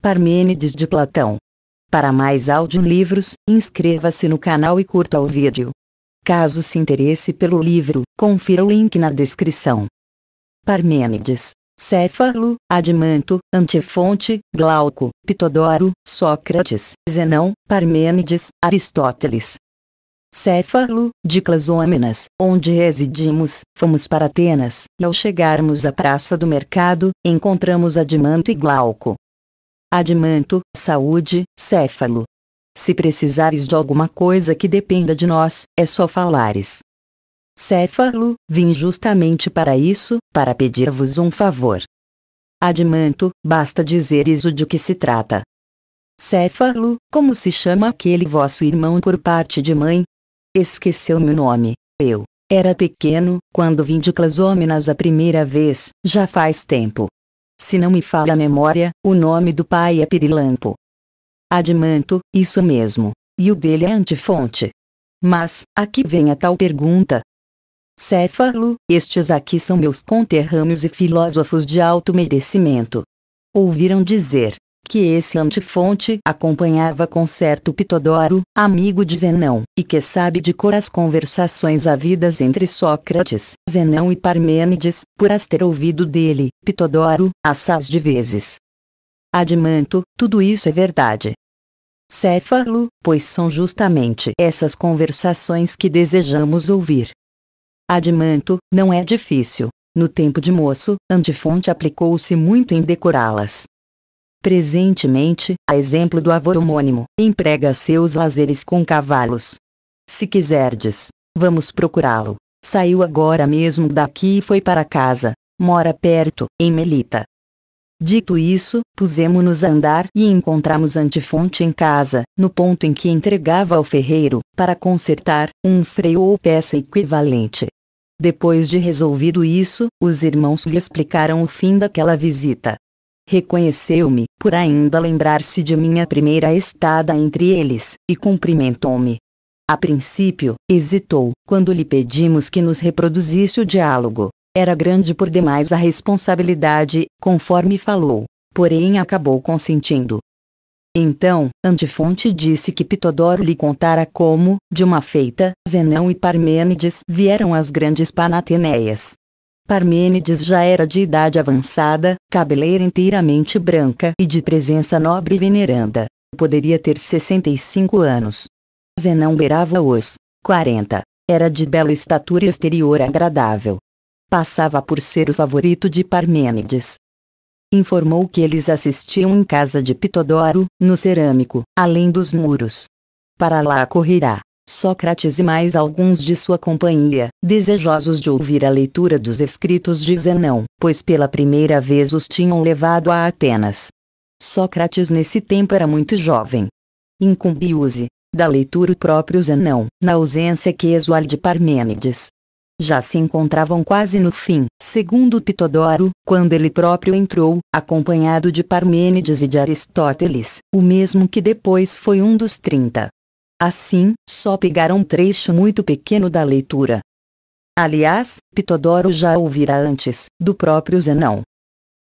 Parmênides de Platão. Para mais audiolivros, inscreva-se no canal e curta o vídeo. Caso se interesse pelo livro, confira o link na descrição. Parmênides, Céfalo, Admanto, Antifonte, Glauco, Pitodoro, Sócrates, Zenão, Parmênides, Aristóteles. Céfalo, de Clasômenas, onde residimos, fomos para Atenas, e ao chegarmos à Praça do Mercado, encontramos Admanto e Glauco, Admanto, saúde, Céfalo. Se precisares de alguma coisa que dependa de nós, é só falares. Céfalo, vim justamente para isso, para pedir-vos um favor. Admanto, basta dizeres o de que se trata. Céfalo, como se chama aquele vosso irmão por parte de mãe? Esqueceu-me o nome, eu. Era pequeno, quando vim de Clasômenas a primeira vez, já faz tempo se não me falha a memória, o nome do pai é Pirilampo. Admanto, isso mesmo. E o dele é Antifonte. Mas, aqui vem a tal pergunta. Céfalo, estes aqui são meus conterrâneos e filósofos de alto merecimento. Ouviram dizer, que esse antifonte acompanhava com certo Pitodoro, amigo de Zenão, e que sabe de cor as conversações havidas entre Sócrates, Zenão e Parmênides, por as ter ouvido dele, Pitodoro, assaz de vezes. Admanto, tudo isso é verdade. Céfalo, pois são justamente essas conversações que desejamos ouvir. Admanto, não é difícil. No tempo de moço, Antifonte aplicou-se muito em decorá-las. Presentemente, a exemplo do avô homônimo, emprega seus lazeres com cavalos. Se quiserdes, vamos procurá-lo. Saiu agora mesmo daqui e foi para casa. Mora perto, em Melita. Dito isso, pusemos-nos a andar e encontramos Antifonte em casa, no ponto em que entregava ao ferreiro, para consertar, um freio ou peça equivalente. Depois de resolvido isso, os irmãos lhe explicaram o fim daquela visita reconheceu-me, por ainda lembrar-se de minha primeira estada entre eles, e cumprimentou-me. A princípio, hesitou, quando lhe pedimos que nos reproduzisse o diálogo. Era grande por demais a responsabilidade, conforme falou, porém acabou consentindo. Então, Antifonte disse que Pitodoro lhe contara como, de uma feita, Zenão e Parmênides vieram às grandes panateneias, Parmênides já era de idade avançada, cabeleira inteiramente branca e de presença nobre e veneranda. Poderia ter 65 anos. Zenão beirava os 40. Era de bela estatura e exterior agradável. Passava por ser o favorito de Parmênides. Informou que eles assistiam em casa de Pitodoro, no Cerâmico, além dos muros. Para lá correrá. Sócrates e mais alguns de sua companhia, desejosos de ouvir a leitura dos escritos de Zenão, pois pela primeira vez os tinham levado a Atenas. Sócrates nesse tempo era muito jovem. Incumbiu-se, da leitura o próprio Zenão, na ausência que Exuar de Parmênides. Já se encontravam quase no fim, segundo Pitodoro, quando ele próprio entrou, acompanhado de Parmênides e de Aristóteles, o mesmo que depois foi um dos trinta. Assim, só pegará um trecho muito pequeno da leitura. Aliás, Pitodoro já ouvira antes, do próprio Zenão.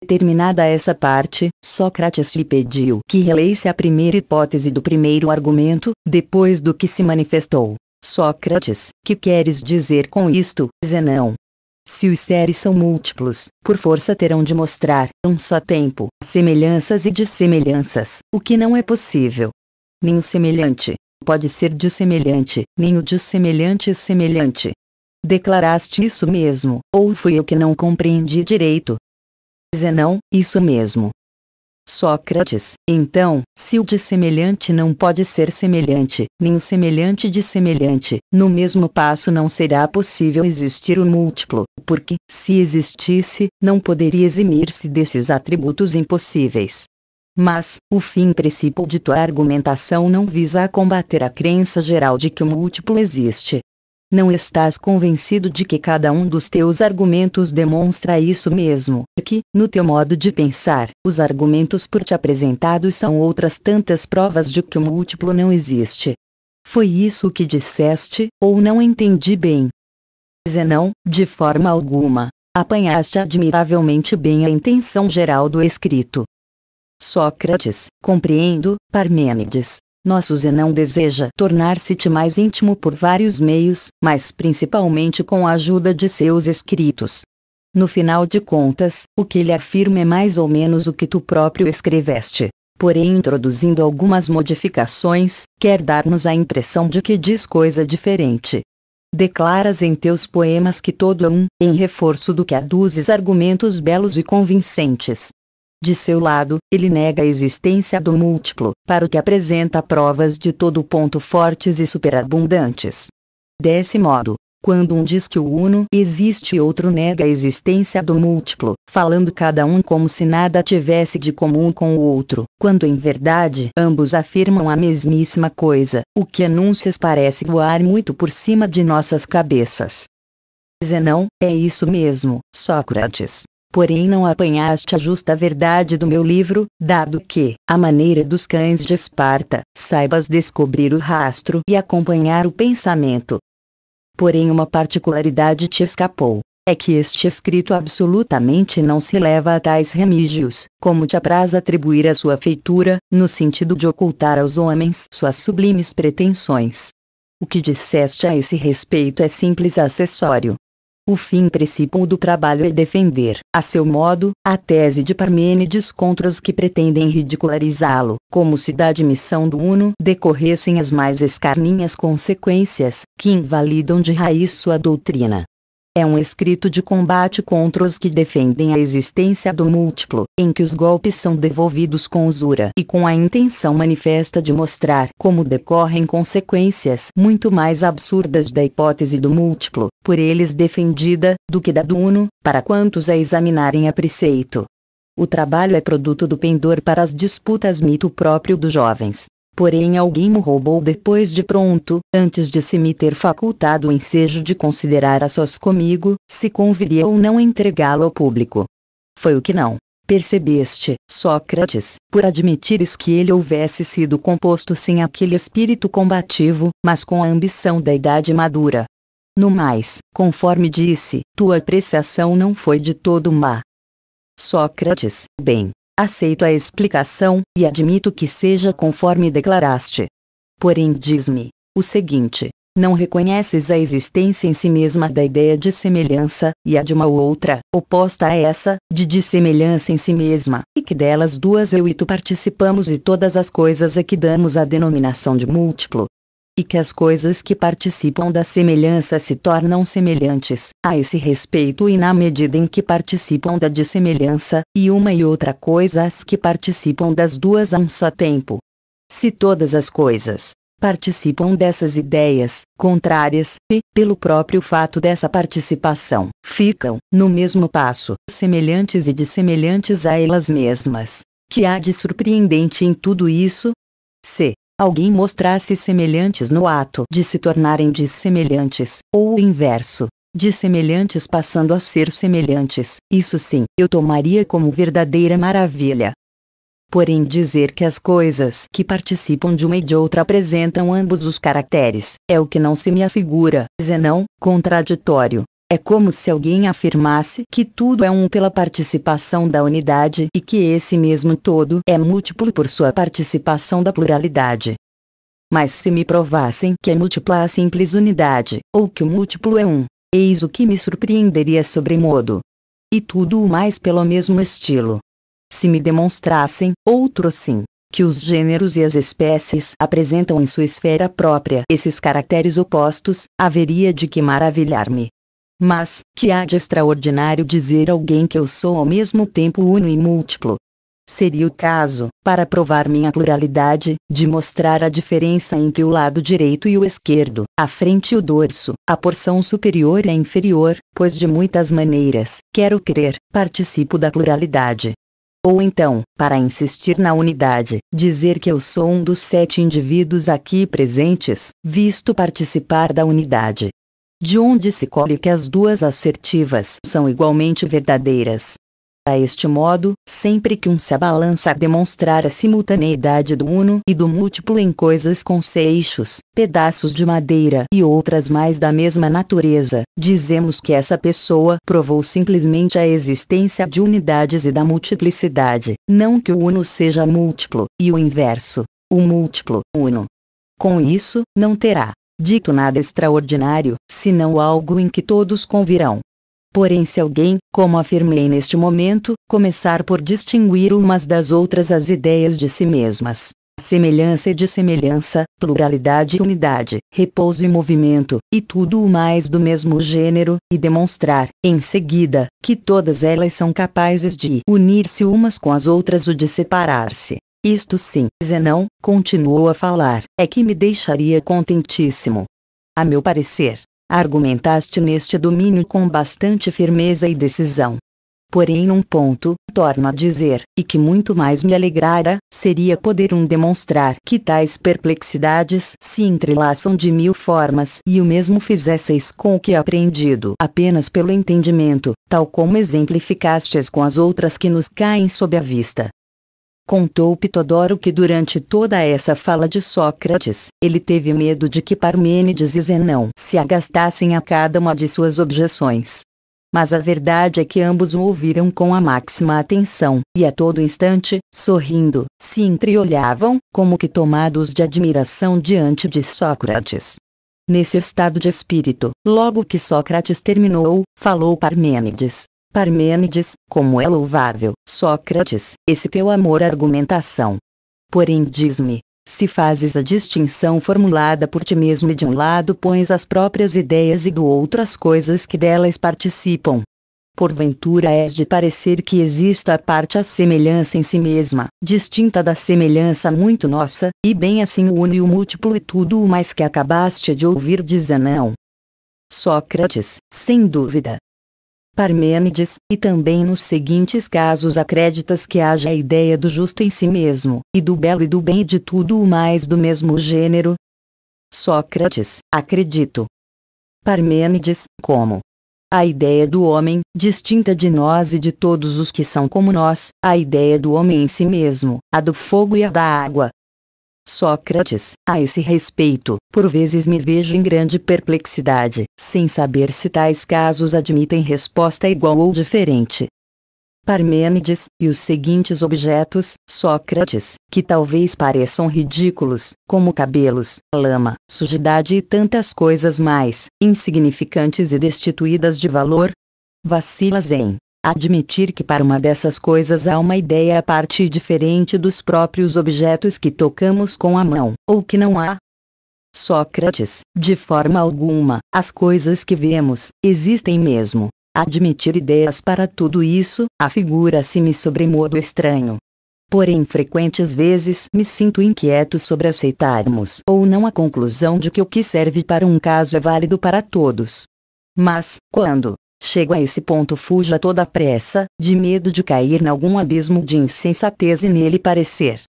Terminada essa parte, Sócrates lhe pediu que relesse a primeira hipótese do primeiro argumento, depois do que se manifestou. Sócrates, que queres dizer com isto, Zenão? Se os seres são múltiplos, por força terão de mostrar, um só tempo, semelhanças e dissemelhanças, o que não é possível. Nem o semelhante, pode ser dissemelhante, nem o dissemelhante semelhante. Declaraste isso mesmo, ou fui eu que não compreendi direito? Zenão, é isso mesmo. Sócrates, então, se o dissemelhante não pode ser semelhante, nem o semelhante de semelhante, no mesmo passo não será possível existir o múltiplo, porque, se existisse, não poderia eximir-se desses atributos impossíveis. Mas, o fim principal de tua argumentação não visa a combater a crença geral de que o múltiplo existe. Não estás convencido de que cada um dos teus argumentos demonstra isso mesmo, que, no teu modo de pensar, os argumentos por te apresentados são outras tantas provas de que o múltiplo não existe. Foi isso que disseste, ou não entendi bem? Zenão, é, de forma alguma, apanhaste admiravelmente bem a intenção geral do escrito, Sócrates, compreendo, Parmênides. Nosso Zenão deseja tornar-se-te mais íntimo por vários meios, mas principalmente com a ajuda de seus escritos. No final de contas, o que ele afirma é mais ou menos o que tu próprio escreveste. Porém, introduzindo algumas modificações, quer dar-nos a impressão de que diz coisa diferente. Declaras em teus poemas que todo é um, em reforço do que aduzes argumentos belos e convincentes. De seu lado, ele nega a existência do múltiplo, para o que apresenta provas de todo ponto fortes e superabundantes. Desse modo, quando um diz que o uno existe e outro nega a existência do múltiplo, falando cada um como se nada tivesse de comum com o outro, quando em verdade ambos afirmam a mesmíssima coisa, o que anúncias parece voar muito por cima de nossas cabeças. Zenão, é isso mesmo, Sócrates porém não apanhaste a justa verdade do meu livro, dado que, à maneira dos cães de Esparta, saibas descobrir o rastro e acompanhar o pensamento. Porém, uma particularidade te escapou. É que este escrito absolutamente não se leva a tais remígios, como te apraz atribuir a sua feitura, no sentido de ocultar aos homens suas sublimes pretensões. O que disseste a esse respeito é simples acessório, o fim principal do trabalho é defender, a seu modo, a tese de Parmênides contra os que pretendem ridicularizá-lo, como se da admissão do Uno decorressem as mais escarninhas consequências, que invalidam de raiz sua doutrina. É um escrito de combate contra os que defendem a existência do múltiplo, em que os golpes são devolvidos com usura e com a intenção manifesta de mostrar como decorrem consequências muito mais absurdas da hipótese do múltiplo, por eles defendida, do que da do uno, para quantos a examinarem a preceito. O trabalho é produto do pendor para as disputas mito próprio dos jovens, Porém alguém me roubou depois de pronto, antes de se me ter facultado o ensejo de considerar a sós comigo, se conviria ou não entregá-lo ao público. Foi o que não. Percebeste, Sócrates, por admitires que ele houvesse sido composto sem aquele espírito combativo, mas com a ambição da idade madura. No mais, conforme disse, tua apreciação não foi de todo má. Sócrates, bem, aceito a explicação, e admito que seja conforme declaraste. Porém, diz-me o seguinte: não reconheces a existência em si mesma da ideia de semelhança, e a de uma outra, oposta a essa, de dissemelhança em si mesma, e que delas duas eu e tu participamos e todas as coisas a que damos a denominação de múltiplo, e que as coisas que participam da semelhança se tornam semelhantes a esse respeito e na medida em que participam da dissemelhança, e uma e outra coisa as que participam das duas a um só tempo. Se todas as coisas participam dessas ideias contrárias e, pelo próprio fato dessa participação, ficam, no mesmo passo, semelhantes e dissemelhantes a elas mesmas. Que há de surpreendente em tudo isso? C alguém mostrasse semelhantes no ato de se tornarem dissemelhantes, ou o inverso, dissemelhantes passando a ser semelhantes, isso sim, eu tomaria como verdadeira maravilha. Porém, dizer que as coisas que participam de uma e de outra apresentam ambos os caracteres é o que não se me afigura, Zenão, contraditório. É como se alguém afirmasse que tudo é um pela participação da unidade e que esse mesmo todo é múltiplo por sua participação da pluralidade. Mas se me provassem que é múltipla a simples unidade, ou que o múltiplo é um, eis o que me surpreenderia sobremodo. E tudo o mais pelo mesmo estilo. Se me demonstrassem, outro assim, que os gêneros e as espécies apresentam em sua esfera própria esses caracteres opostos, haveria de que maravilhar-me. Mas, que há de extraordinário dizer alguém que eu sou ao mesmo tempo uno e múltiplo? Seria o caso, para provar minha pluralidade, de mostrar a diferença entre o lado direito e o esquerdo, a frente e o dorso, a porção superior e a inferior, pois de muitas maneiras, quero crer, participo da pluralidade. Ou então, para insistir na unidade, dizer que eu sou um dos sete indivíduos aqui presentes, visto participar da unidade de onde se colhe que as duas assertivas são igualmente verdadeiras. A este modo, sempre que um se abalança a demonstrar a simultaneidade do uno e do múltiplo em coisas com seixos, pedaços de madeira e outras mais da mesma natureza, dizemos que essa pessoa provou simplesmente a existência de unidades e da multiplicidade, não que o uno seja múltiplo, e o inverso, o múltiplo, uno. Com isso, não terá dito nada extraordinário, senão algo em que todos convirão. Porém, se alguém, como afirmei neste momento, começar por distinguir umas das outras as ideias de si mesmas, semelhança e dissemelhança, pluralidade e unidade, repouso e movimento, e tudo o mais do mesmo gênero, e demonstrar, em seguida, que todas elas são capazes de unir-se umas com as outras ou de separar-se, isto sim, Zenão, continuou a falar, é que me deixaria contentíssimo. A meu parecer, argumentaste neste domínio com bastante firmeza e decisão. Porém, num ponto, torno a dizer, e que muito mais me alegrara, seria poder um demonstrar que tais perplexidades se entrelaçam de mil formas e o mesmo fizesseis com o que aprendido apenas pelo entendimento, tal como exemplificastes com as outras que nos caem sob a vista. Contou Pitodoro que durante toda essa fala de Sócrates, ele teve medo de que Parmênides e Zenão se agastassem a cada uma de suas objeções. Mas a verdade é que ambos o ouviram com a máxima atenção, e a todo instante, sorrindo, se entreolhavam, como que tomados de admiração diante de Sócrates. Nesse estado de espírito, logo que Sócrates terminou, falou Parmênides. Parmênides, como é louvável, Sócrates, esse teu amor à argumentação. Porém diz-me, se fazes a distinção formulada por ti mesmo e de um lado pões as próprias ideias e do outro as coisas que delas participam, Porventura és de parecer que exista a parte a semelhança em si mesma, distinta da semelhança muito nossa, e bem assim une o múltiplo e tudo o mais que acabaste de ouvir diz não. Sócrates, sem dúvida, Parmênides, e também nos seguintes casos acreditas que haja a ideia do justo em si mesmo, e do belo e do bem e de tudo o mais do mesmo gênero? Sócrates, acredito. Parmênides, como? A ideia do homem, distinta de nós e de todos os que são como nós, a ideia do homem em si mesmo, a do fogo e a da água, Sócrates, a esse respeito, por vezes me vejo em grande perplexidade, sem saber se tais casos admitem resposta igual ou diferente. Parmênides, e os seguintes objetos, Sócrates, que talvez pareçam ridículos, como cabelos, lama, sujidade e tantas coisas mais, insignificantes e destituídas de valor? Vacilas em admitir que para uma dessas coisas há uma ideia a parte diferente dos próprios objetos que tocamos com a mão, ou que não há. Sócrates, de forma alguma, as coisas que vemos, existem mesmo. Admitir ideias para tudo isso, afigura-se-me sobremodo estranho. Porém, frequentes vezes me sinto inquieto sobre aceitarmos ou não a conclusão de que o que serve para um caso é válido para todos. Mas, quando, Chego a esse ponto fujo a toda pressa, de medo de cair em algum abismo de insensatez e nele parecer.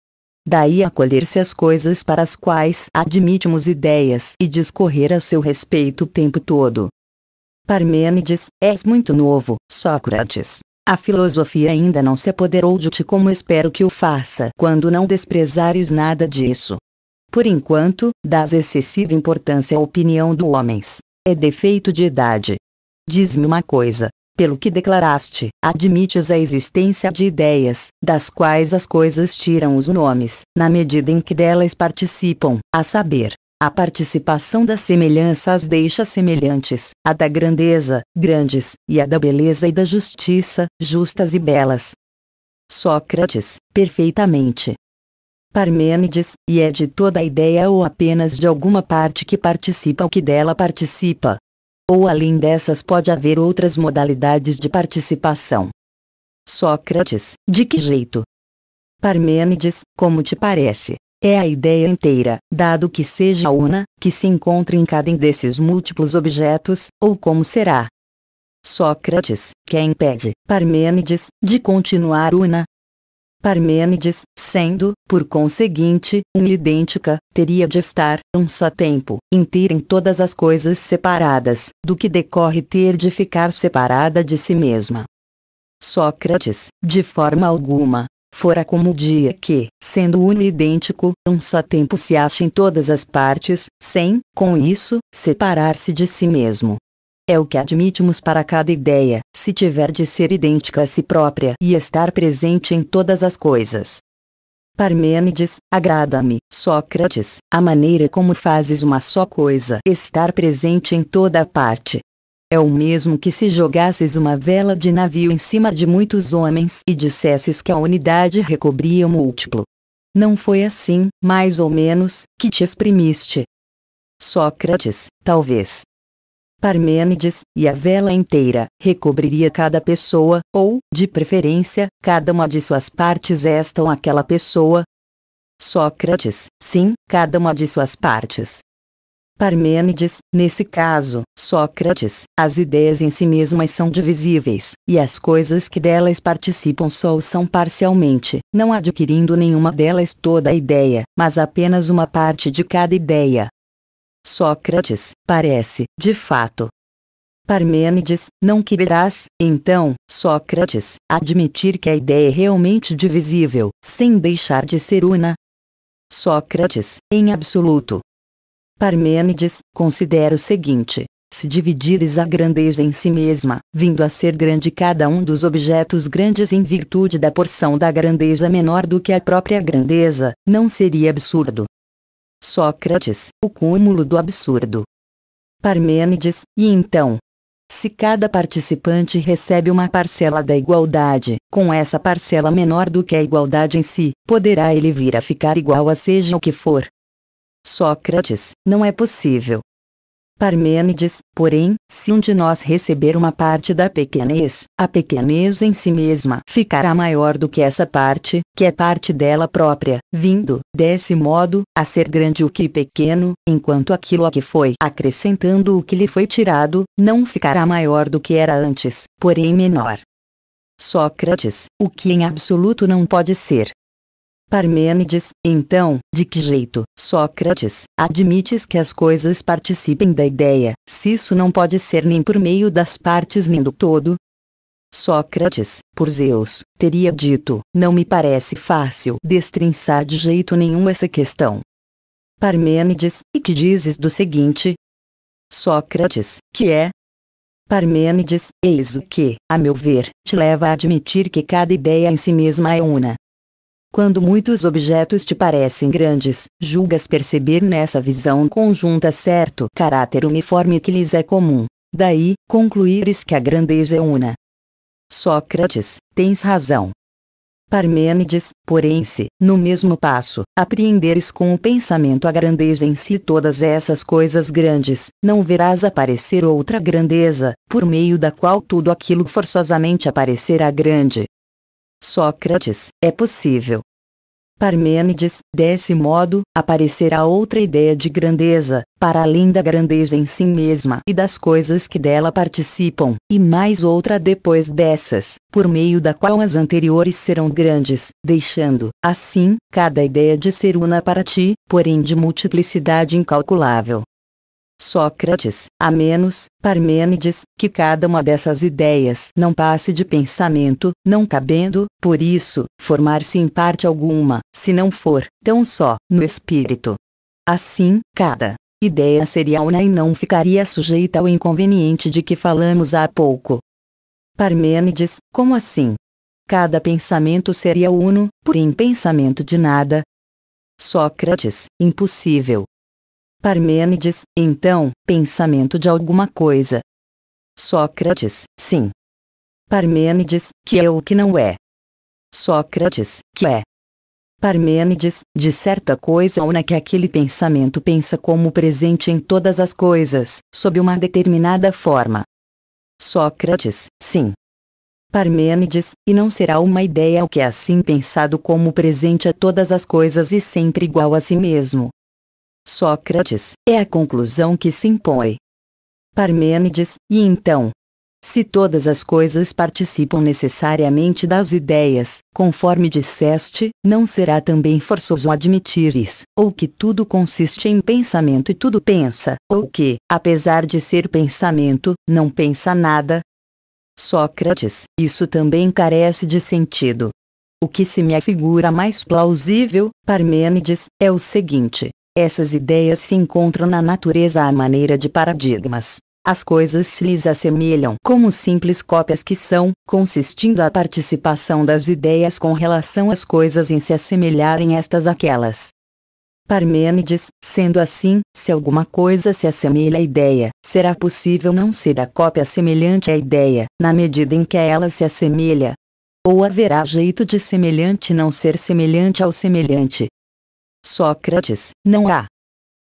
Daí acolher-se as coisas para as quais admitimos ideias e discorrer a seu respeito o tempo todo. Parmênides, és muito novo, Sócrates. A filosofia ainda não se apoderou de ti como espero que o faça quando não desprezares nada disso. Por enquanto, dás excessiva importância à opinião dos homens. É defeito de idade, Diz-me uma coisa. Pelo que declaraste, admites a existência de ideias, das quais as coisas tiram os nomes, na medida em que delas participam, a saber, a participação das semelhanças deixa semelhantes, a da grandeza, grandes, e a da beleza e da justiça, justas e belas. Sócrates, perfeitamente. Parmênides, e é de toda a ideia ou apenas de alguma parte que participa o que dela participa, ou além dessas pode haver outras modalidades de participação. Sócrates, de que jeito? Parmênides, como te parece? É a ideia inteira, dado que seja una, que se encontre em cada um desses múltiplos objetos, ou como será? Sócrates, que impede Parmênides de continuar una, Parmênides, sendo, por conseguinte, um idêntica, teria de estar, um só tempo, inteira em todas as coisas separadas, do que decorre ter de ficar separada de si mesma. Sócrates, de forma alguma, fora como o dia que, sendo unidêntico, um só tempo se acha em todas as partes, sem, com isso, separar-se de si mesmo, é o que admitimos para cada ideia, se tiver de ser idêntica a si própria e estar presente em todas as coisas. Parmênides, agrada-me, Sócrates, a maneira como fazes uma só coisa estar presente em toda a parte. É o mesmo que se jogasses uma vela de navio em cima de muitos homens e dissesses que a unidade recobria o múltiplo. Não foi assim, mais ou menos, que te exprimiste. Sócrates, talvez, Parmênides, e a vela inteira recobriria cada pessoa, ou, de preferência, cada uma de suas partes esta ou aquela pessoa. Sócrates, sim, cada uma de suas partes. Parmênides, nesse caso, Sócrates, as ideias em si mesmas são divisíveis, e as coisas que delas participam só o são parcialmente, não adquirindo nenhuma delas toda a ideia, mas apenas uma parte de cada ideia. Sócrates, parece, de fato. Parmênides, não quererás, então, Sócrates, admitir que a ideia é realmente divisível, sem deixar de ser una? Sócrates, em absoluto. Parmênides, considera o seguinte: se dividires a grandeza em si mesma, vindo a ser grande cada um dos objetos grandes em virtude da porção da grandeza menor do que a própria grandeza, não seria absurdo, Sócrates, o cúmulo do absurdo. Parmênides, e então? Se cada participante recebe uma parcela da igualdade, com essa parcela menor do que a igualdade em si, poderá ele vir a ficar igual a seja o que for. Sócrates, não é possível. Parmênides, Porém, se um de nós receber uma parte da pequenez, a pequenez em si mesma ficará maior do que essa parte, que é parte dela própria, vindo, desse modo, a ser grande o que pequeno, enquanto aquilo a que foi acrescentando o que lhe foi tirado, não ficará maior do que era antes, porém menor. Sócrates, o que em absoluto não pode ser, Parmênides, então, de que jeito, Sócrates, admites que as coisas participem da ideia, se isso não pode ser nem por meio das partes nem do todo? Sócrates, por Zeus, teria dito: Não me parece fácil destrinçar de jeito nenhum essa questão. Parmênides, e que dizes do seguinte? Sócrates, que é, Parmênides, eis o que, a meu ver, te leva a admitir que cada ideia em si mesma é una, quando muitos objetos te parecem grandes, julgas perceber nessa visão conjunta certo caráter uniforme que lhes é comum. Daí, concluires que a grandeza é una. Sócrates, tens razão. Parmênides, porém, se, no mesmo passo, apreenderes com o pensamento a grandeza em si todas essas coisas grandes, não verás aparecer outra grandeza, por meio da qual tudo aquilo forçosamente aparecerá grande, Sócrates, é possível. Parmênides, desse modo, aparecerá outra ideia de grandeza, para além da grandeza em si mesma e das coisas que dela participam, e mais outra depois dessas, por meio da qual as anteriores serão grandes, deixando, assim, cada ideia de ser una para ti, porém de multiplicidade incalculável. Sócrates, a menos, Parmênides, que cada uma dessas ideias não passe de pensamento, não cabendo, por isso, formar-se em parte alguma, se não for, tão só, no espírito. Assim, cada ideia seria una e não ficaria sujeita ao inconveniente de que falamos há pouco. Parmênides, como assim? Cada pensamento seria uno, porém pensamento de nada? Sócrates, impossível. Parmênides, então, pensamento de alguma coisa. Sócrates, sim. Parmênides, que é o que não é. Sócrates, que é. Parmênides, de certa coisa ou na que aquele pensamento pensa como presente em todas as coisas, sob uma determinada forma. Sócrates, sim. Parmênides, e não será uma ideia o que é assim pensado como presente a todas as coisas e sempre igual a si mesmo, Sócrates, é a conclusão que se impõe. Parmênides, e então? Se todas as coisas participam necessariamente das ideias, conforme disseste, não será também forçoso admitires, ou que tudo consiste em pensamento e tudo pensa, ou que, apesar de ser pensamento, não pensa nada? Sócrates, isso também carece de sentido. O que se me afigura mais plausível, Parmênides, é o seguinte: essas ideias se encontram na natureza à maneira de paradigmas. As coisas se lhes assemelham como simples cópias que são, consistindo a participação das ideias com relação às coisas em se assemelharem estas àquelas. Parmênides, sendo assim, se alguma coisa se assemelha à ideia, será possível não ser a cópia semelhante à ideia, na medida em que ela se assemelha. Ou haverá jeito de semelhante não ser semelhante ao semelhante, Sócrates, não há.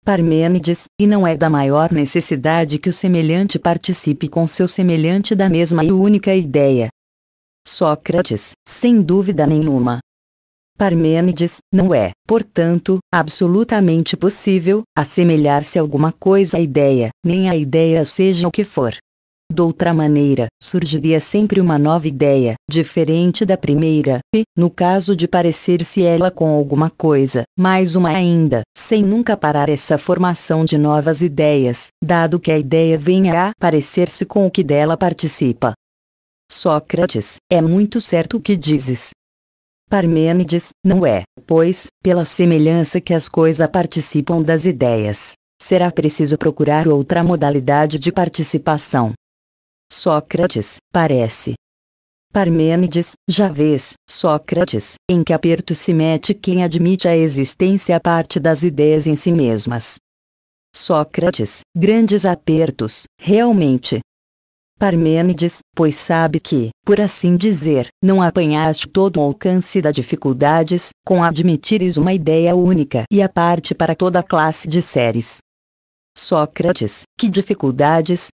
Parmênides, e não é da maior necessidade que o semelhante participe com seu semelhante da mesma e única ideia. Sócrates, sem dúvida nenhuma. Parmênides, não é, portanto, absolutamente possível assemelhar-se alguma coisa à ideia, nem a ideia seja o que for. Doutra maneira, surgiria sempre uma nova ideia, diferente da primeira, e, no caso de parecer-se ela com alguma coisa, mais uma ainda, sem nunca parar essa formação de novas ideias, dado que a ideia venha a parecer-se com o que dela participa. Sócrates, é muito certo o que dizes. Parmênides, não é, pois, pela semelhança que as coisas participam das ideias será preciso procurar outra modalidade de participação. Sócrates, parece. Parmênides, já vês, Sócrates, em que aperto se mete quem admite a existência à parte das ideias em si mesmas. Sócrates, grandes apertos, realmente. Parmênides, pois sabe que, por assim dizer, não apanhaste todo o alcance das dificuldades, com admitires uma ideia única e à parte para toda a classe de seres. Sócrates, que dificuldades,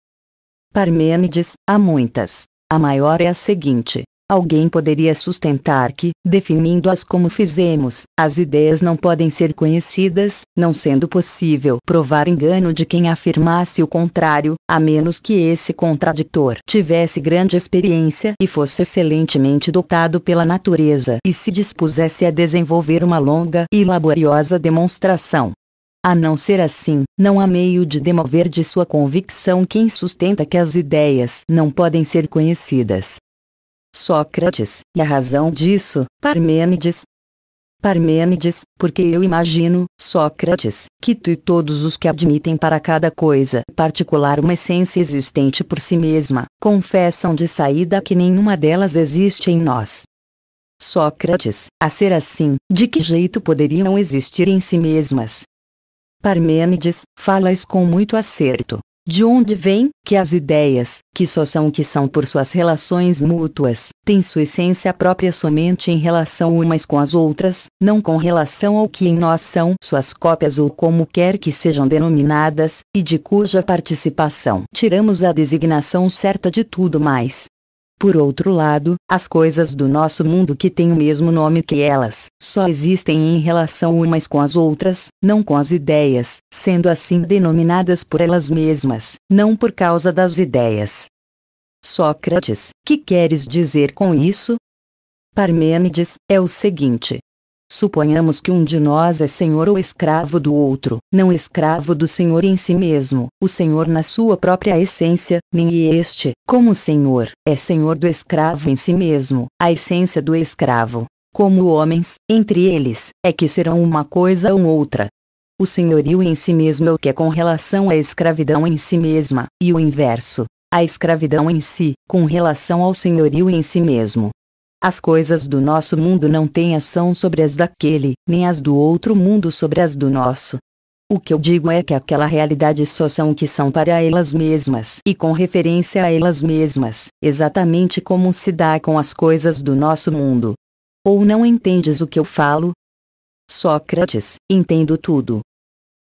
Parmênides, há muitas. A maior é a seguinte: Alguém poderia sustentar que, definindo-as como fizemos, as ideias não podem ser conhecidas, não sendo possível provar engano de quem afirmasse o contrário, a menos que esse contraditor tivesse grande experiência e fosse excelentemente dotado pela natureza e se dispusesse a desenvolver uma longa e laboriosa demonstração. A não ser assim, não há meio de demover de sua convicção quem sustenta que as ideias não podem ser conhecidas. Sócrates, e a razão disso, Parmênides, Parmênides, porque eu imagino, Sócrates, que tu e todos os que admitem para cada coisa particular uma essência existente por si mesma, confessam de saída que nenhuma delas existe em nós. Sócrates, a ser assim, de que jeito poderiam existir em si mesmas, Parmênides, falas com muito acerto. De onde vem que as ideias, que só são o que são por suas relações mútuas, têm sua essência própria somente em relação umas com as outras, não com relação ao que em nós são suas cópias ou como quer que sejam denominadas, e de cuja participação tiramos a designação certa de tudo mais, por outro lado, as coisas do nosso mundo que têm o mesmo nome que elas, só existem em relação umas com as outras, não com as ideias, sendo assim denominadas por elas mesmas, não por causa das ideias. Sócrates, que queres dizer com isso? Parmênides, é o seguinte: Suponhamos que um de nós é senhor ou escravo do outro, não escravo do senhor em si mesmo, o senhor na sua própria essência, nem este, como senhor, é senhor do escravo em si mesmo, a essência do escravo. Como homens, entre eles, é que serão uma coisa ou outra. O senhorio em si mesmo é o que é com relação à escravidão em si mesma, e o inverso, a escravidão em si, com relação ao senhorio em si mesmo. As coisas do nosso mundo não têm ação sobre as daquele, nem as do outro mundo sobre as do nosso. O que eu digo é que aquela realidade só são o que são para elas mesmas e com referência a elas mesmas, exatamente como se dá com as coisas do nosso mundo. Ou não entendes o que eu falo? Sócrates, entendo tudo.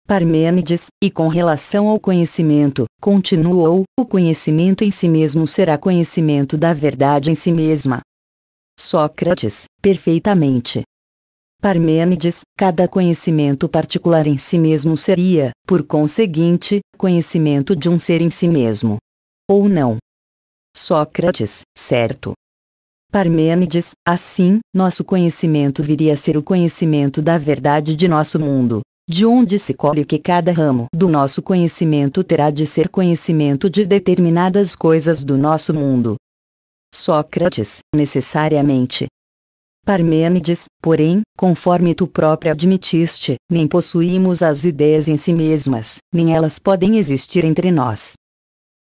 Parmênides, e com relação ao conhecimento, continuou: o conhecimento em si mesmo será conhecimento da verdade em si mesma, Sócrates, perfeitamente. Parmênides, cada conhecimento particular em si mesmo seria, por conseguinte, conhecimento de um ser em si mesmo. Ou não? Sócrates, certo. Parmênides, assim, nosso conhecimento viria a ser o conhecimento da verdade de nosso mundo, de onde se colhe que cada ramo do nosso conhecimento terá de ser conhecimento de determinadas coisas do nosso mundo, Sócrates, necessariamente. Parmênides, porém, conforme tu próprio admitiste, nem possuímos as ideias em si mesmas, nem elas podem existir entre nós.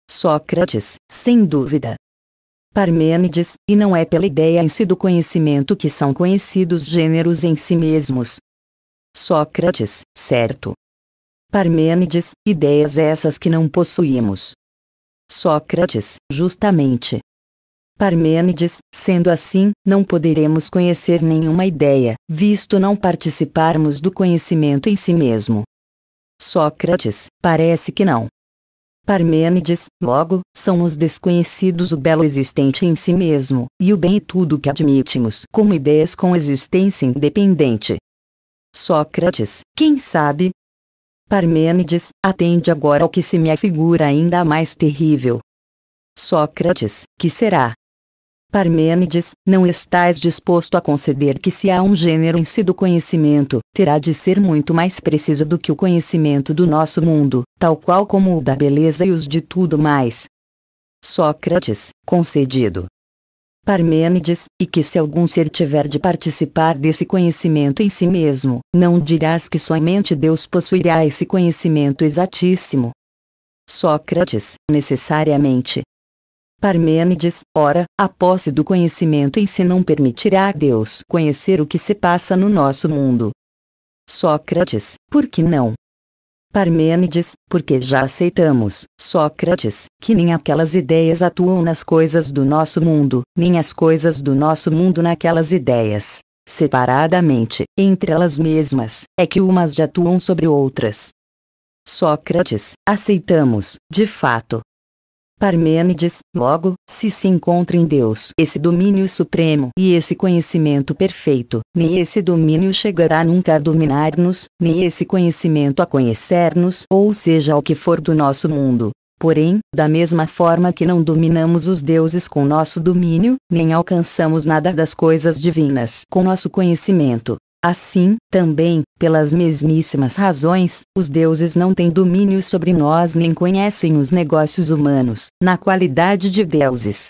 Sócrates, sem dúvida. Parmênides, e não é pela ideia em si do conhecimento que são conhecidos gêneros em si mesmos. Sócrates, certo. Parmênides, ideias essas que não possuímos. Sócrates, justamente, Parmênides, sendo assim, não poderemos conhecer nenhuma ideia, visto não participarmos do conhecimento em si mesmo. Sócrates, parece que não. Parmênides, logo, são os desconhecidos o belo existente em si mesmo, e o bem e tudo que admitimos como ideias com existência independente. Sócrates, quem sabe? Parmênides, atende agora ao que se me afigura ainda mais terrível. Sócrates, que será? Parmênides, não estás disposto a conceder que se há um gênero em si do conhecimento, terá de ser muito mais preciso do que o conhecimento do nosso mundo, tal qual como o da beleza e os de tudo mais. Sócrates, concedido. Parmênides, e que se algum ser tiver de participar desse conhecimento em si mesmo, não dirás que somente Deus possuirá esse conhecimento exatíssimo. Sócrates, necessariamente, Parmênides, ora, a posse do conhecimento em si não permitirá a Deus conhecer o que se passa no nosso mundo. Sócrates, por que não? Parmênides, porque já aceitamos, Sócrates, que nem aquelas ideias atuam nas coisas do nosso mundo, nem as coisas do nosso mundo naquelas ideias. Separadamente, entre elas mesmas, é que umas já atuam sobre outras. Sócrates, aceitamos, de fato, Parmênides, logo, se se encontra em Deus esse domínio supremo e esse conhecimento perfeito, nem esse domínio chegará nunca a dominar-nos, nem esse conhecimento a conhecer-nos, ou seja, o que for do nosso mundo. Porém, da mesma forma que não dominamos os deuses com nosso domínio, nem alcançamos nada das coisas divinas com nosso conhecimento, Assim, também, pelas mesmíssimas razões, os deuses não têm domínio sobre nós nem conhecem os negócios humanos, na qualidade de deuses.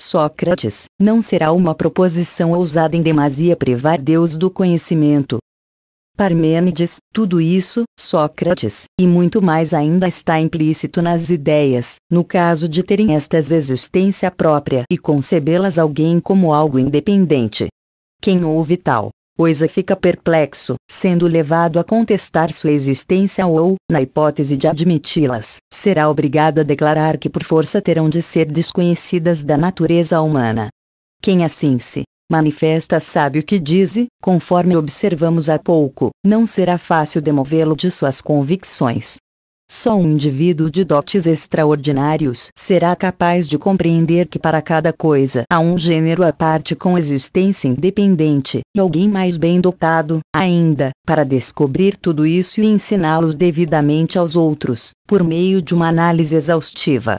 Sócrates, não será uma proposição ousada em demasia privar Deus do conhecimento. Parmênides, tudo isso, Sócrates, e muito mais ainda está implícito nas ideias, no caso de terem estas existência própria e concebê-las alguém como algo independente. Quem ouve tal coisa fica perplexo, sendo levado a contestar sua existência ou, na hipótese de admiti-las, será obrigado a declarar que por força terão de ser desconhecidas da natureza humana. Quem assim se manifesta sabe o que diz, conforme observamos há pouco, não será fácil demovê-lo de suas convicções. Só um indivíduo de dotes extraordinários será capaz de compreender que para cada coisa há um gênero à parte com existência independente, e alguém mais bem dotado, ainda, para descobrir tudo isso e ensiná-los devidamente aos outros, por meio de uma análise exaustiva.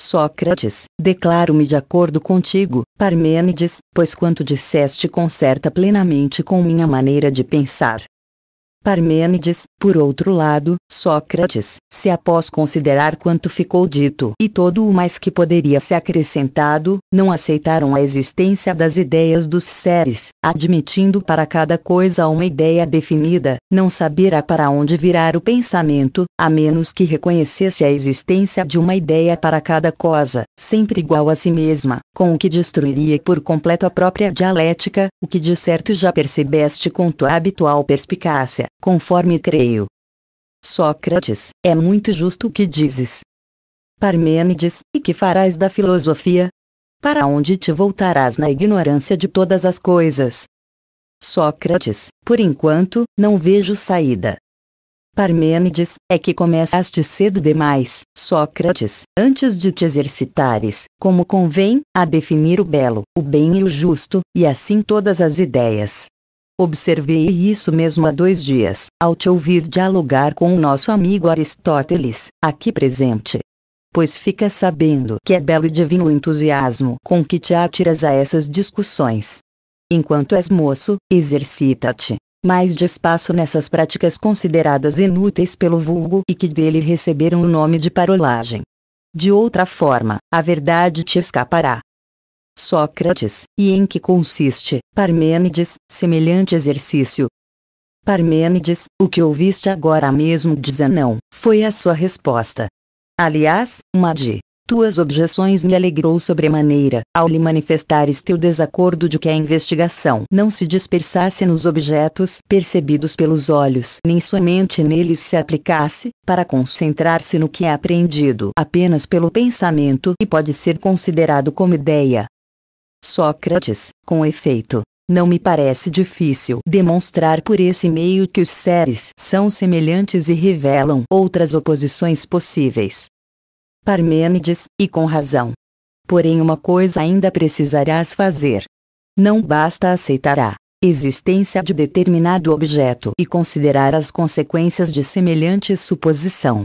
Sócrates, declaro-me de acordo contigo, Parmênides, pois quanto disseste concerta plenamente com minha maneira de pensar. Parmênides, por outro lado, Sócrates, se após considerar quanto ficou dito e todo o mais que poderia ser acrescentado, não aceitaram a existência das ideias dos seres, admitindo para cada coisa uma ideia definida, não saberá para onde virar o pensamento, a menos que reconhecesse a existência de uma ideia para cada coisa, sempre igual a si mesma, com o que destruiria por completo a própria dialética, o que de certo já percebeste com tua habitual perspicácia conforme creio. Sócrates, é muito justo o que dizes. Parmênides, e que farás da filosofia? Para onde te voltarás na ignorância de todas as coisas? Sócrates, por enquanto, não vejo saída. Parmênides, é que começaste cedo demais, Sócrates, antes de te exercitares, como convém, a definir o belo, o bem e o justo, e assim todas as ideias, Observei isso mesmo há dois dias, ao te ouvir dialogar com o nosso amigo Aristóteles, aqui presente. Pois fica sabendo que é belo e divino o entusiasmo com que te atiras a essas discussões. Enquanto és moço, exercita-te mais de espaço nessas práticas consideradas inúteis pelo vulgo e que dele receberam o nome de parolagem. De outra forma, a verdade te escapará. Sócrates, e em que consiste, Parmênides, semelhante exercício? Parmênides, o que ouviste agora mesmo dizer não, foi a sua resposta. Aliás, uma de tuas objeções me alegrou sobremaneira, ao lhe manifestares teu desacordo de que a investigação não se dispersasse nos objetos percebidos pelos olhos, nem somente neles se aplicasse, para concentrar-se no que é apreendido apenas pelo pensamento e pode ser considerado como ideia, Sócrates, com efeito, não me parece difícil demonstrar por esse meio que os seres são semelhantes e revelam outras oposições possíveis. Parmênides, e com razão. Porém, uma coisa ainda precisarás fazer. Não basta aceitar a existência de determinado objeto e considerar as consequências de semelhante suposição.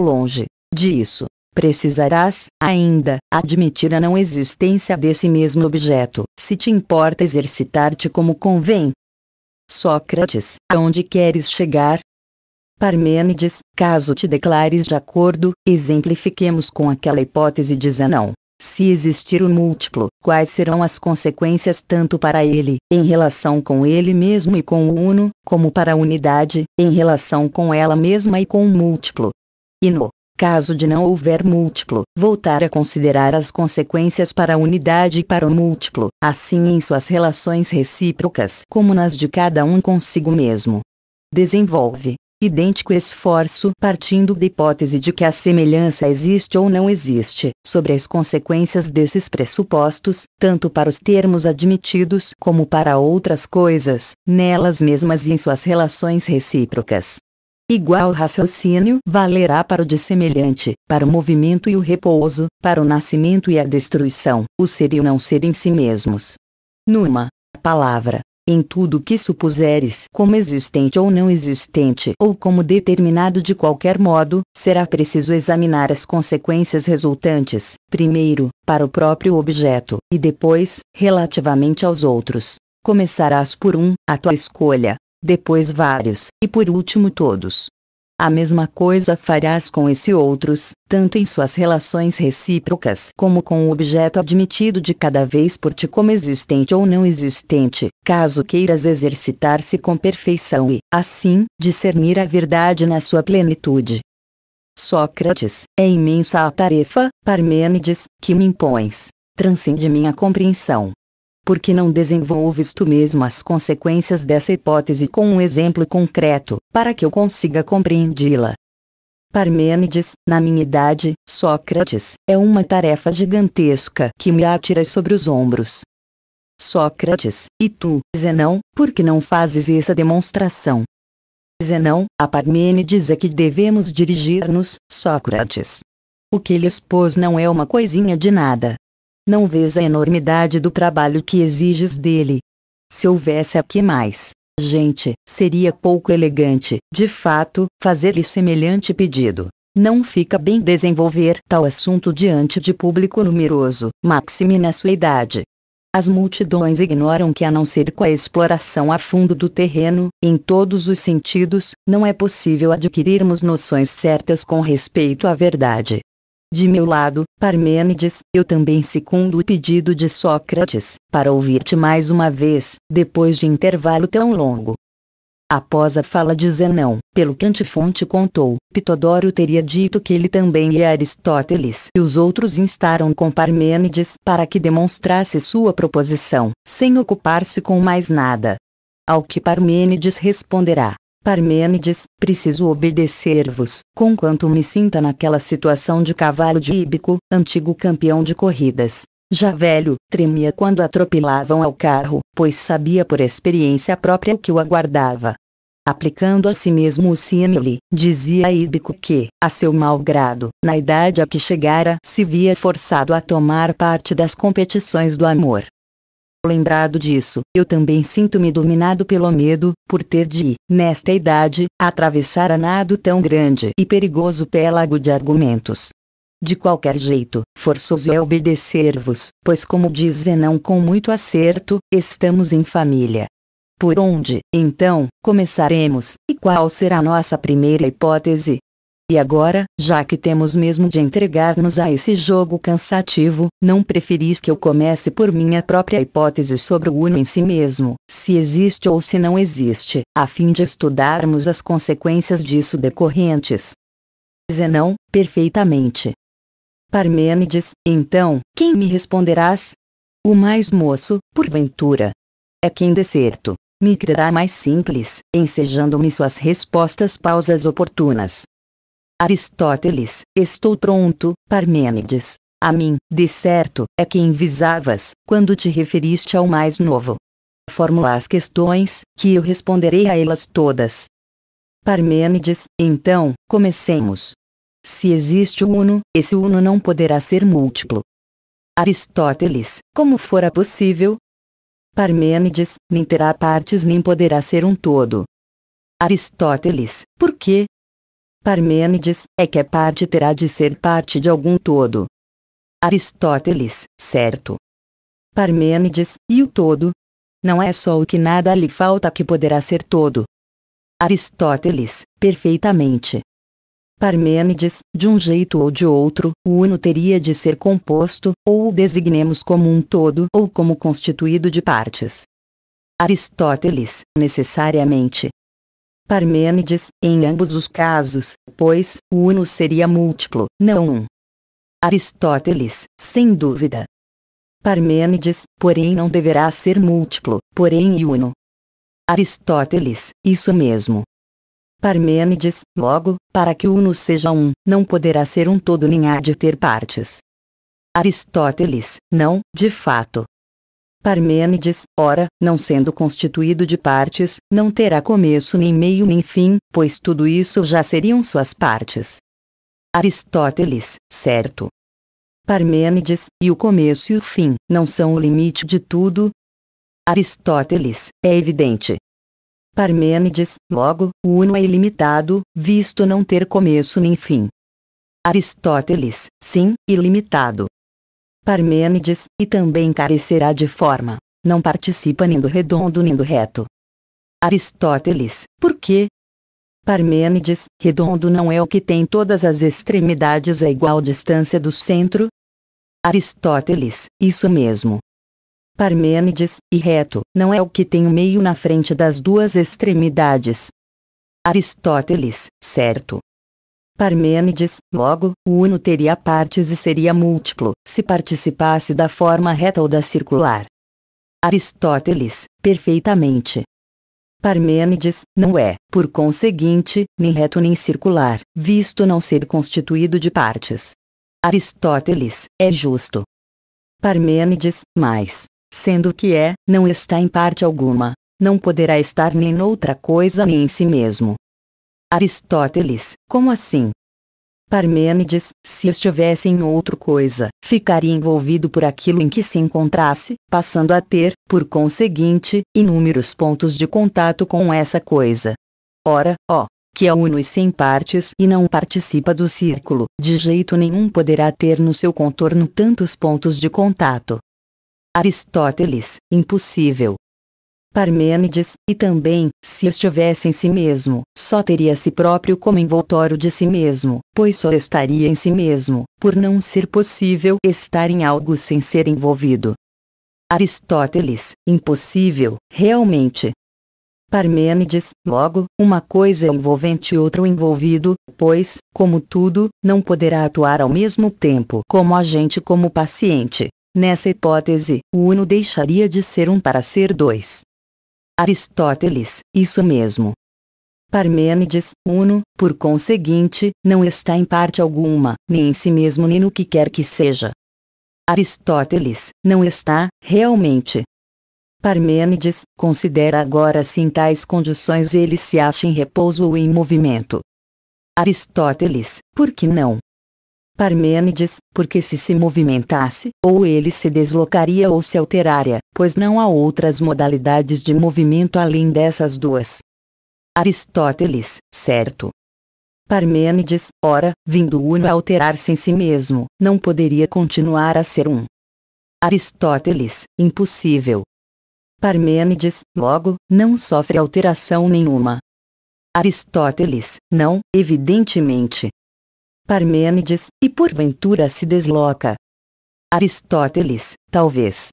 Longe disso, Precisarás, ainda, admitir a não existência desse mesmo objeto, se te importa exercitar-te como convém. Sócrates, aonde queres chegar? Parmênides, caso te declares de acordo, exemplifiquemos com aquela hipótese dizendo não. Se existir o um múltiplo, quais serão as consequências tanto para ele, em relação com ele mesmo e com o uno, como para a unidade, em relação com ela mesma e com o múltiplo? E no caso de não houver múltiplo, voltar a considerar as consequências para a unidade e para o múltiplo, assim em suas relações recíprocas como nas de cada um consigo mesmo. Desenvolve idêntico esforço partindo da hipótese de que a semelhança existe ou não existe, sobre as consequências desses pressupostos, tanto para os termos admitidos como para outras coisas, nelas mesmas e em suas relações recíprocas. Igual raciocínio valerá para o dissemelhante, para o movimento e o repouso, para o nascimento e a destruição, o ser e o não ser em si mesmos. Numa palavra, em tudo que supuseres como existente ou não existente ou como determinado de qualquer modo, será preciso examinar as consequências resultantes, primeiro, para o próprio objeto, e depois, relativamente aos outros. Começarás por um, a tua escolha, depois vários, e por último todos. A mesma coisa farás com esse outros, tanto em suas relações recíprocas como com o objeto admitido de cada vez por ti como existente ou não existente, caso queiras exercitar-se com perfeição e, assim, discernir a verdade na sua plenitude. Sócrates, é imensa a tarefa, Parmênides, que me impões. Transcende minha compreensão. Por que não desenvolves tu mesmo as consequências dessa hipótese com um exemplo concreto, para que eu consiga compreendê-la. Parmênides, na minha idade, Sócrates, é uma tarefa gigantesca que me atira sobre os ombros. Sócrates, e tu, Zenão, por que não fazes essa demonstração? Zenão, a Parmênides é que devemos dirigir-nos, Sócrates. O que ele expôs não é uma coisinha de nada, não vês a enormidade do trabalho que exiges dele. Se houvesse aqui mais, gente, seria pouco elegante, de fato, fazer-lhe semelhante pedido. Não fica bem desenvolver tal assunto diante de público numeroso, máxime na sua idade. As multidões ignoram que, a não ser com a exploração a fundo do terreno, em todos os sentidos, não é possível adquirirmos noções certas com respeito à verdade. De meu lado, Parmênides, eu também secundo o pedido de Sócrates, para ouvir-te mais uma vez, depois de intervalo tão longo. Após a fala de Zenão, pelo que Antifonte contou, Pitodoro teria dito que ele também e Aristóteles e os outros instaram com Parmênides para que demonstrasse sua proposição, sem ocupar-se com mais nada. Ao que Parmênides responderá: Parmênides, preciso obedecer-vos, conquanto me sinta naquela situação de cavalo de Íbico, antigo campeão de corridas. Já velho, tremia quando atropelavam ao carro, pois sabia por experiência própria o que o aguardava. Aplicando a si mesmo o símile, dizia Íbico que, a seu mau grado, na idade a que chegara, se via forçado a tomar parte das competições do amor, lembrado disso. Eu também sinto-me dominado pelo medo, por ter de, nesta idade, atravessar a nado tão grande e perigoso pélago de argumentos. De qualquer jeito, forçoso é obedecer-vos, pois como diz Zenão com muito acerto, estamos em família. Por onde, então, começaremos, e qual será nossa primeira hipótese? E agora, já que temos mesmo de entregar-nos a esse jogo cansativo, não preferis que eu comece por minha própria hipótese sobre o Uno em si mesmo, se existe ou se não existe, a fim de estudarmos as consequências disso decorrentes? Zenão, perfeitamente. Parmênides, então, quem me responderás? O mais moço, porventura. É quem decerto. Me crerá mais simples, ensejando-me suas respostas pausas oportunas. Aristóteles, estou pronto, Parmênides. A mim, de certo, é quem visavas, quando te referiste ao mais novo. Formula as questões, que eu responderei a elas todas. Parmênides, então, comecemos. Se existe uno, esse uno não poderá ser múltiplo. Aristóteles, como fora possível? Parmênides, nem terá partes nem poderá ser um todo. Aristóteles, por quê? Parmênides, é que a parte terá de ser parte de algum todo. Aristóteles, certo. Parmênides, e o todo? Não é só o que nada lhe falta que poderá ser todo. Aristóteles, perfeitamente. Parmênides, de um jeito ou de outro, o uno teria de ser composto, ou o designemos como um todo ou como constituído de partes. Aristóteles, necessariamente, Parmênides, em ambos os casos, pois, o uno seria múltiplo, não um. Aristóteles, sem dúvida. Parmênides, porém não deverá ser múltiplo, porém e uno. Aristóteles, isso mesmo. Parmênides, logo, para que o uno seja um, não poderá ser um todo nem há de ter partes. Aristóteles, não, de fato, Parmênides, ora, não sendo constituído de partes, não terá começo nem meio nem fim, pois tudo isso já seriam suas partes. Aristóteles, certo. Parmênides, e o começo e o fim, não são o limite de tudo? Aristóteles, é evidente. Parmênides, logo, o uno é ilimitado, visto não ter começo nem fim. Aristóteles, sim, ilimitado. Parmênides, e também carecerá de forma. Não participa nem do redondo nem do reto. Aristóteles, por quê? Parmênides, redondo não é o que tem todas as extremidades a igual distância do centro? Aristóteles, isso mesmo. Parmênides, e reto, não é o que tem o meio na frente das duas extremidades. Aristóteles, certo. Parmênides, logo, o uno teria partes e seria múltiplo, se participasse da forma reta ou da circular. Aristóteles, perfeitamente. Parmênides, não é, por conseguinte, nem reto nem circular, visto não ser constituído de partes. Aristóteles, é justo. Parmênides, mais, sendo que é, não está em parte alguma, não poderá estar nem noutra coisa nem em si mesmo. Aristóteles, como assim? Parmênides, se estivesse em outra coisa, ficaria envolvido por aquilo em que se encontrasse, passando a ter, por conseguinte, inúmeros pontos de contato com essa coisa. Ora, ó, que é uno e sem partes e não participa do círculo, de jeito nenhum poderá ter no seu contorno tantos pontos de contato. Aristóteles, impossível. Parmênides, e também, se estivesse em si mesmo, só teria si próprio como envoltório de si mesmo, pois só estaria em si mesmo, por não ser possível estar em algo sem ser envolvido. Aristóteles, impossível, realmente. Parmênides, logo, uma coisa é envolvente e outra envolvido, pois, como tudo, não poderá atuar ao mesmo tempo como agente como paciente. Nessa hipótese, o uno deixaria de ser um para ser dois. Aristóteles, isso mesmo. Parmênides, uno, por conseguinte, não está em parte alguma, nem em si mesmo nem no que quer que seja. Aristóteles, não está, realmente. Parmênides, considera agora se em assim tais condições ele se acha em repouso ou em movimento. Aristóteles, por que não? Parmênides, porque se se movimentasse, ou ele se deslocaria ou se alteraria, pois não há outras modalidades de movimento além dessas duas. Aristóteles, certo. Parmênides, ora, vindo uno a alterar-se em si mesmo, não poderia continuar a ser um. Aristóteles, impossível. Parmênides, logo, não sofre alteração nenhuma. Aristóteles, não, evidentemente, Parmênides, e porventura se desloca. Aristóteles, talvez.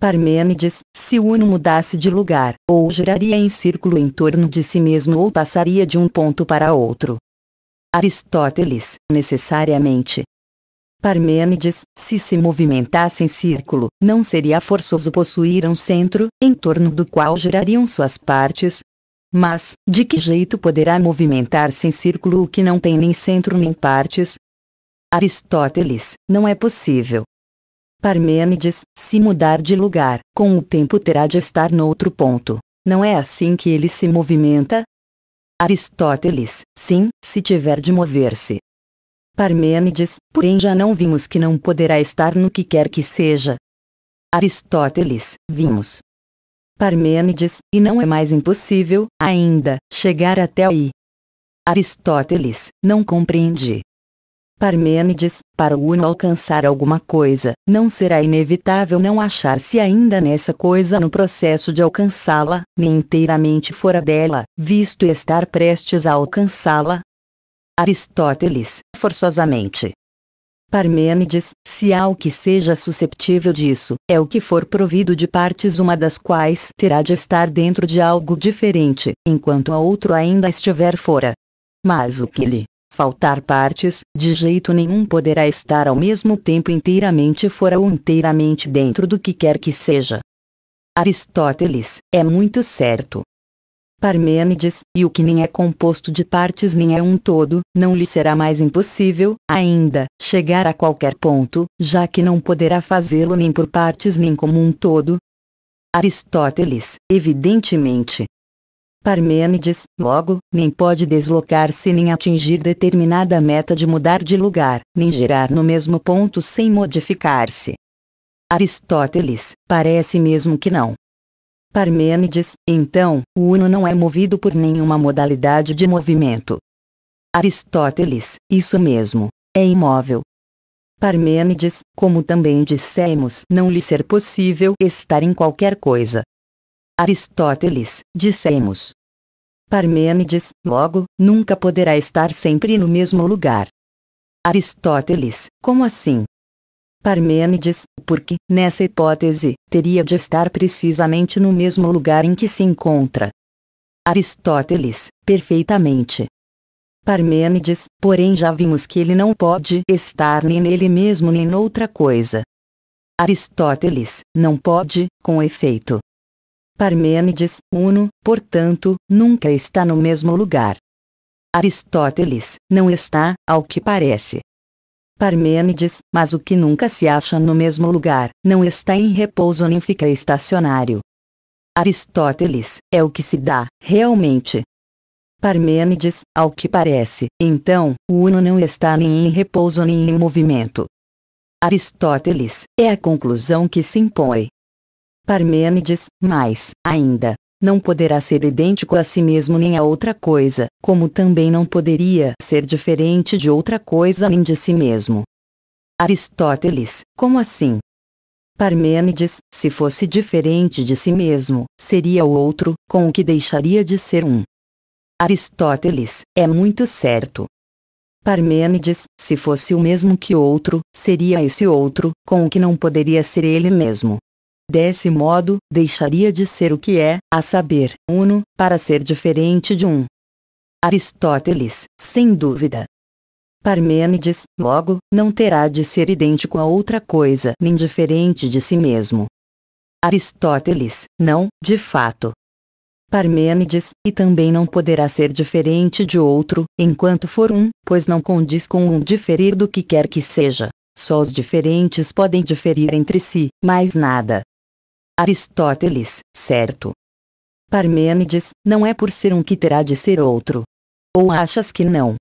Parmênides, se o Uno mudasse de lugar, ou giraria em círculo em torno de si mesmo ou passaria de um ponto para outro. Aristóteles, necessariamente. Parmênides, se se movimentasse em círculo, não seria forçoso possuir um centro, em torno do qual girariam suas partes, mas, de que jeito poderá movimentar-se em círculo o que não tem nem centro nem partes? Aristóteles, não é possível. Parmênides, se mudar de lugar, com o tempo terá de estar noutro ponto. Não é assim que ele se movimenta? Aristóteles, sim, se tiver de mover-se. Parmênides, porém já não vimos que não poderá estar no que quer que seja. Aristóteles, vimos, Parmênides, e não é mais impossível, ainda, chegar até aí. Aristóteles, não compreendi. Parmênides, para o Uno alcançar alguma coisa, não será inevitável não achar-se ainda nessa coisa no processo de alcançá-la, nem inteiramente fora dela, visto estar prestes a alcançá-la. Aristóteles, forçosamente. Parmênides, se há o que seja susceptível disso, é o que for provido de partes uma das quais terá de estar dentro de algo diferente, enquanto a outro ainda estiver fora. Mas o que lhe faltar partes, de jeito nenhum poderá estar ao mesmo tempo inteiramente fora ou inteiramente dentro do que quer que seja. Aristóteles, é muito certo, Parmênides, e o que nem é composto de partes nem é um todo, não lhe será mais impossível, ainda, chegar a qualquer ponto, já que não poderá fazê-lo nem por partes nem como um todo. Aristóteles, evidentemente. Parmênides, logo, nem pode deslocar-se nem atingir determinada meta de mudar de lugar, nem girar no mesmo ponto sem modificar-se. Aristóteles, parece mesmo que não. Parmênides, então, o uno não é movido por nenhuma modalidade de movimento. Aristóteles, isso mesmo, é imóvel. Parmênides, como também dissemos, não lhe ser possível estar em qualquer coisa. Aristóteles, dissemos. Parmênides, logo, nunca poderá estar sempre no mesmo lugar. Aristóteles, como assim? Parmênides, porque, nessa hipótese, teria de estar precisamente no mesmo lugar em que se encontra. Aristóteles, perfeitamente. Parmênides, porém já vimos que ele não pode estar nem nele mesmo nem noutra coisa. Aristóteles, não pode, com efeito. Parmênides, uno, portanto, nunca está no mesmo lugar. Aristóteles, não está, ao que parece, Parmênides, mas o que nunca se acha no mesmo lugar, não está em repouso nem fica estacionário. Aristóteles, é o que se dá, realmente. Parmênides, ao que parece, então, o Uno não está nem em repouso nem em movimento. Aristóteles, é a conclusão que se impõe. Parmênides, mais, ainda, não poderá ser idêntico a si mesmo nem a outra coisa, como também não poderia ser diferente de outra coisa nem de si mesmo. Aristóteles, como assim? Parmênides, se fosse diferente de si mesmo, seria o outro, com o que deixaria de ser um. Aristóteles, é muito certo. Parmênides, se fosse o mesmo que outro, seria esse outro, com o que não poderia ser ele mesmo. Desse modo, deixaria de ser o que é, a saber, uno, para ser diferente de um. Aristóteles, sem dúvida. Parmênides, logo, não terá de ser idêntico a outra coisa nem diferente de si mesmo. Aristóteles, não, de fato. Parmênides, e também não poderá ser diferente de outro, enquanto for um, pois não condiz com um diferir do que quer que seja. Só os diferentes podem diferir entre si, mais nada. Aristóteles, certo? Parmênides, não é por ser um que terá de ser outro. Ou achas que não?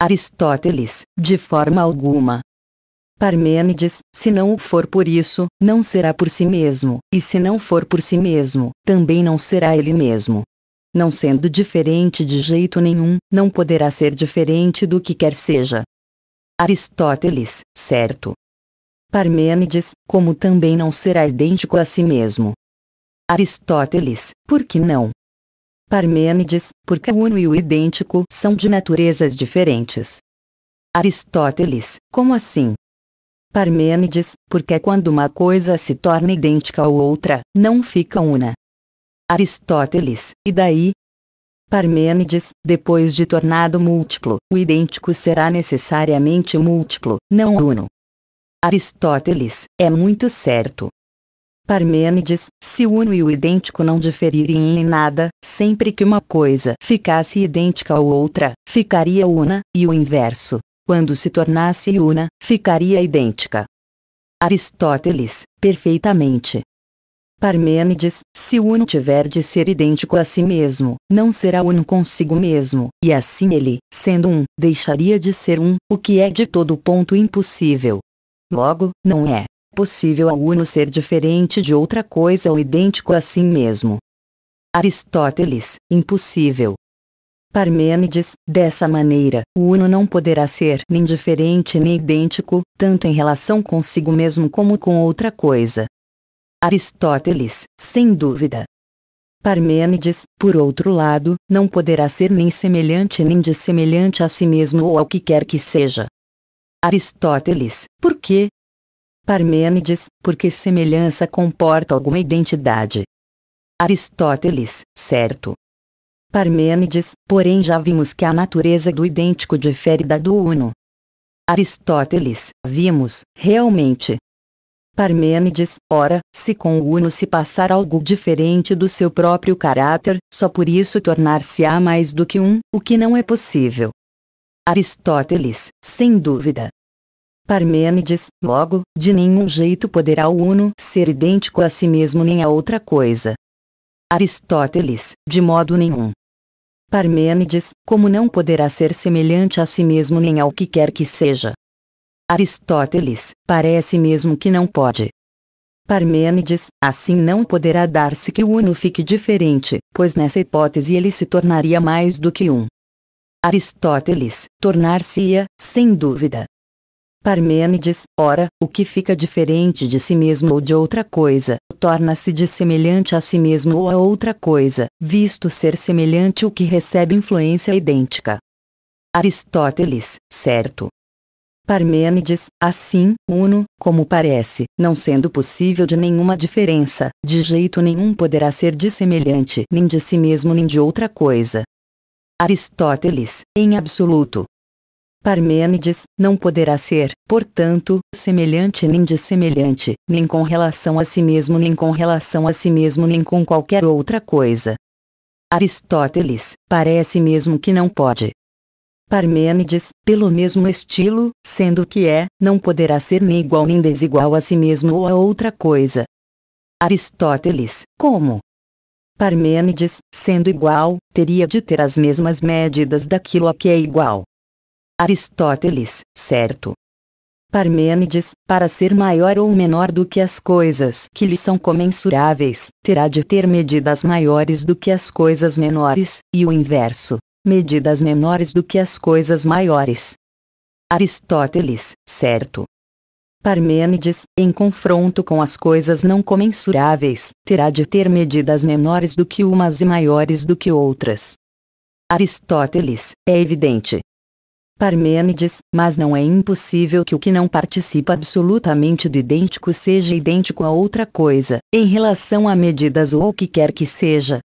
Aristóteles, de forma alguma. Parmênides, se não o for por isso, não será por si mesmo, e se não for por si mesmo, também não será ele mesmo. Não sendo diferente de jeito nenhum, não poderá ser diferente do que quer seja. Aristóteles, certo? Parmênides, como também não será idêntico a si mesmo. Aristóteles, por que não? Parmênides, porque o uno e o idêntico são de naturezas diferentes. Aristóteles, como assim? Parmênides, porque quando uma coisa se torna idêntica a outra, não fica una. Aristóteles, e daí? Parmênides, depois de tornado múltiplo, o idêntico será necessariamente múltiplo, não uno. Aristóteles, é muito certo. Parmênides, se o uno e o idêntico não diferirem em nada, sempre que uma coisa ficasse idêntica a outra, ficaria una, e o inverso, quando se tornasse una, ficaria idêntica. Aristóteles, perfeitamente. Parmênides, se uno tiver de ser idêntico a si mesmo, não será uno consigo mesmo, e assim ele, sendo um, deixaria de ser um, o que é de todo ponto impossível. Logo, não é possível ao uno ser diferente de outra coisa ou idêntico a si mesmo. Aristóteles, impossível. Parmênides, dessa maneira, o uno não poderá ser nem diferente nem idêntico, tanto em relação consigo mesmo como com outra coisa. Aristóteles, sem dúvida. Parmênides, por outro lado, não poderá ser nem semelhante nem dissemelhante a si mesmo ou ao que quer que seja. Aristóteles, por quê? Parmênides, porque semelhança comporta alguma identidade. Aristóteles, certo. Parmênides, porém já vimos que a natureza do idêntico difere da do uno. Aristóteles, vimos, realmente. Parmênides, ora, se com o uno se passar algo diferente do seu próprio caráter, só por isso tornar-se-á mais do que um, o que não é possível. Aristóteles, sem dúvida. Parmênides, logo, de nenhum jeito poderá o uno ser idêntico a si mesmo nem a outra coisa. Aristóteles, de modo nenhum. Parmênides, como não poderá ser semelhante a si mesmo nem ao que quer que seja. Aristóteles, parece mesmo que não pode. Parmênides, assim não poderá dar-se que o uno fique diferente, pois nessa hipótese ele se tornaria mais do que um. Aristóteles, tornar-se-ia, sem dúvida. Parmênides, ora, o que fica diferente de si mesmo ou de outra coisa, torna-se de semelhante a si mesmo ou a outra coisa, visto ser semelhante o que recebe influência idêntica. Aristóteles, certo. Parmênides, assim, uno, como parece, não sendo possível de nenhuma diferença, de jeito nenhum poderá ser dissemelhante nem de si mesmo nem de outra coisa, Aristóteles, em absoluto. Parmênides, não poderá ser, portanto, semelhante nem dissemelhante, nem com relação a si mesmo, nem com relação a si mesmo, nem com qualquer outra coisa. Aristóteles, parece mesmo que não pode. Parmênides, pelo mesmo estilo, sendo que é, não poderá ser nem igual nem desigual a si mesmo ou a outra coisa. Aristóteles, como? Parmênides, sendo igual, teria de ter as mesmas medidas daquilo a que é igual. Aristóteles, certo. Parmênides, para ser maior ou menor do que as coisas que lhe são comensuráveis, terá de ter medidas maiores do que as coisas menores, e o inverso, medidas menores do que as coisas maiores. Aristóteles, certo. Parmênides, em confronto com as coisas não comensuráveis, terá de ter medidas menores do que umas e maiores do que outras. Aristóteles, é evidente. Parmênides, mas não é impossível que o que não participa absolutamente do idêntico seja idêntico a outra coisa, em relação a medidas ou o que quer que seja.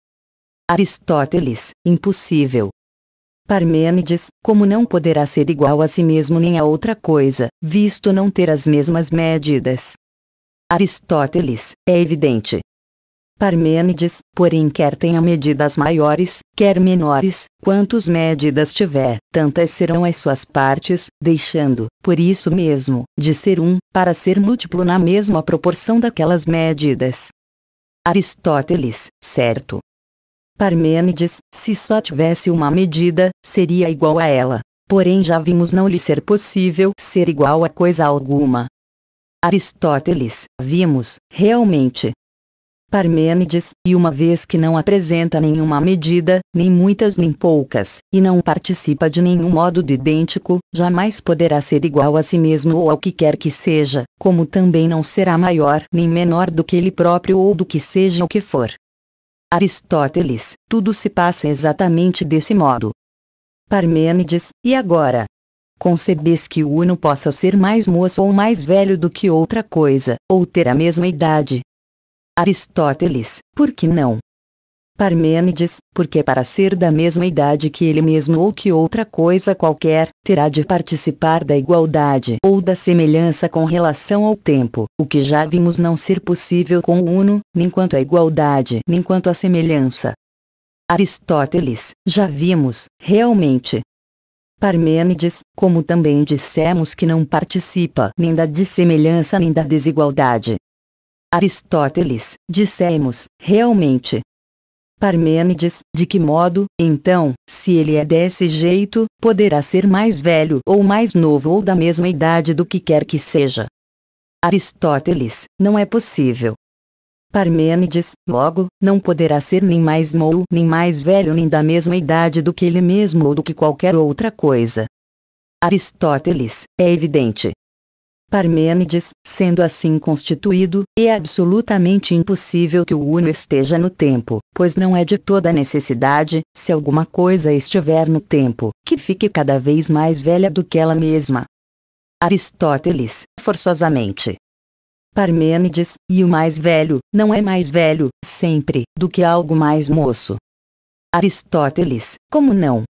Aristóteles, impossível, Parmênides, como não poderá ser igual a si mesmo nem a outra coisa, visto não ter as mesmas medidas. Aristóteles, é evidente. Parmênides, porém, quer tenha medidas maiores, quer menores, quantos medidas tiver, tantas serão as suas partes, deixando, por isso mesmo, de ser um, para ser múltiplo na mesma proporção daquelas medidas. Aristóteles, certo. Parmênides, se só tivesse uma medida, seria igual a ela. Porém já vimos não lhe ser possível ser igual a coisa alguma. Aristóteles, vimos, realmente. Parmênides, e uma vez que não apresenta nenhuma medida, nem muitas nem poucas, e não participa de nenhum modo do idêntico, jamais poderá ser igual a si mesmo ou ao que quer que seja, como também não será maior nem menor do que ele próprio ou do que seja o que for. Aristóteles, tudo se passa exatamente desse modo. Parmênides, e agora? Concebes que o uno possa ser mais moço ou mais velho do que outra coisa, ou ter a mesma idade. Aristóteles, por que não? Parmênides, porque para ser da mesma idade que ele mesmo ou que outra coisa qualquer, terá de participar da igualdade ou da semelhança com relação ao tempo, o que já vimos não ser possível com o Uno, nem quanto à igualdade, nem quanto à semelhança. Aristóteles, já vimos, realmente, Parmênides, como também dissemos que não participa nem da dissemelhança nem da desigualdade. Aristóteles, dissemos, realmente, Parmênides, de que modo, então, se ele é desse jeito, poderá ser mais velho ou mais novo ou da mesma idade do que quer que seja? Aristóteles, não é possível. Parmênides, logo, não poderá ser nem mais novo, nem mais velho, nem da mesma idade do que ele mesmo ou do que qualquer outra coisa. Aristóteles, é evidente, Parmênides, sendo assim constituído, é absolutamente impossível que o Uno esteja no tempo, pois não é de toda necessidade, se alguma coisa estiver no tempo, que fique cada vez mais velha do que ela mesma. Aristóteles, forçosamente. Parmênides, e o mais velho, não é mais velho, sempre, do que algo mais moço. Aristóteles, como não?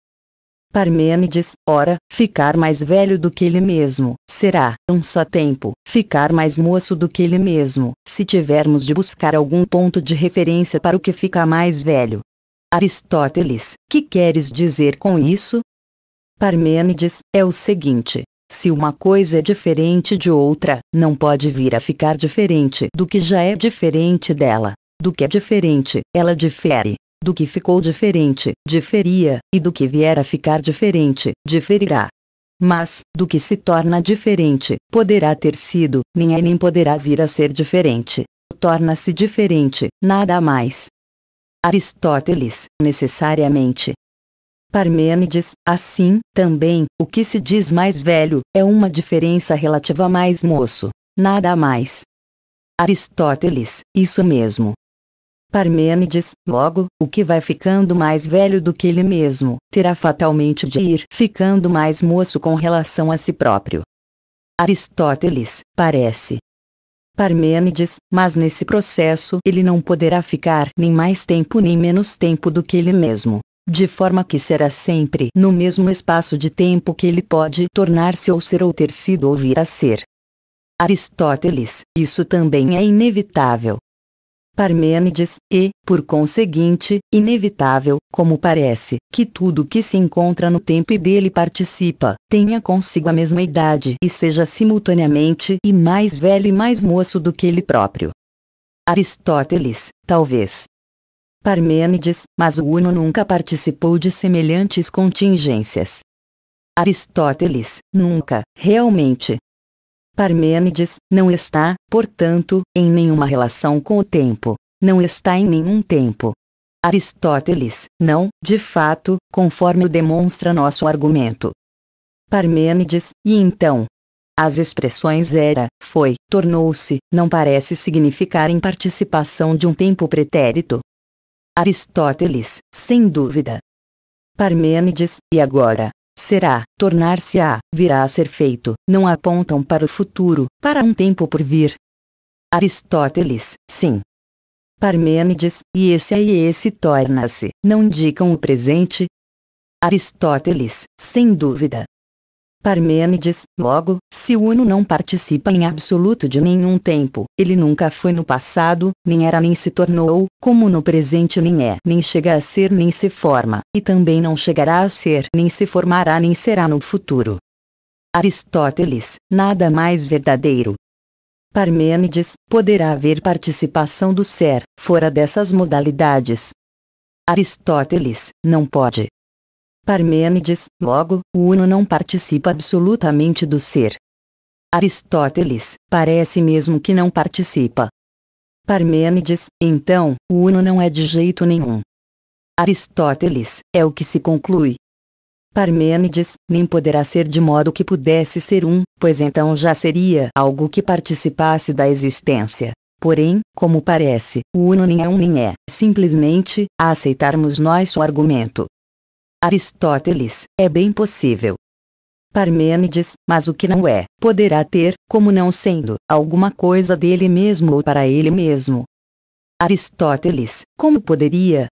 Parmênides, ora, ficar mais velho do que ele mesmo, será, um só tempo, ficar mais moço do que ele mesmo, se tivermos de buscar algum ponto de referência para o que fica mais velho. Aristóteles, que queres dizer com isso? Parmênides, é o seguinte: se uma coisa é diferente de outra, não pode vir a ficar diferente do que já é diferente dela. Do que é diferente, ela difere do que ficou diferente, diferia, e do que vier a ficar diferente, diferirá. Mas, do que se torna diferente, poderá ter sido, nem é nem poderá vir a ser diferente. Torna-se diferente, nada mais. Aristóteles, necessariamente. Parmênides, assim, também, o que se diz mais velho, é uma diferença relativa a mais moço, nada mais. Aristóteles, isso mesmo. Parmênides, logo, o que vai ficando mais velho do que ele mesmo, terá fatalmente de ir ficando mais moço com relação a si próprio. Aristóteles, parece. Parmênides, mas nesse processo ele não poderá ficar nem mais tempo nem menos tempo do que ele mesmo, de forma que será sempre no mesmo espaço de tempo que ele pode tornar-se ou ser ou ter sido ou vir a ser. Aristóteles, isso também é inevitável. Parmênides, e, por conseguinte, inevitável, como parece, que tudo que se encontra no tempo e dele participa, tenha consigo a mesma idade e seja simultaneamente e mais velho e mais moço do que ele próprio. Aristóteles, talvez. Parmênides, mas o Uno nunca participou de semelhantes contingências. Aristóteles, nunca, realmente, Parmênides não está, portanto, em nenhuma relação com o tempo. Não está em nenhum tempo. Aristóteles, não, de fato, conforme o demonstra nosso argumento. Parmênides, e então? As expressões era, foi, tornou-se, não parece significar em participação de um tempo pretérito. Aristóteles, sem dúvida. Parmênides, e agora? será, tornar-se-á, virá a ser feito, não apontam para o futuro, para um tempo por vir. Aristóteles, sim. Parmênides, e esse aí e esse torna-se, não indicam o presente? Aristóteles, sem dúvida, Parmênides, logo, se Uno não participa em absoluto de nenhum tempo, ele nunca foi no passado, nem era nem se tornou, como no presente nem é, nem chega a ser nem se forma, e também não chegará a ser, nem se formará nem será no futuro. Aristóteles, nada mais verdadeiro. Parmênides, poderá haver participação do ser, fora dessas modalidades. Aristóteles, não pode. Parmênides, logo, o uno não participa absolutamente do ser. Aristóteles, parece mesmo que não participa. Parmênides, então, o uno não é de jeito nenhum. Aristóteles, é o que se conclui. Parmênides, nem poderá ser de modo que pudesse ser um, pois então já seria algo que participasse da existência. Porém, como parece, o uno nem é um nem é, simplesmente, a aceitarmos nós o argumento. Aristóteles, é bem possível. Parmênides, mas o que não é, poderá ter, como não sendo, alguma coisa dele mesmo ou para ele mesmo. Aristóteles, como poderia?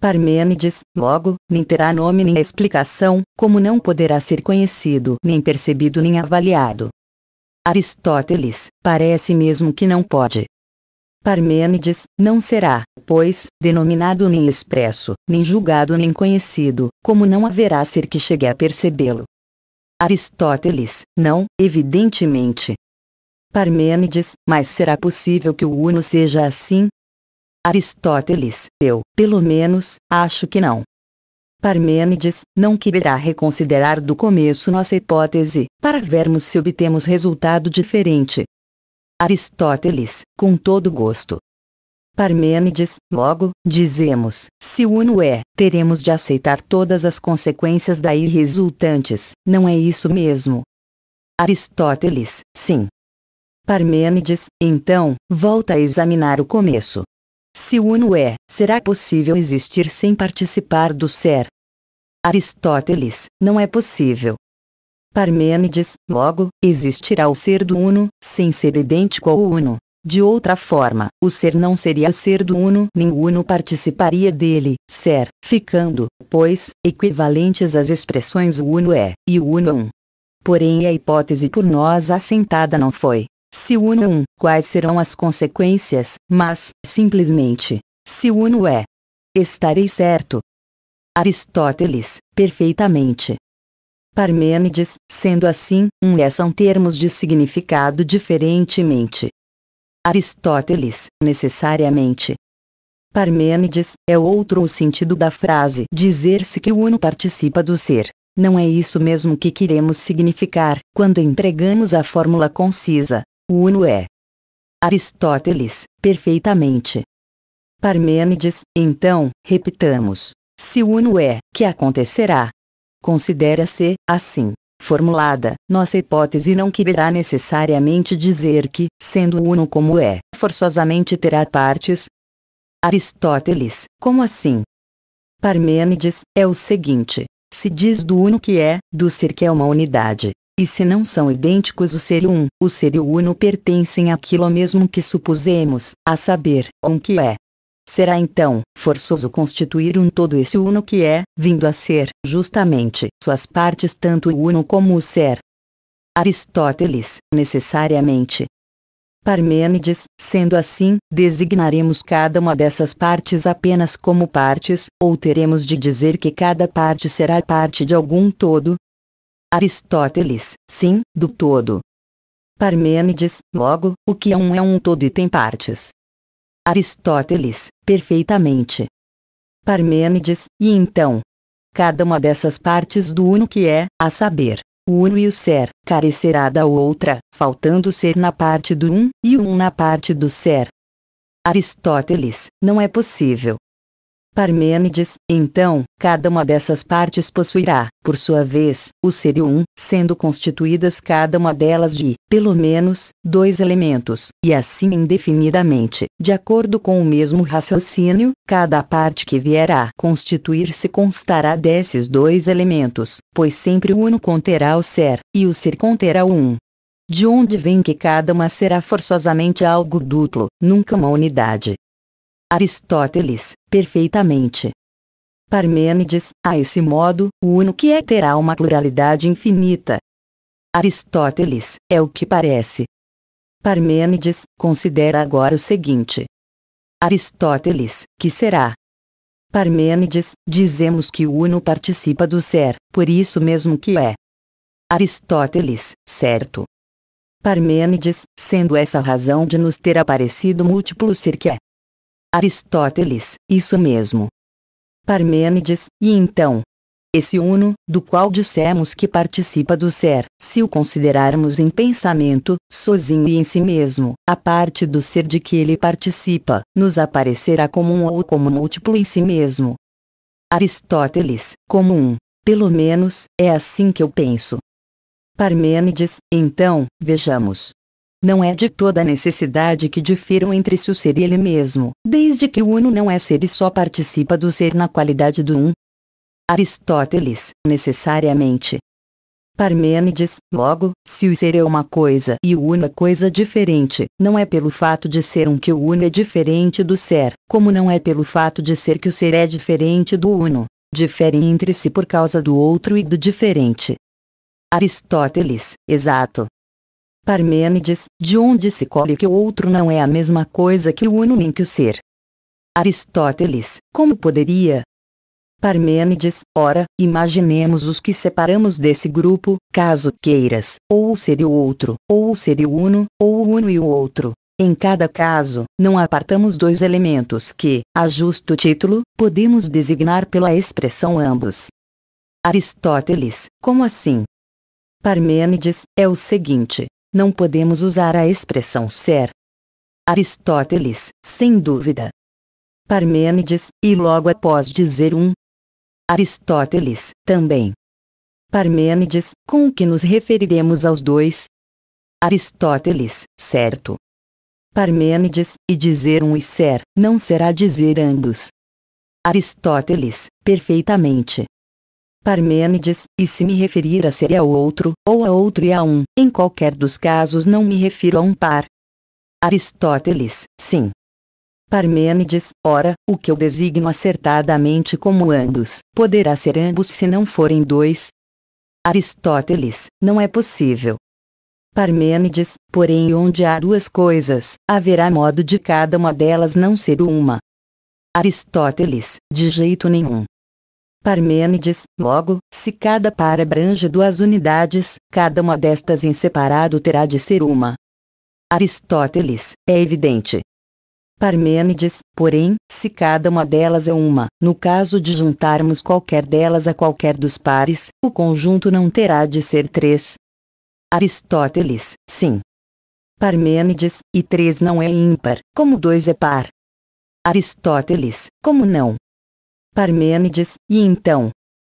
Parmênides, logo, nem terá nome nem explicação, como não poderá ser conhecido, nem percebido, nem avaliado. Aristóteles, parece mesmo que não pode, Parmênides, não será, pois, denominado nem expresso, nem julgado nem conhecido, como não haverá ser que chegue a percebê-lo. Aristóteles, não, evidentemente. Parmênides, mas será possível que o Uno seja assim? Aristóteles, eu, pelo menos, acho que não. Parmênides não quererá reconsiderar do começo nossa hipótese, para vermos se obtemos resultado diferente, Aristóteles, com todo gosto. Parmênides, logo, dizemos, se uno é, teremos de aceitar todas as consequências daí resultantes, não é isso mesmo? Aristóteles, sim. Parmênides, então, volta a examinar o começo. Se uno é, será possível existir sem participar do ser? Aristóteles, não é possível. Parmênides, logo, existirá o ser do Uno, sem ser idêntico ao Uno. De outra forma, o ser não seria o ser do Uno, nem o Uno participaria dele, ser, ficando, pois, equivalentes às expressões o Uno é e o Uno um. Porém, a hipótese por nós assentada não foi se Uno um, quais serão as consequências, mas, simplesmente, se Uno é. Estarei certo. Aristóteles, perfeitamente. Parmênides, sendo assim, um é são termos de significado diferentemente. Aristóteles, necessariamente. Parmênides é outro o sentido da frase dizer-se que o uno participa do ser. Não é isso mesmo que queremos significar quando empregamos a fórmula concisa. O uno é Aristóteles, perfeitamente. Parmênides, então, repitamos. Se o uno é, que acontecerá? Considera-se, assim, formulada, nossa hipótese não quererá necessariamente dizer que, sendo uno como é, forçosamente terá partes. Aristóteles, como assim? Parmênides, é o seguinte: se diz do uno que é, do ser que é uma unidade. E se não são idênticos o ser um, o ser e o uno pertencem àquilo mesmo que supusemos, a saber, um que é. Será então forçoso constituir um todo esse uno que é, vindo a ser, justamente, suas partes tanto o uno como o ser. Aristóteles, necessariamente. Parmênides, sendo assim, designaremos cada uma dessas partes apenas como partes, ou teremos de dizer que cada parte será parte de algum todo? Aristóteles, sim, do todo. Parmênides, logo, o que é um é um todo e tem partes. Aristóteles, perfeitamente. Parmênides, e então. Cada uma dessas partes do uno que é, a saber, o uno e o ser, carecerá da outra, faltando o ser na parte do um, e o um na parte do ser. Aristóteles, não é possível, Parmênides, então, cada uma dessas partes possuirá, por sua vez, o ser e um, sendo constituídas cada uma delas de, pelo menos, dois elementos, e assim indefinidamente, de acordo com o mesmo raciocínio, cada parte que vierá constituir-se constará desses dois elementos, pois sempre o uno conterá o ser, e o ser conterá o um. De onde vem que cada uma será forçosamente algo duplo, nunca uma unidade, Aristóteles, perfeitamente. Parmênides, a esse modo, o uno que é terá uma pluralidade infinita. Aristóteles, é o que parece. Parmênides, considera agora o seguinte. Aristóteles, que será? Parmênides, dizemos que o uno participa do ser, por isso mesmo que é. Aristóteles, certo. Parmênides, sendo essa a razão de nos ter aparecido múltiplo ser que é. Aristóteles, isso mesmo. Parmênides, e então? Esse uno, do qual dissemos que participa do ser, se o considerarmos em pensamento, sozinho e em si mesmo, a parte do ser de que ele participa, nos aparecerá como um ou como múltiplo em si mesmo. Aristóteles, como um. Pelo menos, é assim que eu penso. Parmênides, então, vejamos. Não é de toda necessidade que difiram entre si o ser e ele mesmo, desde que o uno não é ser e só participa do ser na qualidade do um. Aristóteles, necessariamente. Parmênides, logo, se o ser é uma coisa e o uno é coisa diferente, não é pelo fato de ser um que o uno é diferente do ser, como não é pelo fato de ser que o ser é diferente do uno. Diferem entre si por causa do outro e do diferente. Aristóteles, exato. Parmênides, de onde se colhe que o outro não é a mesma coisa que o uno nem que o ser. Aristóteles, como poderia? Parmênides, ora, imaginemos os que separamos desse grupo, caso queiras, ou o ser e o outro, ou o ser e o uno, ou o uno e o outro. Em cada caso, não apartamos dois elementos que, a justo título, podemos designar pela expressão ambos. Aristóteles, como assim? Parmênides, é o seguinte: não podemos usar a expressão ser. Aristóteles, sem dúvida. Parmênides, e logo após dizer um. Aristóteles, também. Parmênides, com que nos referiremos aos dois? Aristóteles, certo. Parmênides, e dizer um e ser, não será dizer ambos. Aristóteles, perfeitamente. Parmênides, e se me referir a ser e a outro, ou a outro e a um, em qualquer dos casos não me refiro a um par. Aristóteles, sim. Parmênides, ora, o que eu designo acertadamente como ambos, poderá ser ambos se não forem dois. Aristóteles, não é possível. Parmênides, porém, onde há duas coisas, haverá modo de cada uma delas não ser uma. Aristóteles, de jeito nenhum. Parmênides, logo, se cada par abrange duas unidades, cada uma destas em separado terá de ser uma. Aristóteles, é evidente. Parmênides, porém, se cada uma delas é uma, no caso de juntarmos qualquer delas a qualquer dos pares, o conjunto não terá de ser três. Aristóteles, sim. Parmênides, e três não é ímpar, como dois é par. Aristóteles, como não? Parmênides, e então,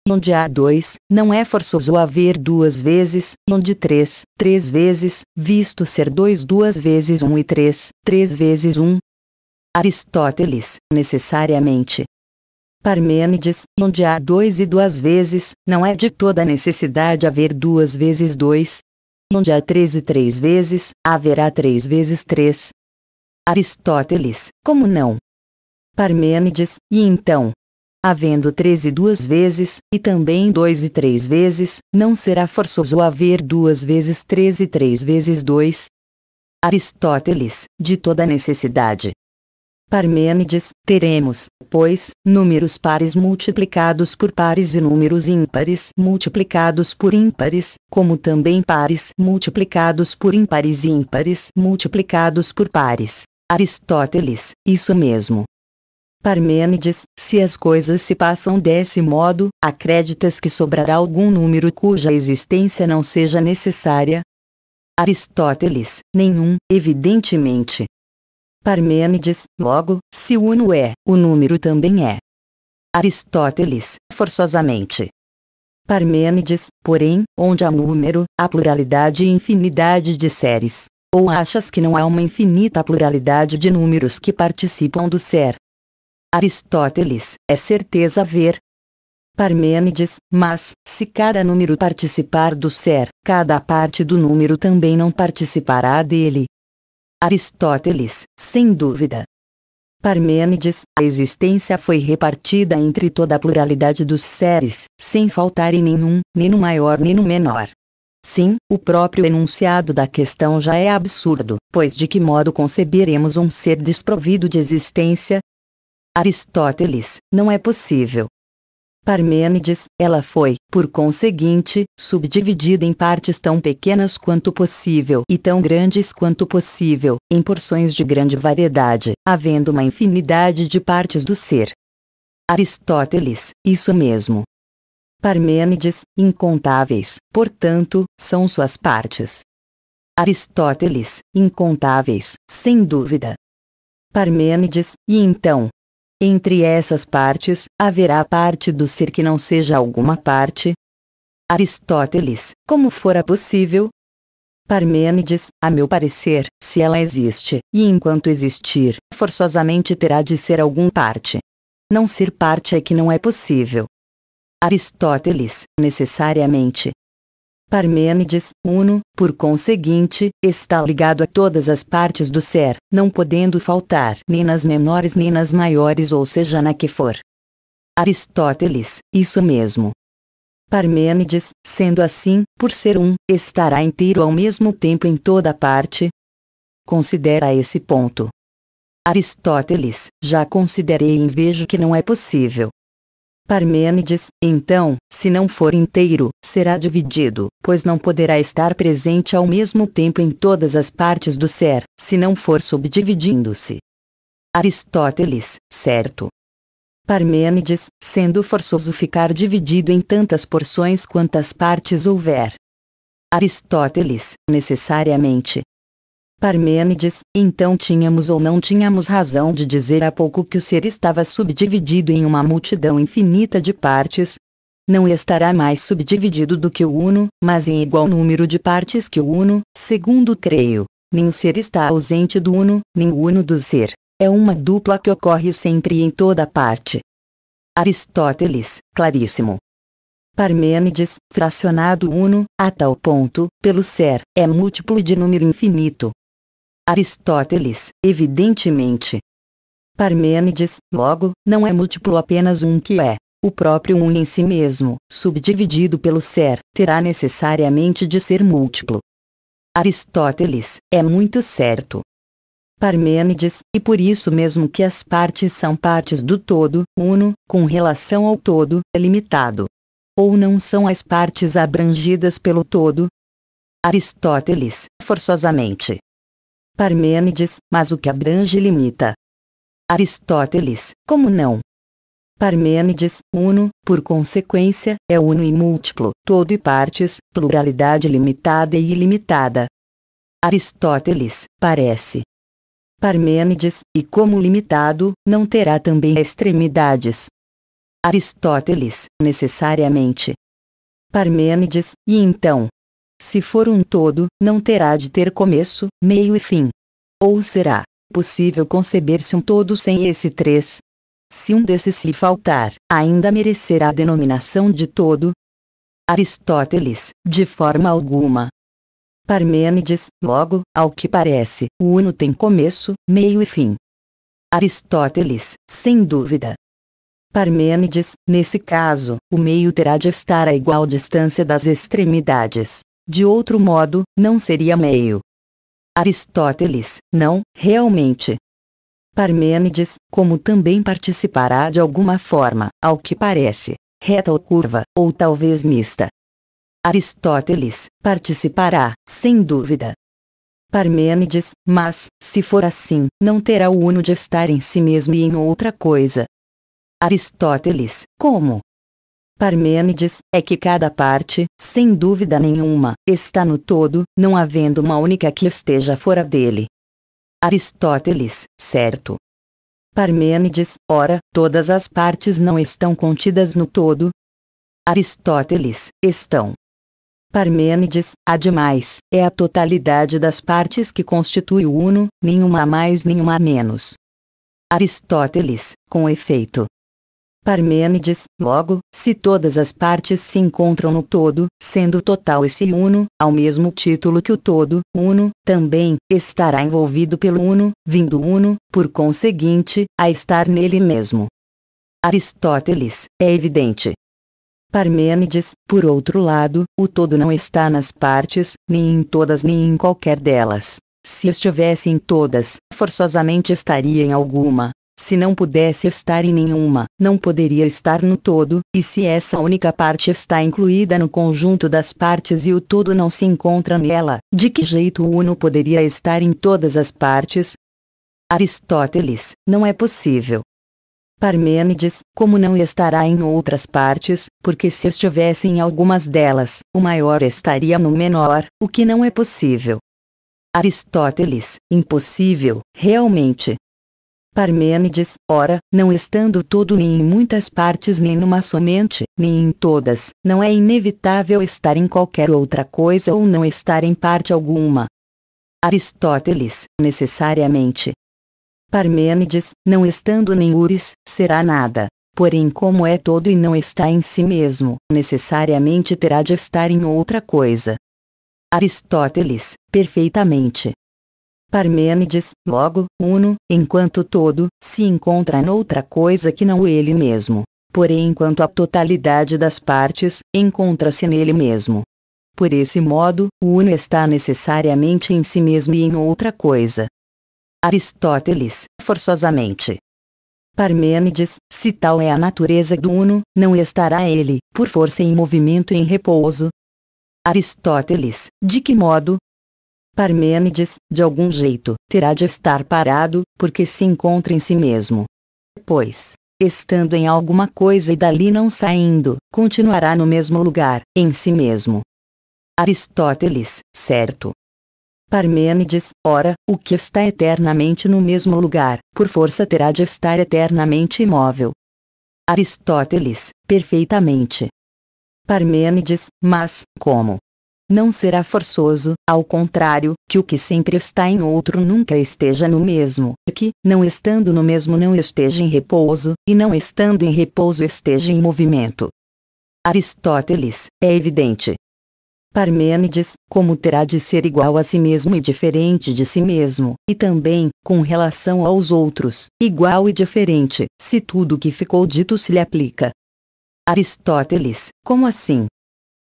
onde há dois, não é forçoso haver duas vezes, onde três, três vezes, visto ser dois duas vezes um e três, três vezes um. Aristóteles, necessariamente. Parmênides, onde há dois e duas vezes, não é de toda necessidade haver duas vezes dois. Onde há três e três vezes, haverá três vezes três. Aristóteles, como não? Parmênides, e então, havendo três e duas vezes, e também dois e três vezes, não será forçoso haver duas vezes três e três vezes dois. Aristóteles, de toda necessidade. Parmênides, teremos, pois, números pares multiplicados por pares e números ímpares multiplicados por ímpares, como também pares multiplicados por ímpares e ímpares multiplicados por pares. Aristóteles, isso mesmo. Parmênides, se as coisas se passam desse modo, acreditas que sobrará algum número cuja existência não seja necessária? Aristóteles, nenhum, evidentemente. Parmênides, logo, se o uno é, o número também é. Aristóteles, forçosamente. Parmênides, porém, onde há número, há pluralidade e infinidade de séries. Ou achas que não há uma infinita pluralidade de números que participam do ser? Aristóteles, é certeza ver. Parmênides, mas, se cada número participar do ser, cada parte do número também não participará dele. Aristóteles, sem dúvida. Parmênides, a existência foi repartida entre toda a pluralidade dos seres, sem faltar em nenhum, nem no maior nem no menor. Sim, o próprio enunciado da questão já é absurdo, pois de que modo conceberemos um ser desprovido de existência, Aristóteles, não é possível. Parmênides, ela foi, por conseguinte, subdividida em partes tão pequenas quanto possível e tão grandes quanto possível, em porções de grande variedade, havendo uma infinidade de partes do ser. Aristóteles, isso mesmo. Parmênides, incontáveis, portanto, são suas partes. Aristóteles, incontáveis, sem dúvida. Parmênides, e então, entre essas partes, haverá parte do ser que não seja alguma parte? Aristóteles, como fora possível? Parmênides, a meu parecer, se ela existe, e enquanto existir, forçosamente terá de ser algum parte. Não ser parte é que não é possível. Aristóteles, necessariamente, Parmênides, uno, por conseguinte, está ligado a todas as partes do ser, não podendo faltar nem nas menores nem nas maiores ou seja na que for. Aristóteles, isso mesmo. Parmênides, sendo assim, por ser um, estará inteiro ao mesmo tempo em toda parte? Considera esse ponto. Aristóteles, já considerei e vejo que não é possível, Parmênides, então, se não for inteiro, será dividido, pois não poderá estar presente ao mesmo tempo em todas as partes do ser, se não for subdividindo-se. Aristóteles, certo. Parmênides, sendo forçoso ficar dividido em tantas porções quantas partes houver. Aristóteles, necessariamente, Parmênides, então tínhamos ou não tínhamos razão de dizer há pouco que o ser estava subdividido em uma multidão infinita de partes? Não estará mais subdividido do que o uno, mas em igual número de partes que o uno, segundo creio. Nem o ser está ausente do uno, nem o uno do ser. É uma dupla que ocorre sempre em toda parte. Aristóteles, claríssimo. Parmênides, fracionado uno, a tal ponto, pelo ser, é múltiplo de número infinito, Aristóteles, evidentemente. Parmênides, logo, não é múltiplo apenas um que é. O próprio um em si mesmo, subdividido pelo ser, terá necessariamente de ser múltiplo. Aristóteles, é muito certo. Parmênides, e por isso mesmo que as partes são partes do todo, uno, com relação ao todo, é limitado. Ou não são as partes abrangidas pelo todo? Aristóteles, forçosamente. Parmênides, mas o que abrange limita. Aristóteles, como não? Parmênides, uno, por consequência, é uno e múltiplo, todo e partes, pluralidade limitada e ilimitada. Aristóteles, parece. Parmênides, e como limitado, não terá também extremidades. Aristóteles, necessariamente. Parmênides, e então? Se for um todo, não terá de ter começo, meio e fim. Ou será possível conceber-se um todo sem esse três? Se um desses se faltar, ainda merecerá a denominação de todo? Aristóteles, de forma alguma. Parmênides, logo, ao que parece, o uno tem começo, meio e fim. Aristóteles, sem dúvida. Parmênides, nesse caso, o meio terá de estar a igual distância das extremidades de outro modo, não seria meio. Aristóteles, não, realmente. Parmênides, como também participará de alguma forma, ao que parece, reta ou curva, ou talvez mista. Aristóteles, participará, sem dúvida. Parmênides, mas, se for assim, não terá o uno de estar em si mesmo e em outra coisa. Aristóteles, como, Parmênides, é que cada parte, sem dúvida nenhuma, está no todo, não havendo uma única que esteja fora dele. Aristóteles, certo. Parmênides, ora, todas as partes não estão contidas no todo? Aristóteles, estão. Parmênides, ademais, é a totalidade das partes que constitui o uno, nenhuma a mais nenhuma a menos. Aristóteles, com efeito, Parmênides, logo, se todas as partes se encontram no todo, sendo total esse uno, ao mesmo título que o todo, uno, também, estará envolvido pelo uno, vindo uno, por conseguinte, a estar nele mesmo. Aristóteles, é evidente. Parmênides, por outro lado, o todo não está nas partes, nem em todas nem em qualquer delas. Se estivesse em todas, forçosamente estaria em alguma, se não pudesse estar em nenhuma, não poderia estar no todo, e se essa única parte está incluída no conjunto das partes e o todo não se encontra nela, de que jeito o uno poderia estar em todas as partes? Aristóteles, não é possível. Parmênides, como não estará em outras partes, porque se estivesse em algumas delas, o maior estaria no menor, o que não é possível. Aristóteles, impossível, realmente, Parmênides, ora, não estando todo nem em muitas partes nem numa somente, nem em todas, não é inevitável estar em qualquer outra coisa ou não estar em parte alguma. Aristóteles, necessariamente. Parmênides, não estando nem Uris, será nada. Porém, como é todo e não está em si mesmo, necessariamente terá de estar em outra coisa. Aristóteles, perfeitamente. Parmênides, logo, uno, enquanto todo, se encontra noutra coisa que não ele mesmo. Porém, enquanto a totalidade das partes, encontra-se nele mesmo. Por esse modo, o uno está necessariamente em si mesmo e em outra coisa. Aristóteles, forçosamente. Parmênides, se tal é a natureza do uno, não estará ele, por força em movimento e em repouso? Aristóteles, de que modo? Parmênides, de algum jeito, terá de estar parado, porque se encontra em si mesmo. Pois, estando em alguma coisa e dali não saindo, continuará no mesmo lugar, em si mesmo. Aristóteles, certo. Parmênides, ora, o que está eternamente no mesmo lugar, por força terá de estar eternamente imóvel. Aristóteles, perfeitamente. Parmênides, mas, como? Não será forçoso, ao contrário, que o que sempre está em outro nunca esteja no mesmo, que, não estando no mesmo, não esteja em repouso, e não estando em repouso, esteja em movimento. Aristóteles, é evidente. Parmênides, como terá de ser igual a si mesmo e diferente de si mesmo, e também, com relação aos outros, igual e diferente, se tudo o que ficou dito se lhe aplica. Aristóteles, como assim?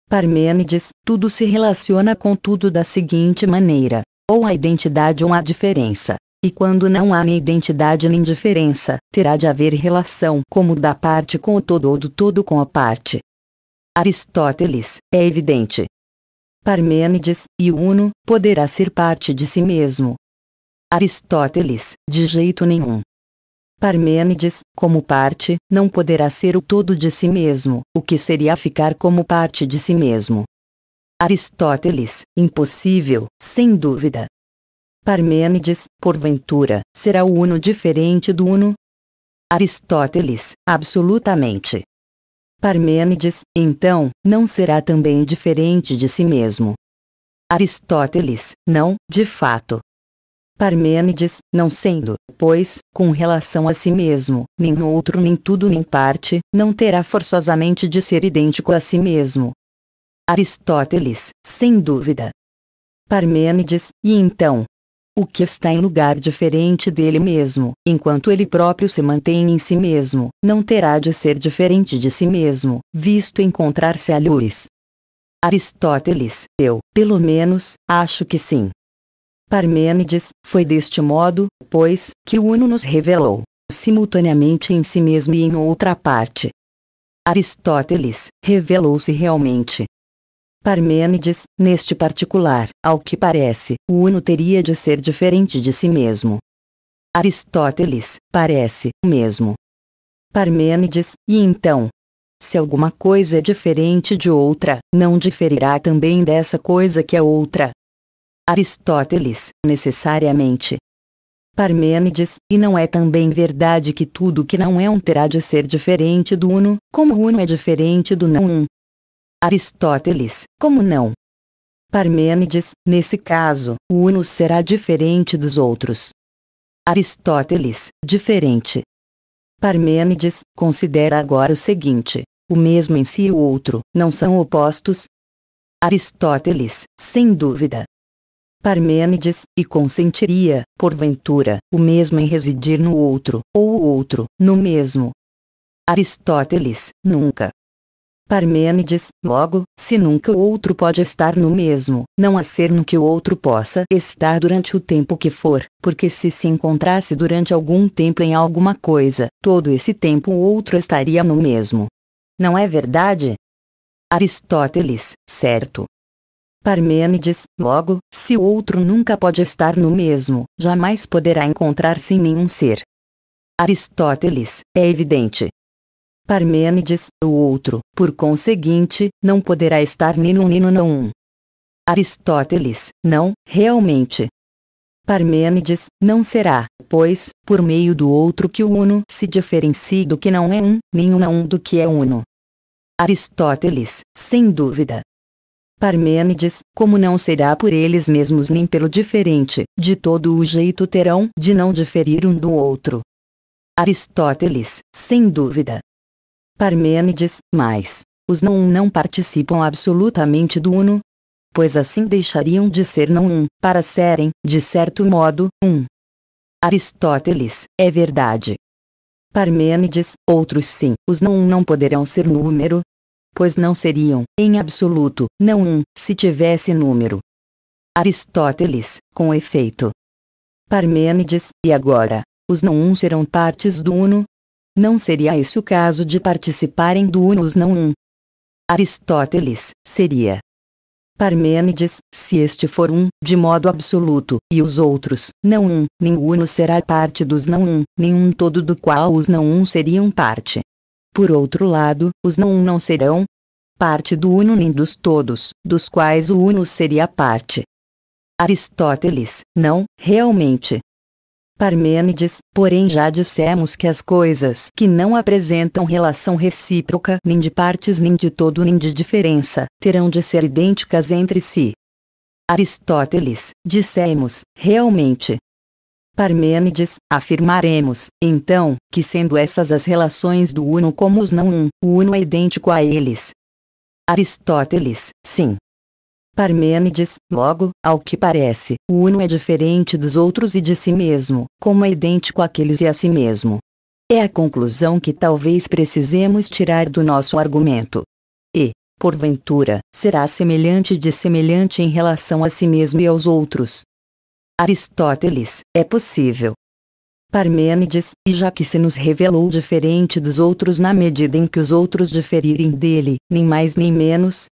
Parmênides, tudo se relaciona com tudo da seguinte maneira: ou a identidade ou a diferença. E quando não há nem identidade nem diferença, terá de haver relação como da parte com o todo ou do todo com a parte. Aristóteles, é evidente. Parmênides, e uno, poderá ser parte de si mesmo. Aristóteles, de jeito nenhum. Parmênides, como parte, não poderá ser o todo de si mesmo, o que seria ficar como parte de si mesmo. Aristóteles, impossível, sem dúvida. Parmênides, porventura, será o uno diferente do uno? Aristóteles, absolutamente. Parmênides, então, não será também diferente de si mesmo. Aristóteles, não, de fato. Parmênides, não sendo, pois, com relação a si mesmo, nem outro nem tudo nem parte, não terá forçosamente de ser idêntico a si mesmo. Aristóteles, sem dúvida. Parmênides, e então, o que está em lugar diferente dele mesmo, enquanto ele próprio se mantém em si mesmo, não terá de ser diferente de si mesmo, visto encontrar-se a luz. Aristóteles, eu, pelo menos, acho que sim. Parmênides, foi deste modo, pois, que o Uno nos revelou, simultaneamente em si mesmo e em outra parte. Aristóteles, revelou-se realmente. Parmênides, neste particular, ao que parece, o Uno teria de ser diferente de si mesmo. Aristóteles, parece, mesmo. Parmênides, e então? Se alguma coisa é diferente de outra, não diferirá também dessa coisa que é outra, Aristóteles, necessariamente. Parmênides, e não é também verdade que tudo que não é um terá de ser diferente do uno, como o uno é diferente do não um. Aristóteles, como não? Parmênides, nesse caso, o uno será diferente dos outros. Aristóteles, diferente. Parmênides, considera agora o seguinte: o mesmo em si e o outro, não são opostos? Aristóteles, sem dúvida, Parmênides, e consentiria, porventura, o mesmo em residir no outro, ou o outro, no mesmo. Aristóteles, nunca. Parmênides, logo, se nunca o outro pode estar no mesmo, não há ser no que o outro possa estar durante o tempo que for, porque se se encontrasse durante algum tempo em alguma coisa, todo esse tempo o outro estaria no mesmo. Não é verdade? Aristóteles, certo. Parmênides, logo, se o outro nunca pode estar no mesmo, jamais poderá encontrar-se em nenhum ser. Aristóteles, é evidente. Parmênides, o outro, por conseguinte, não poderá estar nem num nem no não um. Aristóteles, não, realmente. Parmênides, não será, pois, por meio do outro que o uno se diferencie do que não é um, nem o não do que é uno. Aristóteles, sem dúvida, Parmênides, como não será por eles mesmos nem pelo diferente, de todo o jeito terão de não diferir um do outro. Aristóteles, sem dúvida. Parmênides, mais, os não um não participam absolutamente do uno, pois assim deixariam de ser não um, para serem, de certo modo, um. Aristóteles, é verdade. Parmênides, outros sim, os não um não poderão ser número, pois não seriam, em absoluto, não um, se tivesse número. Aristóteles, com efeito. Parmênides, e agora, os não um serão partes do uno? Não seria esse o caso de participarem do uno os não um? Aristóteles, seria. Parmênides, se este for um, de modo absoluto, e os outros, não um, nenhum será parte dos não um, nenhum todo do qual os não um seriam parte. Por outro lado, os não não serão parte do uno nem dos todos, dos quais o uno seria parte. Aristóteles, não, realmente. Parmênides, porém já dissemos que as coisas que não apresentam relação recíproca nem de partes nem de todo nem de diferença, terão de ser idênticas entre si. Aristóteles, dissemos, realmente. Parmênides, afirmaremos, então, que sendo essas as relações do uno como os não um, o uno é idêntico a eles. Aristóteles, sim. Parmênides, logo, ao que parece, o uno é diferente dos outros e de si mesmo, como é idêntico àqueles e a si mesmo. É a conclusão que talvez precisemos tirar do nosso argumento. E, porventura, será semelhante de semelhante em relação a si mesmo e aos outros, Aristóteles, é possível. Parmênides, e já que se nos revelou diferente dos outros na medida em que os outros diferirem dele, nem mais nem menos.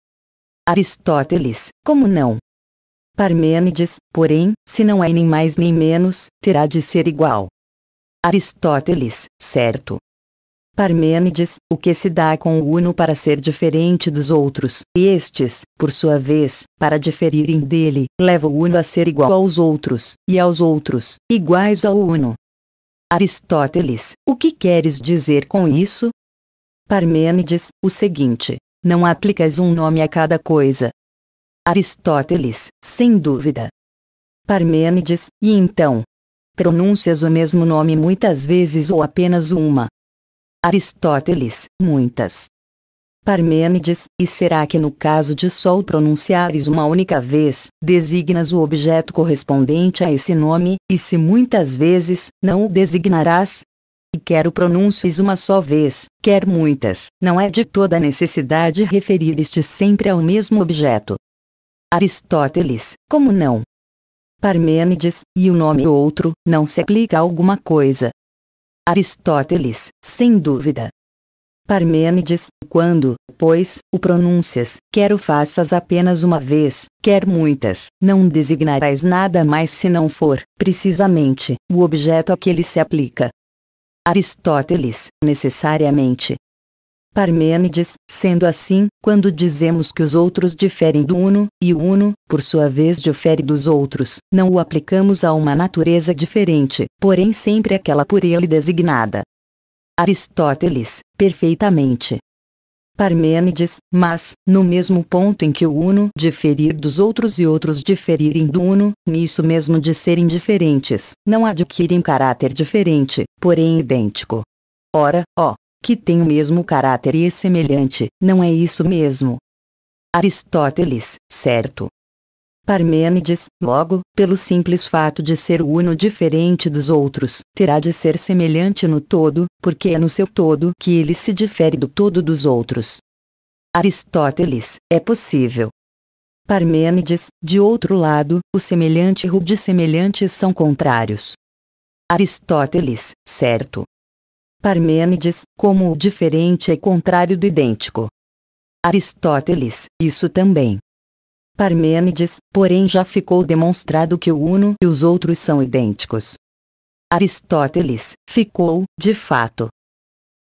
Aristóteles, como não? Parmênides, porém, se não é nem mais nem menos, terá de ser igual. Aristóteles, certo, Parmênides, o que se dá com o uno para ser diferente dos outros, e estes, por sua vez, para diferirem dele, leva o uno a ser igual aos outros, e aos outros, iguais ao uno. Aristóteles, o que queres dizer com isso? Parmênides, o seguinte: não aplicas um nome a cada coisa. Aristóteles, sem dúvida. Parmênides, e então? Pronuncias o mesmo nome muitas vezes ou apenas uma, Aristóteles, muitas. Parmênides, e será que no caso de só o pronunciares uma única vez, designas o objeto correspondente a esse nome, e se muitas vezes, não o designarás? E quer o pronuncies uma só vez, quer muitas, não é de toda necessidade referir te sempre ao mesmo objeto. Aristóteles, como não? Parmênides, e o nome outro, não se aplica a alguma coisa, Aristóteles, sem dúvida. Parmênides, quando, pois, o pronuncias, quer o faças apenas uma vez, quer muitas, não designarás nada mais se não for, precisamente, o objeto a que ele se aplica. Aristóteles, necessariamente, Parmênides, sendo assim, quando dizemos que os outros diferem do uno, e o uno, por sua vez, difere dos outros, não o aplicamos a uma natureza diferente, porém sempre aquela por ele designada. Aristóteles, perfeitamente. Parmênides, mas, no mesmo ponto em que o uno diferir dos outros e outros diferirem do uno, nisso mesmo de serem diferentes, não adquirem caráter diferente, porém idêntico. Ora, ó, que tem o mesmo caráter e é semelhante, não é isso mesmo? Aristóteles, certo. Parmênides, logo, pelo simples fato de ser uno diferente dos outros, terá de ser semelhante no todo, porque é no seu todo que ele se difere do todo dos outros. Aristóteles, é possível. Parmênides, de outro lado, o semelhante e o dissemelhante são contrários. Aristóteles, certo. Parmênides, como o diferente é contrário do idêntico. Aristóteles, isso também. Parmênides, porém já ficou demonstrado que o uno e os outros são idênticos. Aristóteles, ficou, de fato.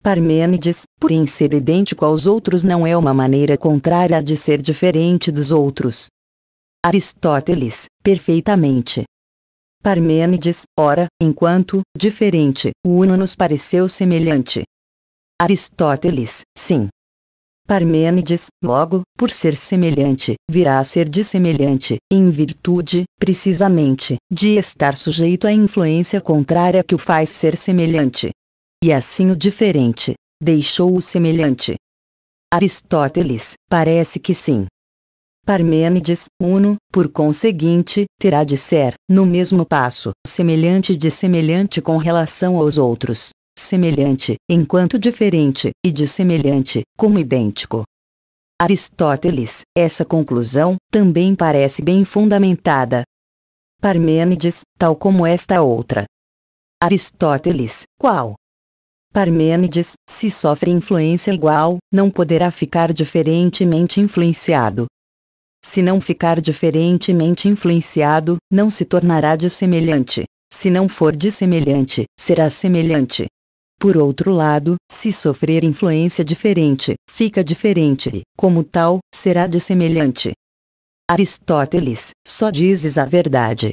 Parmênides, porém ser idêntico aos outros não é uma maneira contrária de ser diferente dos outros. Aristóteles, perfeitamente. Parmênides, ora, enquanto, diferente, o uno nos pareceu semelhante. Aristóteles, sim. Parmênides, logo, por ser semelhante, virá a ser dissemelhante, em virtude, precisamente, de estar sujeito à influência contrária que o faz ser semelhante. E assim o diferente, deixou o semelhante. Aristóteles, parece que sim. Parmênides, Uno, por conseguinte, terá de ser, no mesmo passo, semelhante de semelhante com relação aos outros, semelhante, enquanto diferente, e de semelhante, como idêntico. Aristóteles, essa conclusão, também parece bem fundamentada. Parmênides, tal como esta outra. Aristóteles, qual? Parmênides, se sofre influência igual, não poderá ficar diferentemente influenciado, se não ficar diferentemente influenciado, não se tornará dissemelhante. Se não for dissemelhante, será semelhante. Por outro lado, se sofrer influência diferente, fica diferente e, como tal, será dissemelhante. Aristóteles, só dizes a verdade,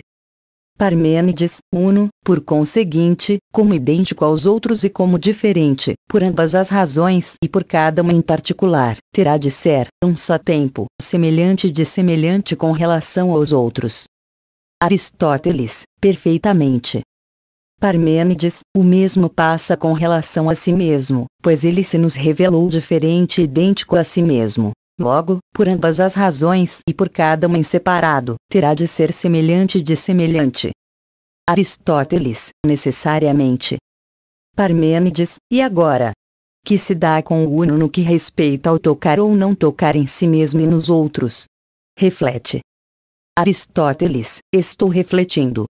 Parmênides, uno, por conseguinte, como idêntico aos outros e como diferente, por ambas as razões e por cada uma em particular, terá de ser, um só tempo, semelhante de semelhante com relação aos outros. Aristóteles, perfeitamente. Parmênides, o mesmo passa com relação a si mesmo, pois ele se nos revelou diferente e idêntico a si mesmo, Logo, por ambas as razões e por cada uma em separado, terá de ser semelhante de semelhante. Aristóteles, necessariamente. Parmênides, e agora? Que se dá com o uno no que respeita ao tocar ou não tocar em si mesmo e nos outros. Reflete. Aristóteles, estou refletindo.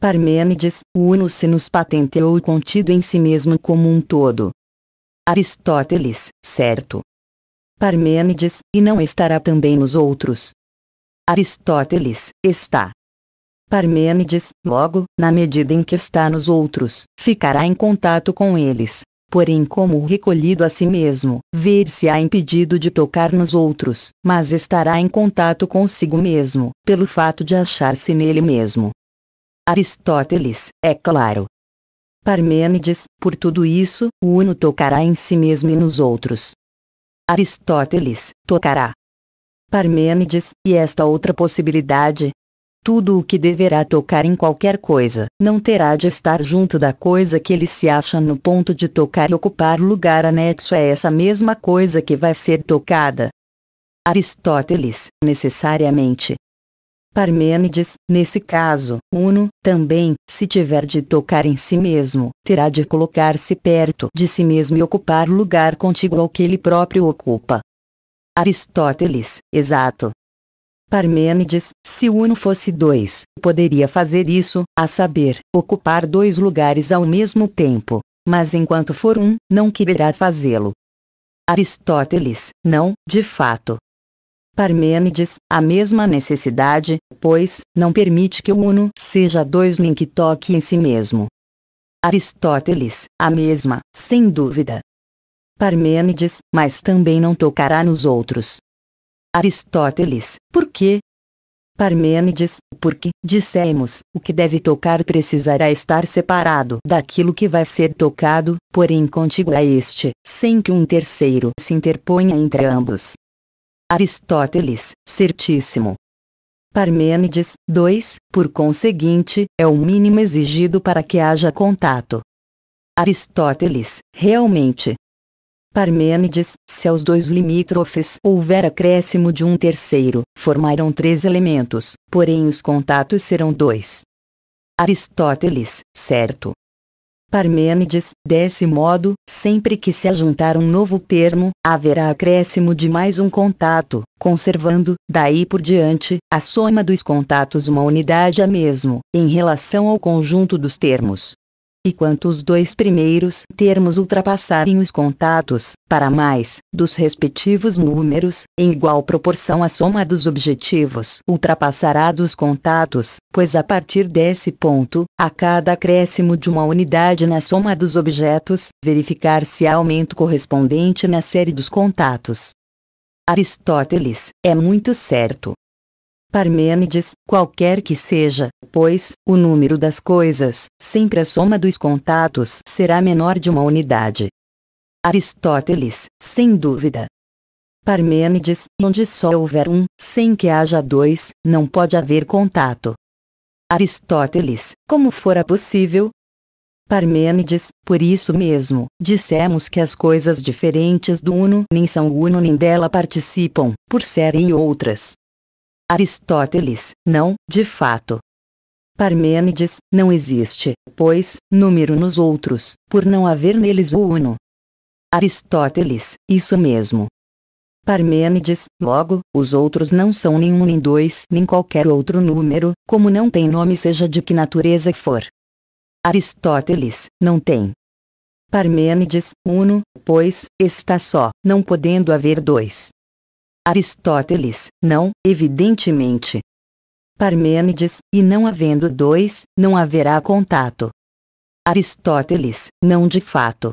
Parmênides, o uno se nos patenteou contido em si mesmo como um todo. Aristóteles, certo. Parmênides, e não estará também nos outros. Aristóteles, está. Parmênides, logo, na medida em que está nos outros, ficará em contato com eles. Porém, como recolhido a si mesmo, ver-se-á impedido de tocar nos outros, mas estará em contato consigo mesmo, pelo fato de achar-se nele mesmo. Aristóteles, é claro. Parmênides, por tudo isso, o uno tocará em si mesmo e nos outros, Aristóteles, tocará. Parmênides, e esta outra possibilidade. Tudo o que deverá tocar em qualquer coisa não terá de estar junto da coisa que ele se acha no ponto de tocar e ocupar lugar anexo a essa mesma coisa que vai ser tocada. Aristóteles, necessariamente, Parmênides, nesse caso, Uno, também, se tiver de tocar em si mesmo, terá de colocar-se perto de si mesmo e ocupar lugar contíguo ao que ele próprio ocupa. Aristóteles, exato. Parmênides, se Uno fosse dois, poderia fazer isso, a saber, ocupar dois lugares ao mesmo tempo, mas enquanto for um, não quererá fazê-lo. Aristóteles, não, de fato, Parmênides, a mesma necessidade, pois, não permite que o uno seja dois nem que toque em si mesmo. Aristóteles, a mesma, sem dúvida. Parmênides, mas também não tocará nos outros. Aristóteles, por quê? Parmênides, porque, dissemos, o que deve tocar precisará estar separado daquilo que vai ser tocado, porém contíguo a este, sem que um terceiro se interponha entre ambos. Aristóteles, certíssimo. Parmênides, 2, por conseguinte, é o mínimo exigido para que haja contato. Aristóteles, realmente. Parmênides, se aos dois limítrofes houver acréscimo de um terceiro, formarão três elementos, porém os contatos serão dois. Aristóteles, certo. Parmênides, desse modo, sempre que se ajuntar um novo termo, haverá acréscimo de mais um contato, conservando, daí por diante, a soma dos contatos uma unidade a mesmo, em relação ao conjunto dos termos e quanto os dois primeiros termos ultrapassarem os contatos, para mais, dos respectivos números, em igual proporção a soma dos objetivos ultrapassará dos contatos, pois a partir desse ponto, a cada acréscimo de uma unidade na soma dos objetos, verificar-se aumento correspondente na série dos contatos. Aristóteles, é muito certo, Parmênides, qualquer que seja, pois, o número das coisas, sempre a soma dos contatos será menor de uma unidade. Aristóteles, sem dúvida. Parmênides, onde só houver um, sem que haja dois, não pode haver contato. Aristóteles, como fora possível? Parmênides, por isso mesmo, dissemos que as coisas diferentes do uno nem são uno nem dela participam, por serem outras. Aristóteles, não, de fato. Parmênides, não existe, pois, número nos outros, por não haver neles o uno. Aristóteles, isso mesmo. Parmênides, logo, os outros não são nenhum nem dois nem qualquer outro número, como não tem nome seja de que natureza for. Aristóteles, não tem. Parmênides, uno, pois, está só, não podendo haver dois. Aristóteles, não, evidentemente. Parmênides, e não havendo dois, não haverá contato. Aristóteles, não de fato.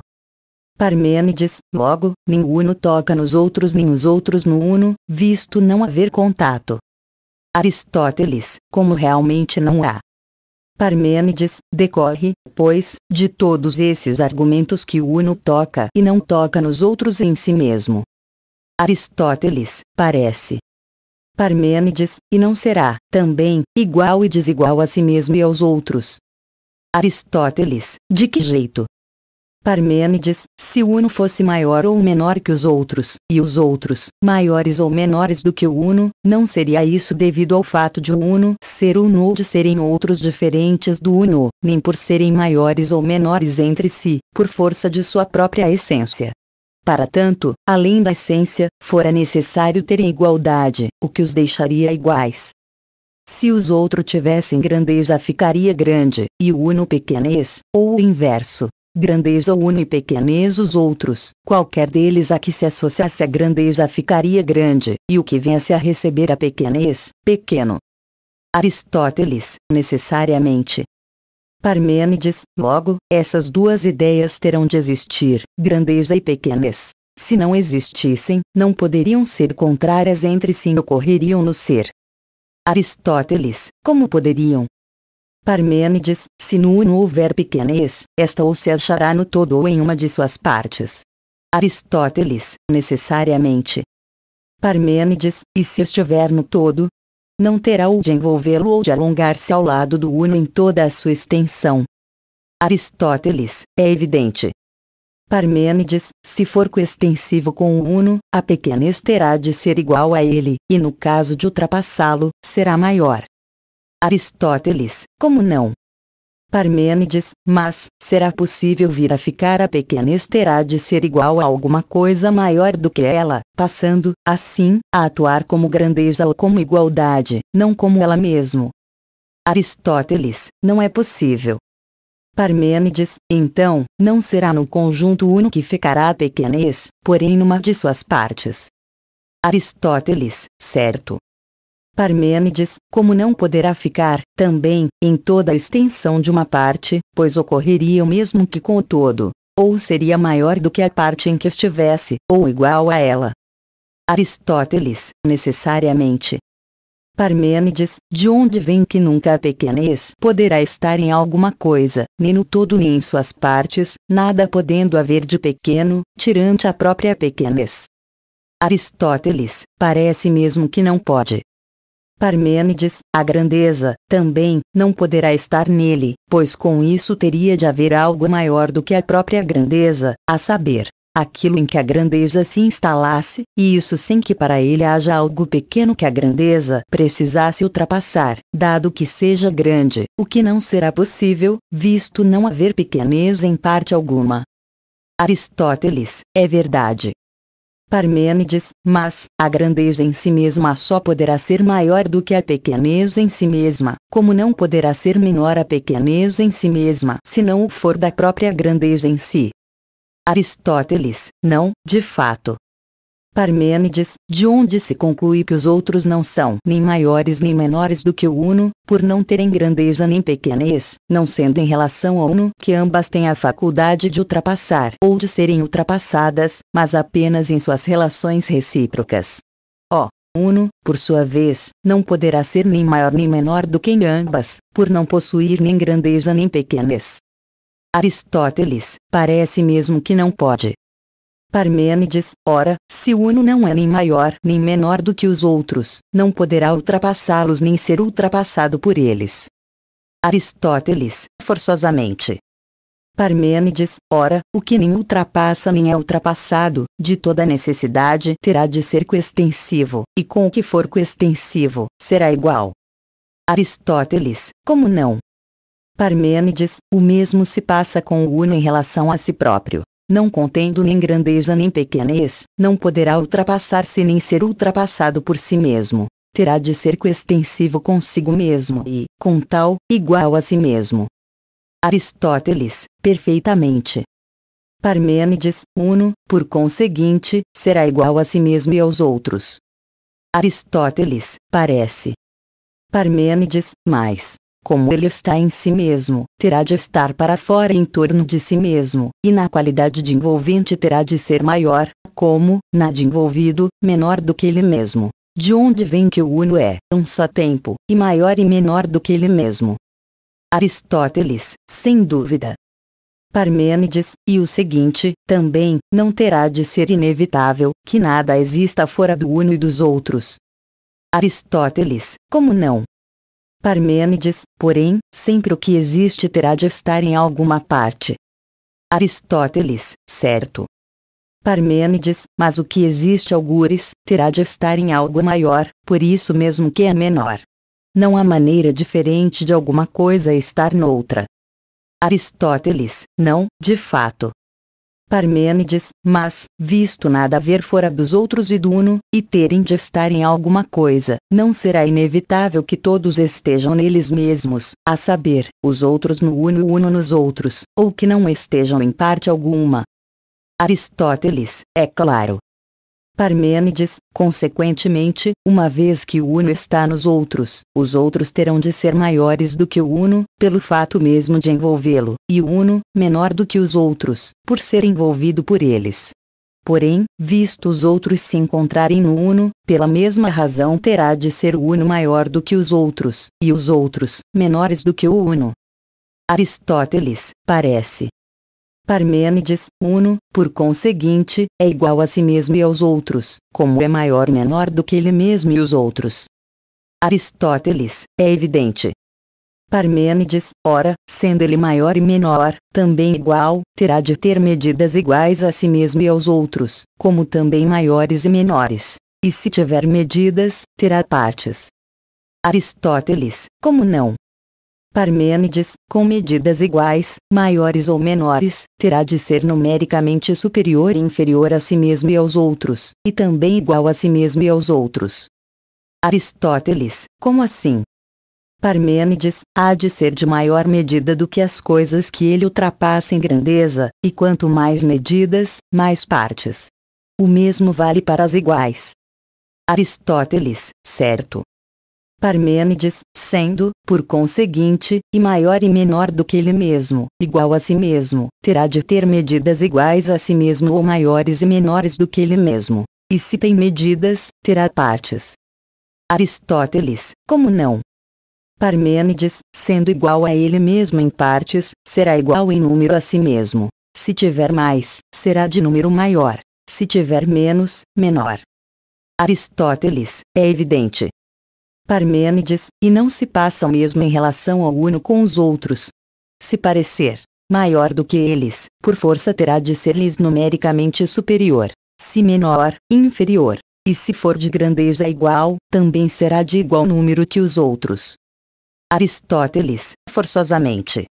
Parmênides, logo, nenhum toca nos outros nem os outros no uno, visto não haver contato. Aristóteles, como realmente não há. Parmênides, decorre, pois, de todos esses argumentos que o uno toca e não toca nos outros em si mesmo, Aristóteles, parece. Parmênides, e não será, também, igual e desigual a si mesmo e aos outros. Aristóteles, de que jeito? Parmênides, se o uno fosse maior ou menor que os outros, e os outros, maiores ou menores do que o uno, não seria isso devido ao fato de o uno ser uno ou de serem outros diferentes do uno, nem por serem maiores ou menores entre si, por força de sua própria essência. Para tanto, além da essência, fora necessário ter igualdade, o que os deixaria iguais. Se os outros tivessem grandeza ficaria grande, e o uno pequenez, ou o inverso. Grandeza une pequenez os outros, qualquer deles a que se associasse à grandeza ficaria grande, e o que viesse a receber a pequenez, pequeno. Aristóteles, necessariamente, Parmênides, logo, essas duas ideias terão de existir, grandeza e pequenez. Se não existissem, não poderiam ser contrárias entre si e ocorreriam no ser. Aristóteles, como poderiam? Parmênides, se no uno houver pequenez, esta ou se achará no todo ou em uma de suas partes. Aristóteles, necessariamente. Parmênides, e se estiver no todo, não terá o de envolvê-lo ou de alongar-se ao lado do Uno em toda a sua extensão. Aristóteles, é evidente. Parmênides, se for coextensivo com o Uno, a pequenez terá de ser igual a ele, e no caso de ultrapassá-lo, será maior. Aristóteles, como não, Parmênides, mas, será possível vir a ficar a pequenez terá de ser igual a alguma coisa maior do que ela, passando, assim, a atuar como grandeza ou como igualdade, não como ela mesmo. Aristóteles, não é possível. Parmênides, então, não será no conjunto uno que ficará a pequenez, porém numa de suas partes. Aristóteles, certo. Parmênides, como não poderá ficar, também, em toda a extensão de uma parte, pois ocorreria o mesmo que com o todo, ou seria maior do que a parte em que estivesse, ou igual a ela. Aristóteles, necessariamente. Parmênides, de onde vem que nunca a pequenez poderá estar em alguma coisa, nem no todo nem em suas partes, nada podendo haver de pequeno, tirante a própria pequenez. Aristóteles, parece mesmo que não pode. Parmênides, a grandeza, também, não poderá estar nele, pois com isso teria de haver algo maior do que a própria grandeza, a saber, aquilo em que a grandeza se instalasse, e isso sem que para ele haja algo pequeno que a grandeza precisasse ultrapassar, dado que seja grande, o que não será possível, visto não haver pequenez em parte alguma. Aristóteles, é verdade, Parmênides, mas, a grandeza em si mesma só poderá ser maior do que a pequenez em si mesma, como não poderá ser menor a pequenez em si mesma se não o for da própria grandeza em si. Aristóteles, não, de fato, Parmênides, de onde se conclui que os outros não são nem maiores nem menores do que o Uno, por não terem grandeza nem pequenez, não sendo em relação ao Uno que ambas têm a faculdade de ultrapassar ou de serem ultrapassadas, mas apenas em suas relações recíprocas. Ó, Uno, por sua vez, não poderá ser nem maior nem menor do que em ambas, por não possuir nem grandeza nem pequenez. Aristóteles, parece mesmo que não pode. Parmênides, ora, se o uno não é nem maior nem menor do que os outros, não poderá ultrapassá-los nem ser ultrapassado por eles. Aristóteles, forçosamente. Parmênides, ora, o que nem ultrapassa nem é ultrapassado, de toda necessidade terá de ser coextensivo, e com o que for coextensivo, será igual. Aristóteles, como não? Parmênides, o mesmo se passa com o uno em relação a si próprio não contendo nem grandeza nem pequenez, não poderá ultrapassar-se nem ser ultrapassado por si mesmo. Terá de ser coextensivo consigo mesmo e, com tal, igual a si mesmo. Aristóteles, perfeitamente. Parmênides, uno, por conseguinte, será igual a si mesmo e aos outros. Aristóteles, parece. Parmênides, mais como ele está em si mesmo, terá de estar para fora em torno de si mesmo, e na qualidade de envolvente terá de ser maior, como, na de envolvido, menor do que ele mesmo. De onde vem que o uno é um só tempo, e maior e menor do que ele mesmo? Aristóteles, sem dúvida. Parmênides, e o seguinte, também, não terá de ser inevitável, que nada exista fora do uno e dos outros. Aristóteles, como não? Parmênides, porém, sempre o que existe terá de estar em alguma parte. Aristóteles, certo. Parmênides, mas o que existe algures, terá de estar em algo maior, por isso mesmo que é menor. Não há maneira diferente de alguma coisa estar noutra. Aristóteles, não, de fato, Parmênides, mas, visto nada haver fora dos outros e do uno, e terem de estar em alguma coisa, não será inevitável que todos estejam neles mesmos, a saber, os outros no uno e o uno nos outros, ou que não estejam em parte alguma. Aristóteles, é claro, Parmênides, consequentemente, uma vez que o Uno está nos outros, os outros terão de ser maiores do que o Uno, pelo fato mesmo de envolvê-lo, e o Uno, menor do que os outros, por ser envolvido por eles. Porém, visto os outros se encontrarem no Uno, pela mesma razão terá de ser o Uno maior do que os outros, e os outros, menores do que o Uno. Aristóteles, parece, Parmênides, uno, por conseguinte, é igual a si mesmo e aos outros, como é maior e menor do que ele mesmo e os outros. Aristóteles, é evidente. Parmênides, ora, sendo ele maior e menor, também igual, terá de ter medidas iguais a si mesmo e aos outros, como também maiores e menores. E se tiver medidas, terá partes. Aristóteles, como não? Parmênides, com medidas iguais, maiores ou menores, terá de ser numericamente superior e inferior a si mesmo e aos outros, e também igual a si mesmo e aos outros. Aristóteles, como assim? Parmênides, há de ser de maior medida do que as coisas que ele ultrapassa em grandeza, e quanto mais medidas, mais partes. O mesmo vale para as iguais. Aristóteles, certo. Parmênides, sendo, por conseguinte, e maior e menor do que ele mesmo, igual a si mesmo, terá de ter medidas iguais a si mesmo ou maiores e menores do que ele mesmo. E se tem medidas, terá partes. Aristóteles, como não? Parmênides, sendo igual a ele mesmo em partes, será igual em número a si mesmo. Se tiver mais, será de número maior. Se tiver menos, menor. Aristóteles, é evidente, Parmênides, e não se passam mesmo em relação ao uno com os outros. Se parecer maior do que eles, por força terá de ser-lhes numericamente superior, se menor, inferior, e se for de grandeza igual, também será de igual número que os outros. Aristóteles, forçosamente.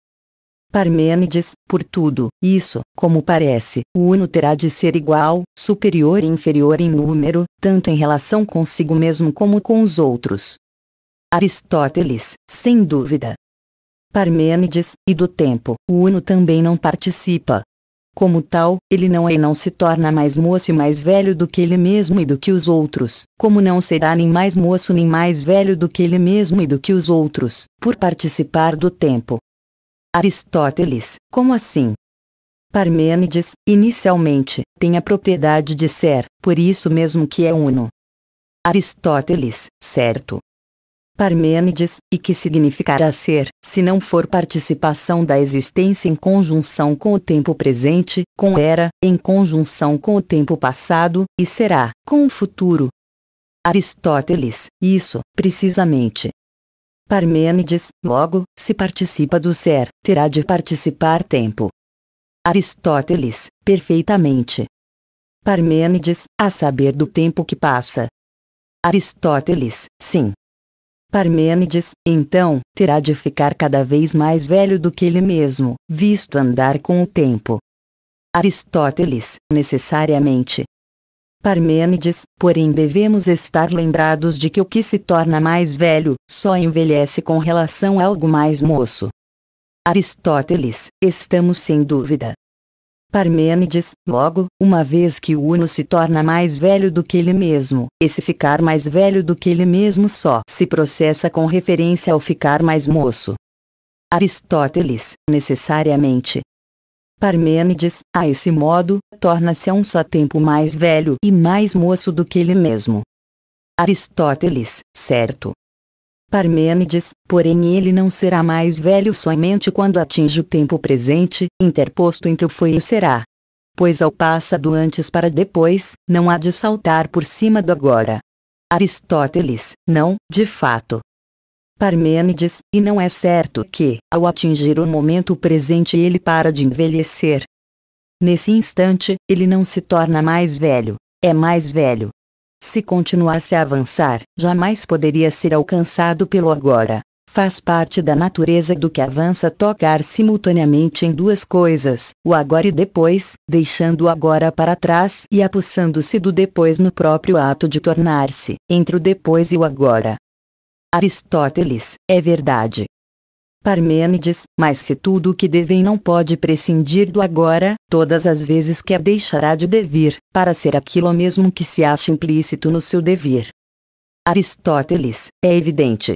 Parmênides, por tudo isso, como parece, o uno terá de ser igual, superior e inferior em número, tanto em relação consigo mesmo como com os outros. Aristóteles, sem dúvida. Parmênides, e do tempo, o Uno também não participa. Como tal, ele não é e não se torna mais moço e mais velho do que ele mesmo e do que os outros, como não será nem mais moço nem mais velho do que ele mesmo e do que os outros, por participar do tempo. Aristóteles, como assim? Parmênides, inicialmente, tem a propriedade de ser, por isso mesmo que é uno. Aristóteles, certo, Parmênides, e que significará ser, se não for participação da existência em conjunção com o tempo presente, com era, em conjunção com o tempo passado, e será, com o futuro. Aristóteles, isso, precisamente. Parmênides, logo, se participa do ser, terá de participar tempo. Aristóteles, perfeitamente. Parmênides, a saber do tempo que passa. Aristóteles, sim, Parmênides, então, terá de ficar cada vez mais velho do que ele mesmo, visto andar com o tempo. Aristóteles, necessariamente. Parmênides, porém, devemos estar lembrados de que o que se torna mais velho só envelhece com relação a algo mais moço. Aristóteles, estamos sem dúvida, Parmênides, logo, uma vez que o Uno se torna mais velho do que ele mesmo, esse ficar mais velho do que ele mesmo só se processa com referência ao ficar mais moço. Aristóteles, necessariamente. Parmênides, a esse modo, torna-se a um só tempo mais velho e mais moço do que ele mesmo. Aristóteles, certo. Parmênides, porém ele não será mais velho somente quando atinge o tempo presente, interposto entre o foi e o será. Pois ao passa do antes para depois, não há de saltar por cima do agora. Aristóteles, não, de fato. Parmênides, e não é certo que, ao atingir o momento presente ele para de envelhecer. Nesse instante, ele não se torna mais velho, é mais velho, se continuasse a avançar, jamais poderia ser alcançado pelo agora. Faz parte da natureza do que avança tocar simultaneamente em duas coisas, o agora e depois, deixando o agora para trás e apossando-se do depois no próprio ato de tornar-se, entre o depois e o agora. Aristóteles, é verdade, Parmênides, mas se tudo o que devem não pode prescindir do agora, todas as vezes que a deixará de devir, para ser aquilo mesmo que se acha implícito no seu devir. Aristóteles, é evidente.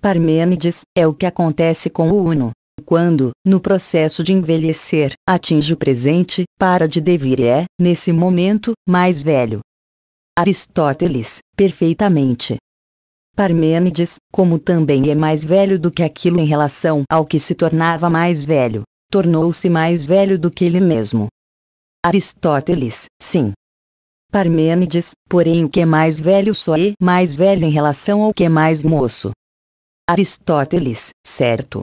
Parmênides, é o que acontece com o Uno. Quando, no processo de envelhecer, atinge o presente, para de devir e é, nesse momento, mais velho. Aristóteles, perfeitamente. Parmênides, como também é mais velho do que aquilo em relação ao que se tornava mais velho, tornou-se mais velho do que ele mesmo. Aristóteles, sim. Parmênides, porém, o que é mais velho só é mais velho em relação ao que é mais moço. Aristóteles, certo.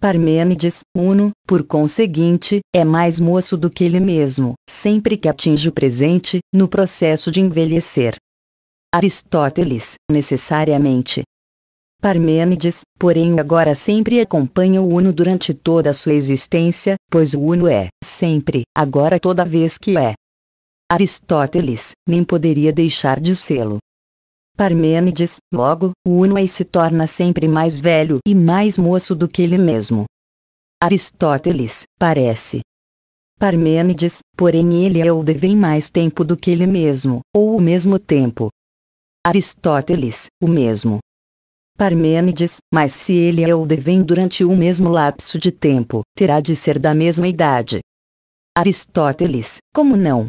Parmênides, Uno, por conseguinte, é mais moço do que ele mesmo, sempre que atinge o presente, no processo de envelhecer. Aristóteles, necessariamente. Parmênides, porém, agora sempre acompanha o Uno durante toda a sua existência, pois o Uno é, sempre, agora toda vez que é. Aristóteles, nem poderia deixar de sê-lo. Parmênides, logo, o Uno é e se torna sempre mais velho e mais moço do que ele mesmo. Aristóteles, parece. Parmênides, porém ele é ou devem mais tempo do que ele mesmo, ou o mesmo tempo, Aristóteles, o mesmo. Parmênides, mas se ele é ou devem durante o mesmo lapso de tempo, terá de ser da mesma idade. Aristóteles, como não?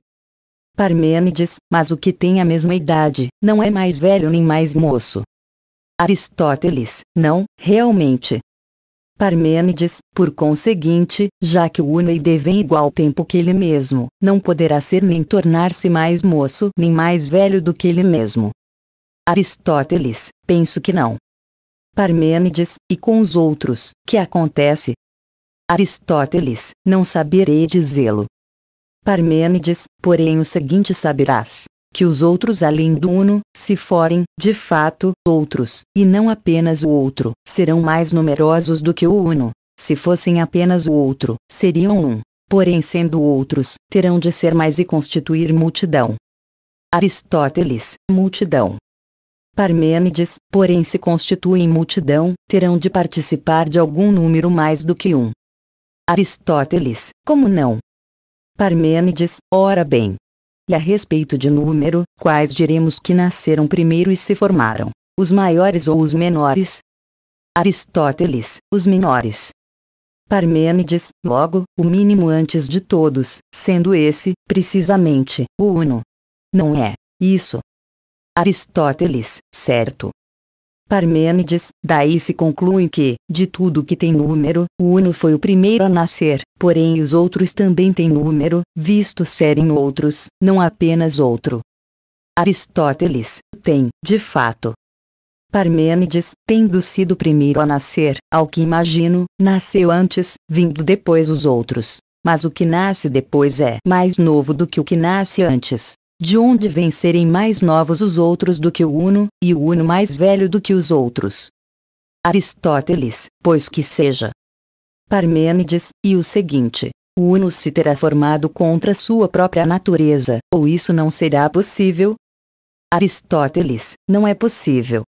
Parmênides, mas o que tem a mesma idade, não é mais velho nem mais moço. Aristóteles, não, realmente. Parmênides, por conseguinte, já que o uno e devem igual tempo que ele mesmo, não poderá ser nem tornar-se mais moço nem mais velho do que ele mesmo. Aristóteles, penso que não. Parmênides, e com os outros, que acontece? Aristóteles, não saberei dizê-lo. Parmênides, porém o seguinte saberás, que os outros além do uno, se forem, de fato, outros, e não apenas o outro, serão mais numerosos do que o uno. Se fossem apenas o outro, seriam um. Porém sendo outros, terão de ser mais e constituir multidão. Aristóteles, multidão. Parmênides, porém se constituem multidão, terão de participar de algum número mais do que um. Aristóteles, como não? Parmênides, ora bem. E a respeito de número, quais diremos que nasceram primeiro e se formaram? Os maiores ou os menores? Aristóteles, os menores. Parmênides, logo, o mínimo antes de todos, sendo esse, precisamente, o uno. Não é, isso, Aristóteles, certo. Parmênides, daí se conclui que, de tudo que tem número, o Uno foi o primeiro a nascer, porém os outros também têm número, visto serem outros, não apenas outro. Aristóteles, tem, de fato. Parmênides, tendo sido o primeiro a nascer, ao que imagino, nasceu antes, vindo depois os outros. Mas o que nasce depois é mais novo do que o que nasce antes de onde vêm serem mais novos os outros do que o Uno, e o Uno mais velho do que os outros. Aristóteles, pois que seja. Parmênides, e o seguinte: o Uno se terá formado contra sua própria natureza, ou isso não será possível? Aristóteles, não é possível.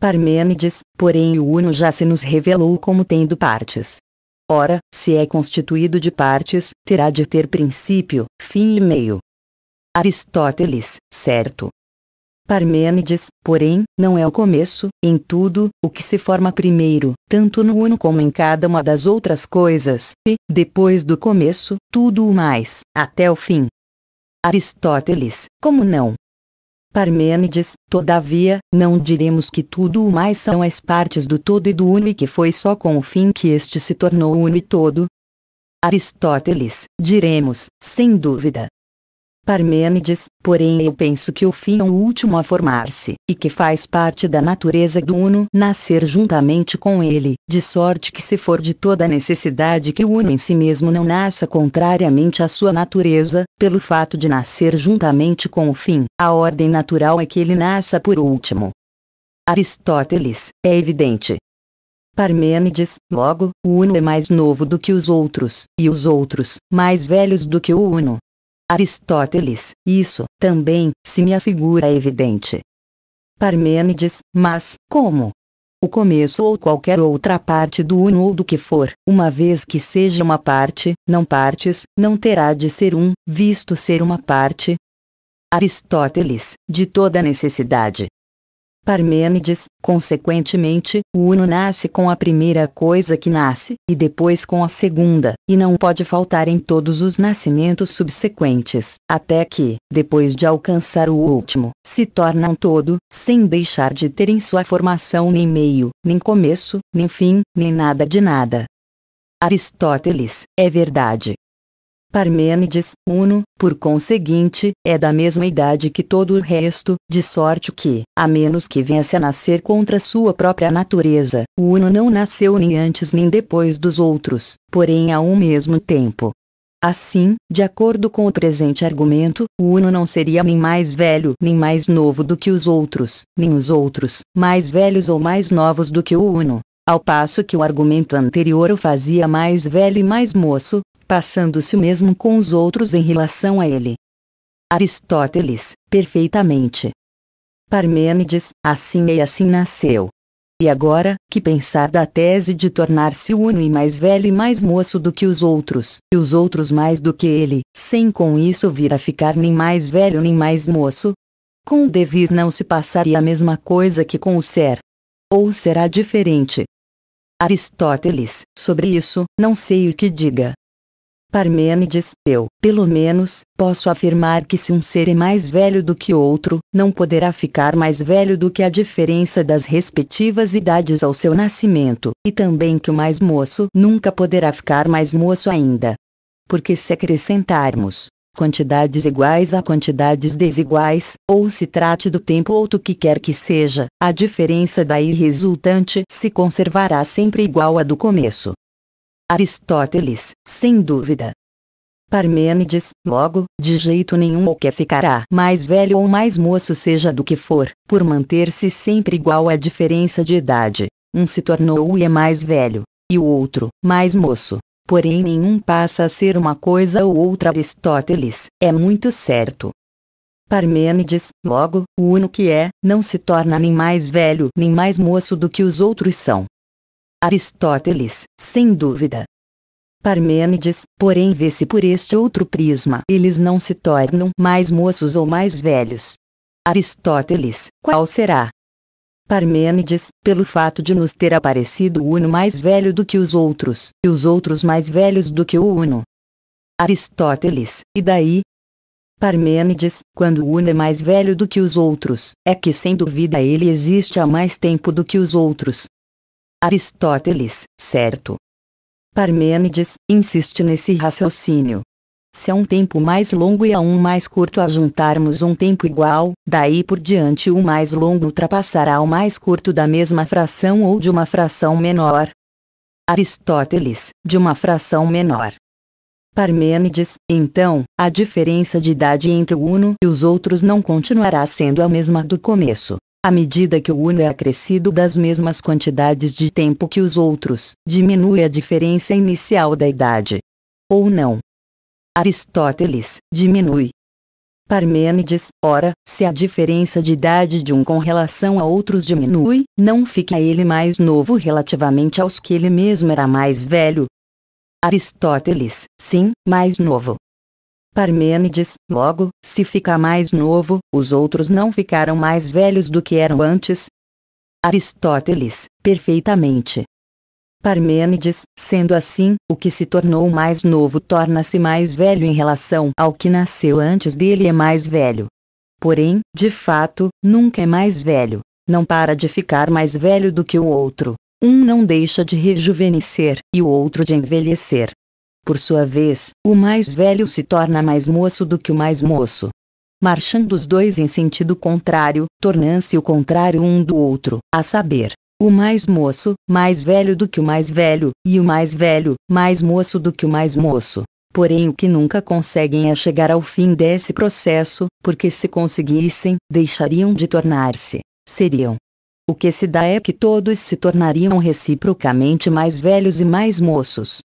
Parmênides, porém, o Uno já se nos revelou como tendo partes. Ora, se é constituído de partes, terá de ter princípio, fim e meio, Aristóteles, certo. Parmênides, porém, não é o começo, em tudo, o que se forma primeiro, tanto no uno como em cada uma das outras coisas, e, depois do começo, tudo o mais, até o fim. Aristóteles, como não? Parmênides, todavia, não diremos que tudo o mais são as partes do todo e do uno e que foi só com o fim que este se tornou uno e todo? Aristóteles, diremos, sem dúvida, Parmênides, porém eu penso que o fim é o último a formar-se, e que faz parte da natureza do Uno nascer juntamente com ele, de sorte que se for de toda necessidade que o Uno em si mesmo não nasça contrariamente à sua natureza, pelo fato de nascer juntamente com o fim, a ordem natural é que ele nasça por último. Aristóteles, é evidente, Parmênides, logo, o Uno é mais novo do que os outros, e os outros, mais velhos do que o Uno, Aristóteles, isso também se me afigura evidente. Parmênides, mas como? O começo ou qualquer outra parte do uno ou do que for, uma vez que seja uma parte, não partes, não terá de ser um, visto ser uma parte. Aristóteles, de toda necessidade, Parmênides, consequentemente, o uno nasce com a primeira coisa que nasce, e depois com a segunda, e não pode faltar em todos os nascimentos subsequentes, até que, depois de alcançar o último, se torna um todo, sem deixar de ter em sua formação nem meio, nem começo, nem fim, nem nada de nada. Aristóteles, é verdade, Parmênides, Uno, por conseguinte, é da mesma idade que todo o resto, de sorte que, a menos que venha a nascer contra sua própria natureza, o Uno não nasceu nem antes nem depois dos outros, porém a um mesmo tempo. Assim, de acordo com o presente argumento, o Uno não seria nem mais velho nem mais novo do que os outros, nem os outros, mais velhos ou mais novos do que o Uno. Ao passo que o argumento anterior o fazia mais velho e mais moço, passando-se o mesmo com os outros em relação a ele. Aristóteles, perfeitamente. Parmênides, assim e assim nasceu. E agora, que pensar da tese de tornar-se uno e mais velho e mais moço do que os outros, e os outros mais do que ele, sem com isso vir a ficar nem mais velho nem mais moço? Com o devir não se passaria a mesma coisa que com o ser. Ou será diferente? Aristóteles, sobre isso, não sei o que diga. Parmênides, eu, pelo menos, posso afirmar que se um ser é mais velho do que outro, não poderá ficar mais velho do que a diferença das respectivas idades ao seu nascimento, e também que o mais moço nunca poderá ficar mais moço ainda. Porque se acrescentarmos quantidades iguais a quantidades desiguais, ou se trate do tempo ou do que quer que seja, a diferença daí resultante se conservará sempre igual à do começo. Aristóteles, sem dúvida. Parmênides, logo, de jeito nenhum o que ficará mais velho ou mais moço seja do que for, por manter-se sempre igual à diferença de idade, um se tornou e é mais velho, e o outro, mais moço. Porém nenhum passa a ser uma coisa ou outra Aristóteles, é muito certo. Parmênides, logo, o uno que é, não se torna nem mais velho nem mais moço do que os outros são, Aristóteles, sem dúvida. Parmênides, porém vê-se por este outro prisma eles não se tornam mais moços ou mais velhos. Aristóteles, qual será? Parmênides, pelo fato de nos ter aparecido o Uno mais velho do que os outros, e os outros mais velhos do que o Uno. Aristóteles, e daí? Parmênides, quando o Uno é mais velho do que os outros, é que sem dúvida ele existe há mais tempo do que os outros, Aristóteles, certo. Parmênides, insiste nesse raciocínio. Se há é um tempo mais longo e a um mais curto a juntarmos um tempo igual, daí por diante o mais longo ultrapassará o mais curto da mesma fração ou de uma fração menor. Aristóteles, de uma fração menor. Parmênides, então, a diferença de idade entre o uno e os outros não continuará sendo a mesma do começo, à medida que o uno é acrescido das mesmas quantidades de tempo que os outros, diminui a diferença inicial da idade. Ou não? Aristóteles, diminui. Parmênides, ora, se a diferença de idade de um com relação a outros diminui, não fica ele mais novo relativamente aos que ele mesmo era mais velho? Aristóteles, sim, mais novo. Parmênides, logo, se fica mais novo, os outros não ficaram mais velhos do que eram antes? Aristóteles, perfeitamente. Parmênides, sendo assim, o que se tornou mais novo torna-se mais velho em relação ao que nasceu antes dele é mais velho. Porém, de fato, nunca é mais velho. Não para de ficar mais velho do que o outro. Um não deixa de rejuvenescer, e o outro de envelhecer. Por sua vez, o mais velho se torna mais moço do que o mais moço. Marchando os dois em sentido contrário, tornam-se o contrário um do outro, a saber, o mais moço, mais velho do que o mais velho, e o mais velho, mais moço do que o mais moço. Porém, o que nunca conseguem é chegar ao fim desse processo, porque se conseguissem, deixariam de tornar-se. Seriam. O que se dá é que todos se tornariam reciprocamente mais velhos e mais moços.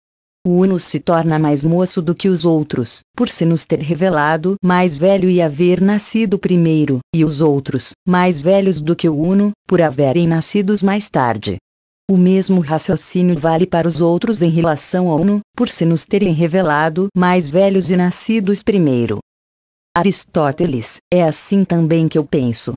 O Uno se torna mais moço do que os outros, por se nos ter revelado mais velho e haver nascido primeiro, e os outros, mais velhos do que o Uno, por haverem nascidos mais tarde. O mesmo raciocínio vale para os outros em relação ao Uno, por se nos terem revelado mais velhos e nascidos primeiro. Aristóteles, é assim também que eu penso,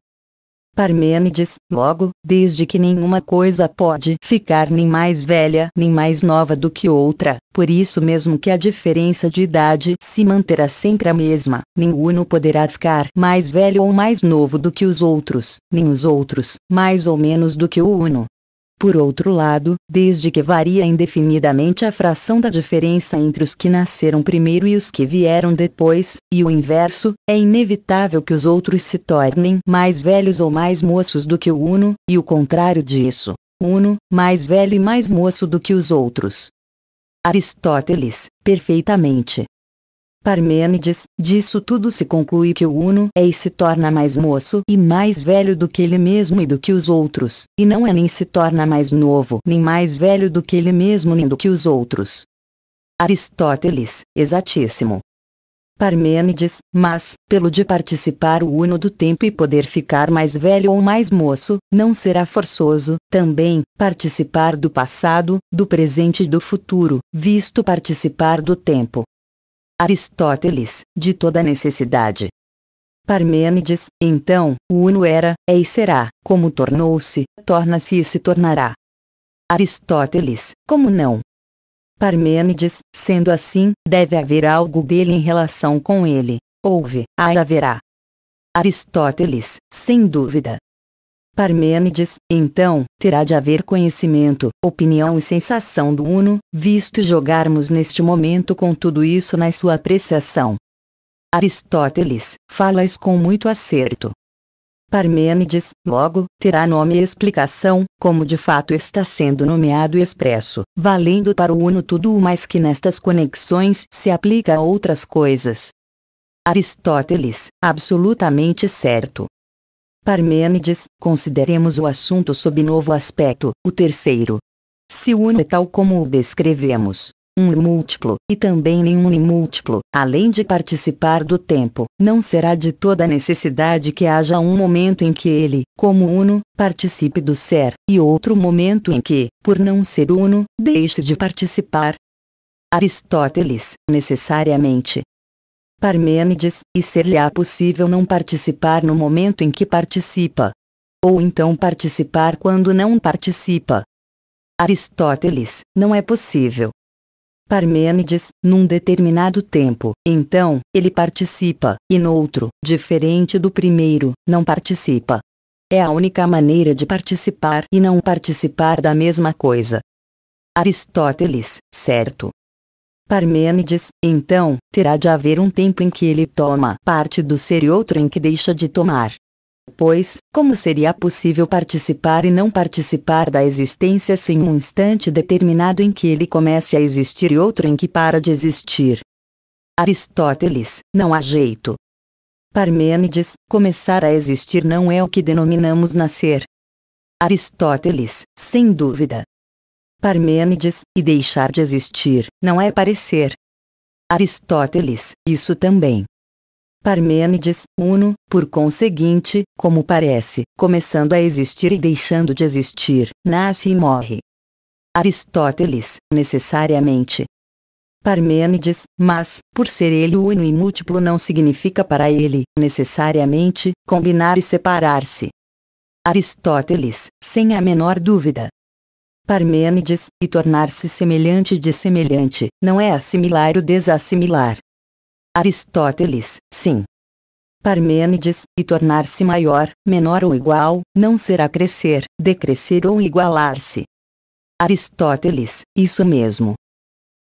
Parmênides, logo, desde que nenhuma coisa pode ficar nem mais velha nem mais nova do que outra, por isso mesmo que a diferença de idade se manterá sempre a mesma, nenhum poderá ficar mais velho ou mais novo do que os outros, nem os outros, mais ou menos do que o uno, por outro lado, desde que varia indefinidamente a fração da diferença entre os que nasceram primeiro e os que vieram depois, e o inverso, é inevitável que os outros se tornem mais velhos ou mais moços do que o uno, e o contrário disso, uno, mais velho e mais moço do que os outros. Aristóteles, perfeitamente. Parmênides, disso tudo se conclui que o Uno é e se torna mais moço e mais velho do que ele mesmo e do que os outros, e não é nem se torna mais novo nem mais velho do que ele mesmo nem do que os outros. Aristóteles, exatíssimo. Parmênides, mas, pelo de participar o uno do tempo e poder ficar mais velho ou mais moço, não será forçoso, também, participar do passado, do presente e do futuro, visto participar do tempo. Aristóteles, de toda necessidade. Parmênides, então, o Uno era, é e será, como tornou-se, torna-se e se tornará. Aristóteles, como não? Parmênides, sendo assim, deve haver algo dele em relação com ele. Houve, ai haverá. Aristóteles, sem dúvida, Parmênides, então, terá de haver conhecimento, opinião e sensação do Uno, visto jogarmos neste momento com tudo isso na sua apreciação. Aristóteles, falas com muito acerto. Parmênides, logo, terá nome e explicação, como de fato está sendo nomeado e expresso, valendo para o Uno tudo o mais que nestas conexões se aplica a outras coisas. Aristóteles, absolutamente certo. Parmênides, consideremos o assunto sob novo aspecto, o terceiro. Se o uno é tal como o descrevemos, um e múltiplo, e também nenhum e múltiplo, além de participar do tempo, não será de toda necessidade que haja um momento em que ele, como uno, participe do ser, e outro momento em que, por não ser uno, deixe de participar. Aristóteles, necessariamente, Parmênides, e ser-lhe-á possível não participar no momento em que participa. Ou então participar quando não participa. Aristóteles, não é possível. Parmênides, num determinado tempo, então, ele participa, e no outro, diferente do primeiro, não participa. É a única maneira de participar e não participar da mesma coisa. Aristóteles, certo. Parmênides, então, terá de haver um tempo em que ele toma parte do ser e outro em que deixa de tomar. Pois, como seria possível participar e não participar da existência sem um instante determinado em que ele comece a existir e outro em que para de existir? Aristóteles, não há jeito. Parmênides, começar a existir não é o que denominamos nascer. Aristóteles, sem dúvida, Parmênides, e deixar de existir, não é parecer. Aristóteles, isso também. Parmênides, Uno, por conseguinte, como parece, começando a existir e deixando de existir, nasce e morre. Aristóteles, necessariamente. Parmênides, mas, por ser ele uno e múltiplo não significa para ele, necessariamente, combinar e separar-se. Aristóteles, sem a menor dúvida. Parmênides, e tornar-se semelhante de semelhante, não é assimilar o desassimilar. Aristóteles, sim. Parmênides, e tornar-se maior, menor ou igual, não será crescer, decrescer ou igualar-se. Aristóteles, isso mesmo.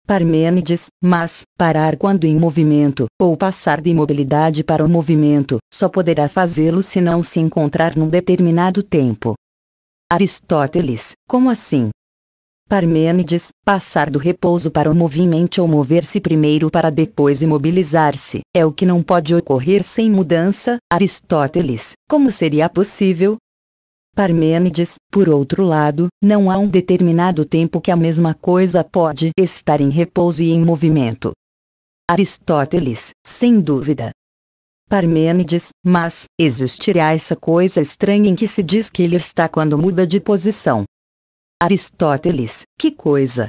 Parmênides, mas, parar quando em movimento, ou passar de imobilidade para o movimento, só poderá fazê-lo se não se encontrar num determinado tempo. Aristóteles, como assim? Parmênides, passar do repouso para o movimento ou mover-se primeiro para depois imobilizar-se, é o que não pode ocorrer sem mudança. Aristóteles, como seria possível? Parmênides, por outro lado, não há um determinado tempo que a mesma coisa pode estar em repouso e em movimento. Aristóteles, sem dúvida, Parmênides, mas existirá essa coisa estranha em que se diz que ele está quando muda de posição. Aristóteles, que coisa?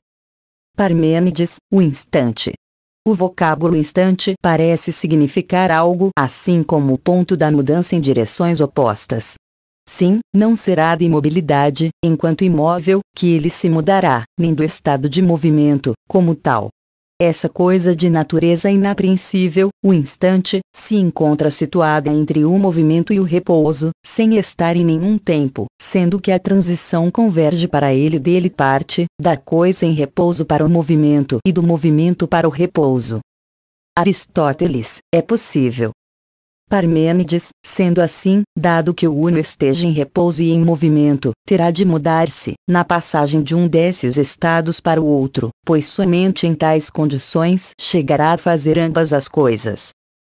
Parmênides, o instante. O vocábulo instante parece significar algo assim como o ponto da mudança em direções opostas. Sim, não será da imobilidade, enquanto imóvel, que ele se mudará, nem do estado de movimento, como tal. Essa coisa de natureza inapreensível, o instante, se encontra situada entre o movimento e o repouso, sem estar em nenhum tempo, sendo que a transição converge para ele dele parte, da coisa em repouso para o movimento e do movimento para o repouso. Aristóteles, é possível, Parmênides, sendo assim, dado que o Uno esteja em repouso e em movimento, terá de mudar-se, na passagem de um desses estados para o outro, pois somente em tais condições chegará a fazer ambas as coisas.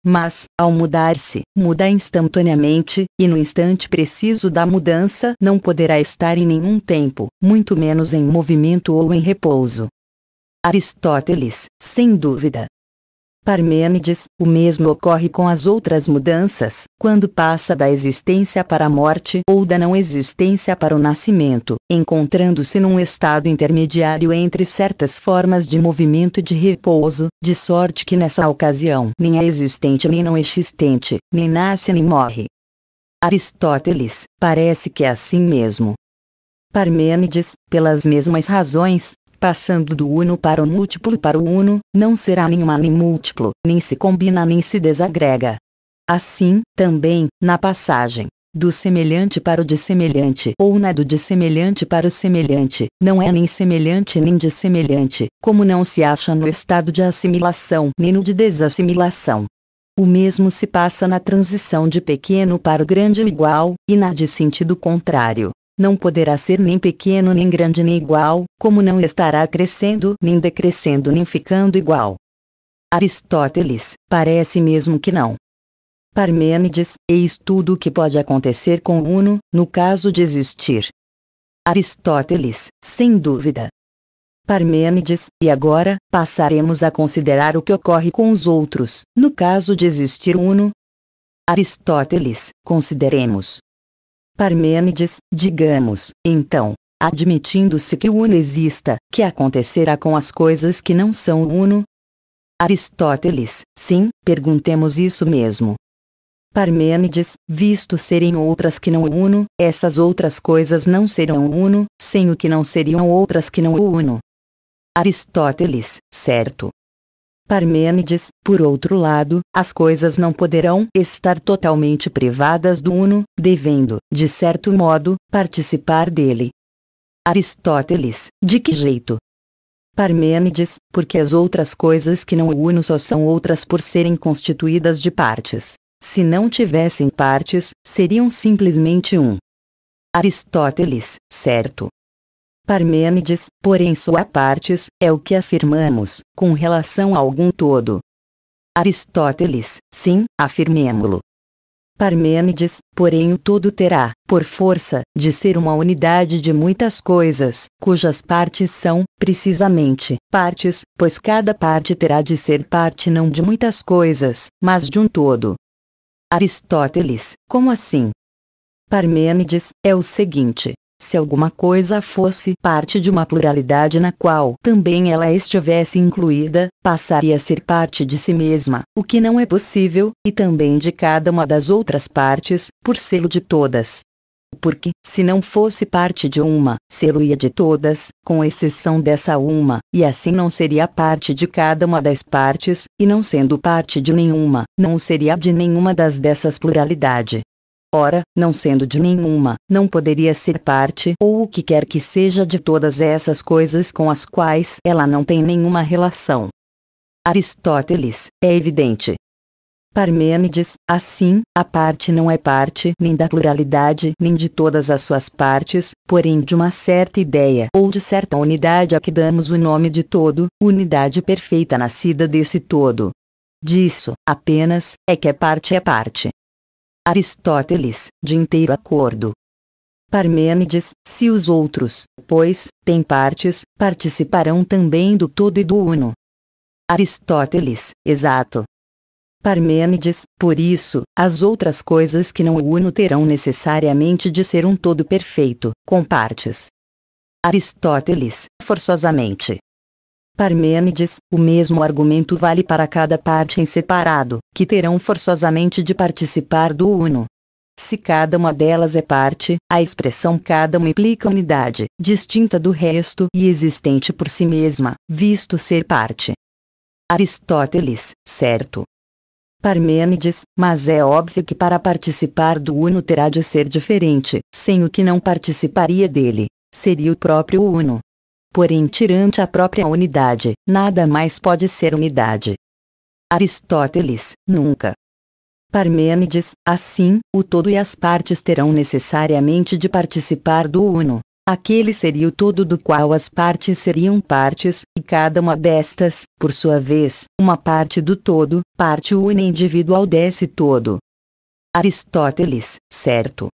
Mas, ao mudar-se, muda instantaneamente, e no instante preciso da mudança não poderá estar em nenhum tempo, muito menos em movimento ou em repouso. Aristóteles, sem dúvida, Parmênides, o mesmo ocorre com as outras mudanças, quando passa da existência para a morte ou da não existência para o nascimento, encontrando-se num estado intermediário entre certas formas de movimento e de repouso, de sorte que nessa ocasião nem é existente nem não é existente, nem nasce nem morre. Aristóteles, parece que é assim mesmo. Parmênides, pelas mesmas razões, passando do uno para o múltiplo para o uno, não será nenhuma nem múltiplo, nem se combina nem se desagrega. Assim, também, na passagem do semelhante para o dissemelhante ou na do dissemelhante para o semelhante, não é nem semelhante nem dissemelhante, como não se acha no estado de assimilação nem no de desassimilação. O mesmo se passa na transição de pequeno para o grande igual, e na de sentido contrário, não poderá ser nem pequeno nem grande nem igual, como não estará crescendo nem decrescendo nem ficando igual. Aristóteles, parece mesmo que não. Parmênides, eis tudo o que pode acontecer com Uno, no caso de existir. Aristóteles, sem dúvida. Parmênides, e agora, passaremos a considerar o que ocorre com os outros, no caso de existir Uno. Aristóteles, consideremos. Parmênides, digamos, então, admitindo-se que o uno exista, que acontecerá com as coisas que não são uno? Aristóteles, sim, perguntemos isso mesmo. Parmênides, visto serem outras que não o uno, essas outras coisas não serão uno, sem o que não seriam outras que não o uno. Aristóteles, certo. Parmênides, por outro lado, as coisas não poderão estar totalmente privadas do Uno, devendo, de certo modo, participar dele. Aristóteles, de que jeito? Parmênides, porque as outras coisas que não o Uno só são outras por serem constituídas de partes. Se não tivessem partes, seriam simplesmente um. Aristóteles, certo. Parmênides, porém só há partes, é o que afirmamos, com relação a algum todo. Aristóteles, sim, afirmemo-lo. Parmênides, porém o todo terá, por força, de ser uma unidade de muitas coisas, cujas partes são, precisamente, partes, pois cada parte terá de ser parte não de muitas coisas, mas de um todo. Aristóteles, como assim? Parmênides, é o seguinte: se alguma coisa fosse parte de uma pluralidade na qual também ela estivesse incluída, passaria a ser parte de si mesma, o que não é possível, e também de cada uma das outras partes, por selo de todas. Porque, se não fosse parte de uma, seria de todas, com exceção dessa uma, e assim não seria parte de cada uma das partes, e não sendo parte de nenhuma, não seria de nenhuma das dessas pluralidade. Ora, não sendo de nenhuma, não poderia ser parte ou o que quer que seja de todas essas coisas com as quais ela não tem nenhuma relação. Aristóteles, é evidente. Parmênides, assim, a parte não é parte nem da pluralidade nem de todas as suas partes, porém de uma certa ideia ou de certa unidade a que damos o nome de todo, unidade perfeita nascida desse todo. Disso, apenas, é que a parte é parte. Aristóteles, de inteiro acordo. Parmênides, se os outros, pois, têm partes, participarão também do todo e do uno. Aristóteles, exato. Parmênides, por isso, as outras coisas que não o uno terão necessariamente de ser um todo perfeito, com partes. Aristóteles, forçosamente. Parmênides, o mesmo argumento vale para cada parte em separado, que terão forçosamente de participar do uno. Se cada uma delas é parte, a expressão cada uma implica unidade, distinta do resto e existente por si mesma, visto ser parte. Aristóteles, certo. Parmênides, mas é óbvio que para participar do uno terá de ser diferente, sem o que não participaria dele. Seria o próprio uno porém tirante a própria unidade, nada mais pode ser unidade. Aristóteles, nunca. Parmênides, assim, o todo e as partes terão necessariamente de participar do uno. Aquele seria o todo do qual as partes seriam partes, e cada uma destas, por sua vez, uma parte do todo, parte une individual desse todo. Aristóteles, certo.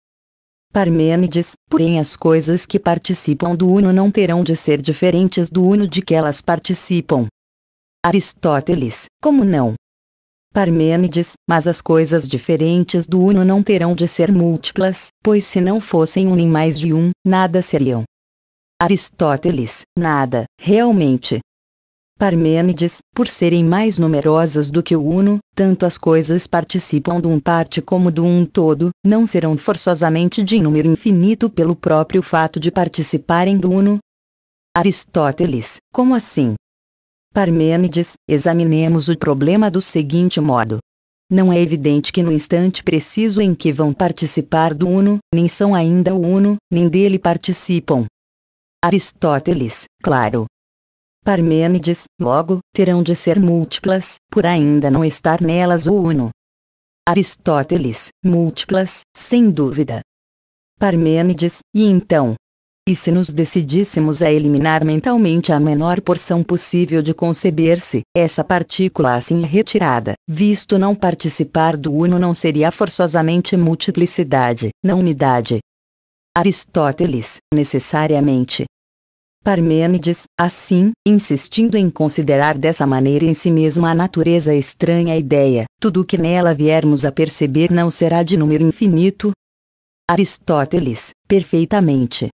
Parmênides, porém as coisas que participam do uno não terão de ser diferentes do uno de que elas participam. Aristóteles, como não? Parmênides, mas as coisas diferentes do uno não terão de ser múltiplas, pois se não fossem um nem mais de um, nada seriam. Aristóteles, nada, realmente, Parmênides, por serem mais numerosas do que o uno, tanto as coisas participam de um parte como de um todo, não serão forçosamente de número infinito pelo próprio fato de participarem do uno. Aristóteles, como assim? Parmênides, examinemos o problema do seguinte modo. Não é evidente que no instante preciso em que vão participar do uno, nem são ainda o uno, nem dele participam. Aristóteles, claro, Parmênides, logo, terão de ser múltiplas, por ainda não estar nelas o uno. Aristóteles, múltiplas, sem dúvida. Parmênides, e então? E se nos decidíssemos a eliminar mentalmente a menor porção possível de conceber-se, essa partícula assim retirada, visto não participar do uno não seria forçosamente multiplicidade, não unidade. Aristóteles, necessariamente, Parmênides, assim, insistindo em considerar dessa maneira em si mesma a natureza estranha ideia, tudo o que nela viermos a perceber não será de número infinito. Aristóteles, perfeitamente.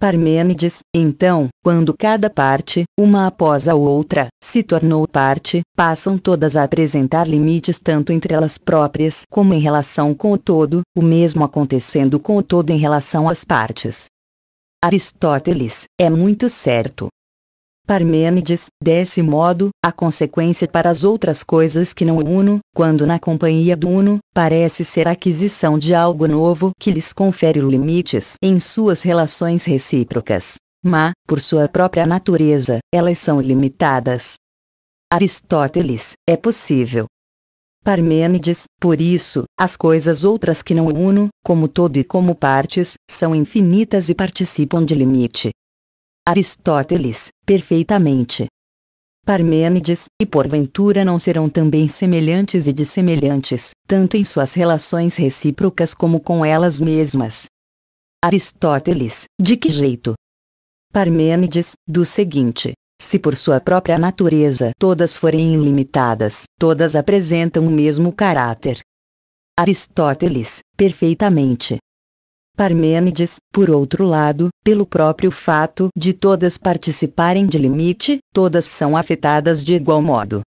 Parmênides, então, quando cada parte, uma após a outra, se tornou parte, passam todas a apresentar limites tanto entre elas próprias como em relação com o todo, o mesmo acontecendo com o todo em relação às partes. Aristóteles, é muito certo. Parmênides, desse modo, a consequência para as outras coisas que não o uno, quando na companhia do uno, parece ser a aquisição de algo novo que lhes confere limites em suas relações recíprocas. Mas, por sua própria natureza, elas são ilimitadas. Aristóteles, é possível, Parmênides, por isso, as coisas outras que não uno, como todo e como partes, são infinitas e participam de limite. Aristóteles, perfeitamente. Parmênides, e porventura não serão também semelhantes e dissemelhantes, tanto em suas relações recíprocas como com elas mesmas. Aristóteles, de que jeito? Parmênides, do seguinte: se por sua própria natureza todas forem ilimitadas, todas apresentam o mesmo caráter. Aristóteles, perfeitamente. Parmênides, por outro lado, pelo próprio fato de todas participarem de limite, todas são afetadas de igual modo.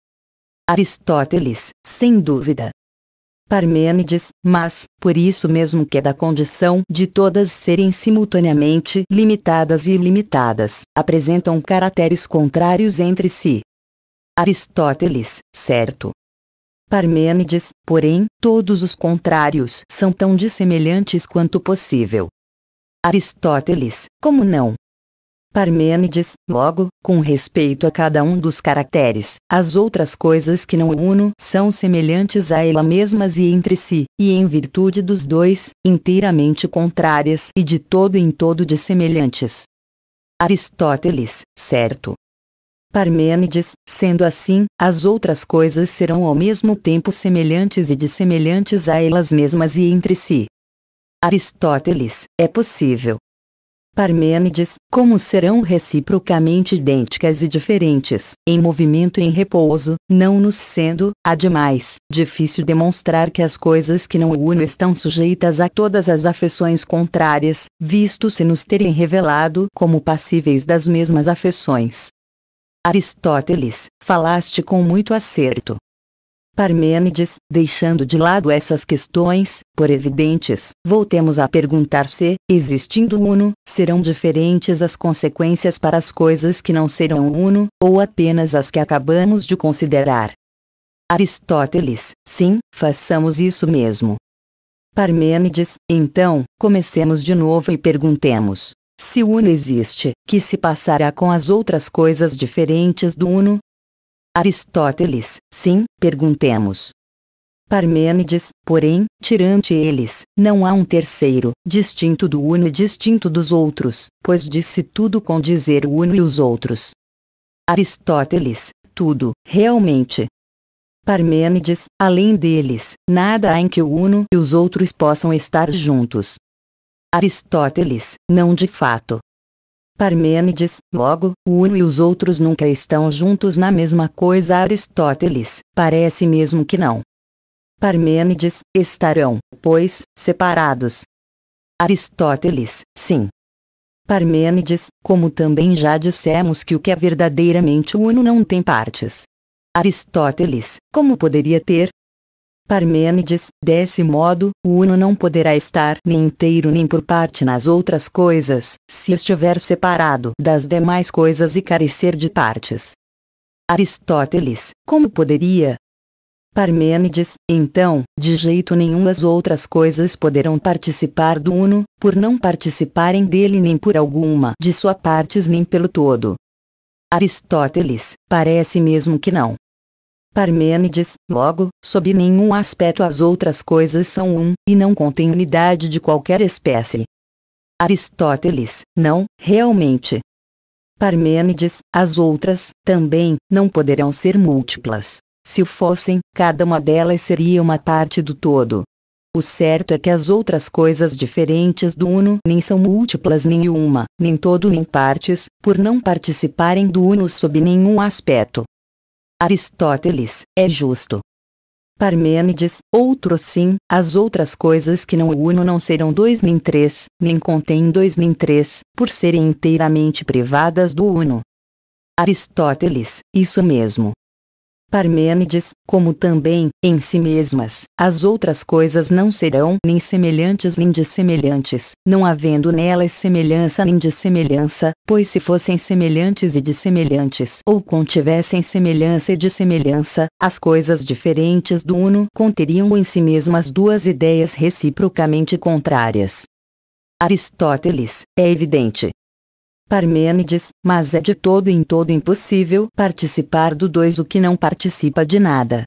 Aristóteles, sem dúvida, Parmênides, mas, por isso mesmo que é da condição de todas serem simultaneamente limitadas e ilimitadas, apresentam caracteres contrários entre si. Aristóteles, certo. Parmênides, porém, todos os contrários são tão dissemelhantes quanto possível. Aristóteles, como não? Parmênides, logo, com respeito a cada um dos caracteres, as outras coisas que não uno são semelhantes a ela mesmas e entre si, e em virtude dos dois, inteiramente contrárias e de todo em todo dissemelhantes. Aristóteles, certo. Parmênides, sendo assim, as outras coisas serão ao mesmo tempo semelhantes e dissemelhantes a elas mesmas e entre si. Aristóteles, é possível, Parmênides, como serão reciprocamente idênticas e diferentes, em movimento e em repouso, não nos sendo, ademais, difícil demonstrar que as coisas que não o unem estão sujeitas a todas as afeições contrárias, visto se nos terem revelado como passíveis das mesmas afeições. Aristóteles, falaste com muito acerto. Parmênides, deixando de lado essas questões, por evidentes, voltemos a perguntar se, existindo uno, serão diferentes as consequências para as coisas que não serão uno, ou apenas as que acabamos de considerar. Aristóteles, sim, façamos isso mesmo. Parmênides, então, comecemos de novo e perguntemos: se o Uno existe, que se passará com as outras coisas diferentes do Uno? Aristóteles, sim, perguntemos. Parmênides, porém, tirante eles, não há um terceiro, distinto do uno e distinto dos outros, pois disse tudo com dizer o uno e os outros. Aristóteles, tudo, realmente. Parmênides, além deles, nada há em que o uno e os outros possam estar juntos. Aristóteles, não de fato. Parmênides, logo, o um e os outros nunca estão juntos na mesma coisa. Aristóteles, parece mesmo que não. Parmênides, estarão, pois, separados. Aristóteles, sim. Parmênides, como também já dissemos que o que é verdadeiramente uno não tem partes. Aristóteles, como poderia ter, Parmênides, desse modo, o uno não poderá estar nem inteiro nem por parte nas outras coisas, se estiver separado das demais coisas e carecer de partes. Aristóteles, como poderia? Parmênides, então, de jeito nenhum as outras coisas poderão participar do uno, por não participarem dele nem por alguma de sua partes nem pelo todo. Aristóteles, parece mesmo que não. Parmênides, logo, sob nenhum aspecto as outras coisas são um, e não contêm unidade de qualquer espécie. Aristóteles, não, realmente. Parmênides, as outras, também, não poderão ser múltiplas. Se o fossem, cada uma delas seria uma parte do todo. O certo é que as outras coisas diferentes do Uno nem são múltiplas nenhuma, nem todo nem partes, por não participarem do Uno sob nenhum aspecto. Aristóteles, é justo. Parmênides, outro sim, as outras coisas que não uno não serão dois nem três, nem contém dois nem três, por serem inteiramente privadas do uno. Aristóteles, isso mesmo. Parmênides, como também, em si mesmas, as outras coisas não serão nem semelhantes nem dissemelhantes, não havendo nelas semelhança nem dissemelhança, pois se fossem semelhantes e dissemelhantes ou contivessem semelhança e dissemelhança, as coisas diferentes do uno conteriam em si mesmas duas ideias reciprocamente contrárias. Aristóteles, é evidente, Parmênides, mas é de todo em todo impossível participar do dois o que não participa de nada.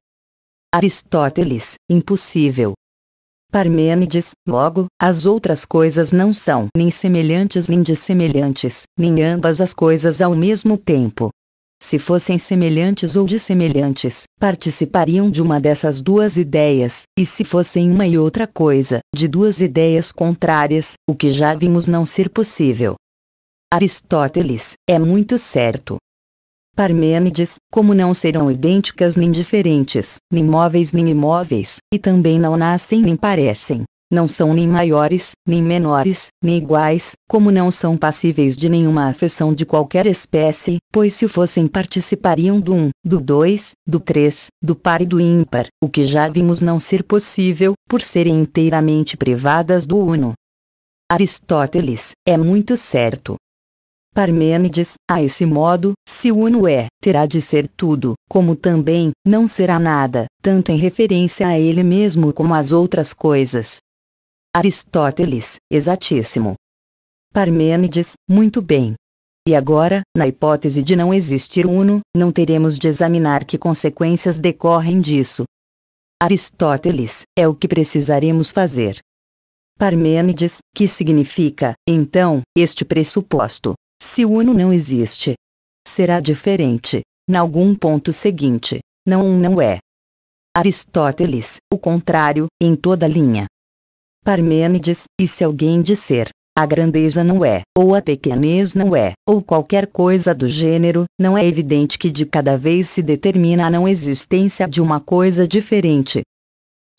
Aristóteles, impossível. Parmênides, logo, as outras coisas não são nem semelhantes nem dissemelhantes, nem ambas as coisas ao mesmo tempo. Se fossem semelhantes ou dissemelhantes, participariam de uma dessas duas ideias, e se fossem uma e outra coisa, de duas ideias contrárias, o que já vimos não ser possível. Aristóteles, é muito certo. Parmênides, como não serão idênticas nem diferentes, nem móveis nem imóveis, e também não nascem nem parecem, não são nem maiores, nem menores, nem iguais, como não são passíveis de nenhuma afeição de qualquer espécie, pois se fossem participariam do um, do dois, do três, do par e do ímpar, o que já vimos não ser possível, por serem inteiramente privadas do uno. Aristóteles, é muito certo. Parmênides, a esse modo, se o uno é, terá de ser tudo, como também, não será nada, tanto em referência a ele mesmo como às outras coisas. Aristóteles, exatíssimo. Parmênides, muito bem. E agora, na hipótese de não existir uno, não teremos de examinar que consequências decorrem disso. Aristóteles, é o que precisaremos fazer. Parmênides, que significa, então, este pressuposto? Se o uno não existe, será diferente, em algum ponto seguinte, não um não é. Aristóteles, o contrário, em toda linha. Parmênides, e se alguém disser, a grandeza não é, ou a pequenez não é, ou qualquer coisa do gênero, não é evidente que de cada vez se determina a não existência de uma coisa diferente.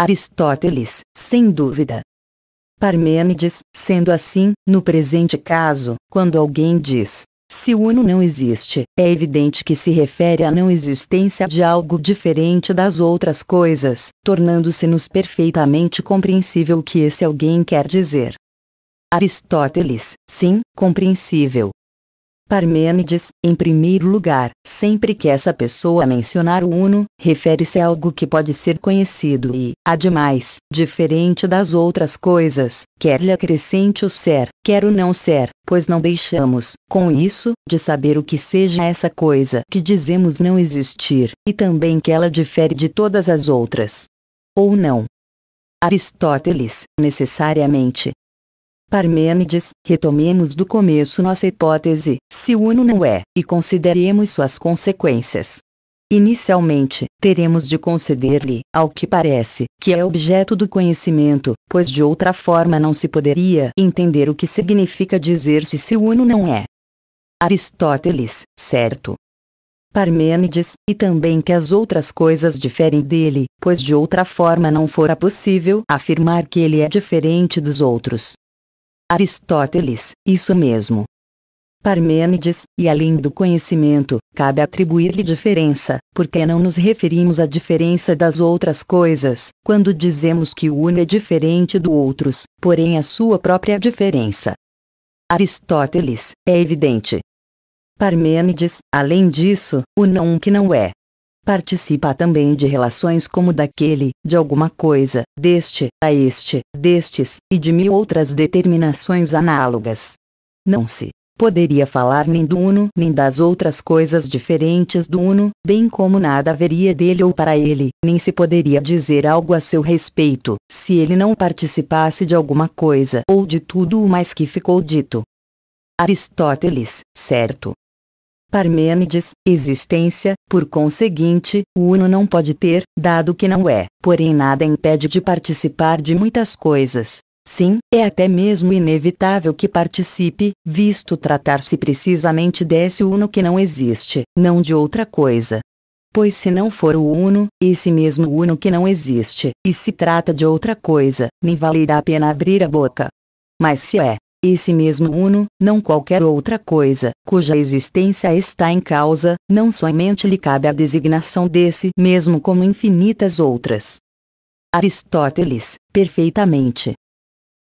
Aristóteles, sem dúvida, Parmênides, sendo assim, no presente caso, quando alguém diz se o uno não existe, é evidente que se refere à não existência de algo diferente das outras coisas, tornando-se-nos perfeitamente compreensível o que esse alguém quer dizer. Aristóteles, sim, compreensível, Parmênides, em primeiro lugar, sempre que essa pessoa mencionar o Uno, refere-se a algo que pode ser conhecido e, ademais, diferente das outras coisas, quer lhe acrescente o ser, quer o não ser, pois não deixamos, com isso, de saber o que seja essa coisa que dizemos não existir, e também que ela difere de todas as outras. Ou não. Aristóteles, necessariamente, Parmênides, retomemos do começo nossa hipótese, se o uno não é, e consideremos suas consequências. Inicialmente, teremos de conceder-lhe, ao que parece, que é objeto do conhecimento, pois de outra forma não se poderia entender o que significa dizer-se se uno não é. Aristóteles, certo. Parmênides, e também que as outras coisas diferem dele, pois de outra forma não fora possível afirmar que ele é diferente dos outros. Aristóteles, isso mesmo. Parmênides, e além do conhecimento, cabe atribuir-lhe diferença, porque não nos referimos à diferença das outras coisas, quando dizemos que o uno é diferente do outros, porém a sua própria diferença. Aristóteles, é evidente. Parmênides, além disso, o não que não é. Participa também de relações como daquele, de alguma coisa, deste, a este, destes, e de mil outras determinações análogas. Não se poderia falar nem do uno nem das outras coisas diferentes do uno, bem como nada haveria dele ou para ele, nem se poderia dizer algo a seu respeito, se ele não participasse de alguma coisa ou de tudo o mais que ficou dito. Aristóteles, certo, Parmênides, existência, por conseguinte, o uno não pode ter, dado que não é, porém nada impede de participar de muitas coisas. Sim, é até mesmo inevitável que participe, visto tratar-se precisamente desse uno que não existe, não de outra coisa. Pois se não for o uno, esse mesmo uno que não existe, e se trata de outra coisa, nem valerá a pena abrir a boca. Mas se é, esse mesmo Uno, não qualquer outra coisa, cuja existência está em causa, não somente lhe cabe a designação desse mesmo como infinitas outras. Aristóteles, perfeitamente.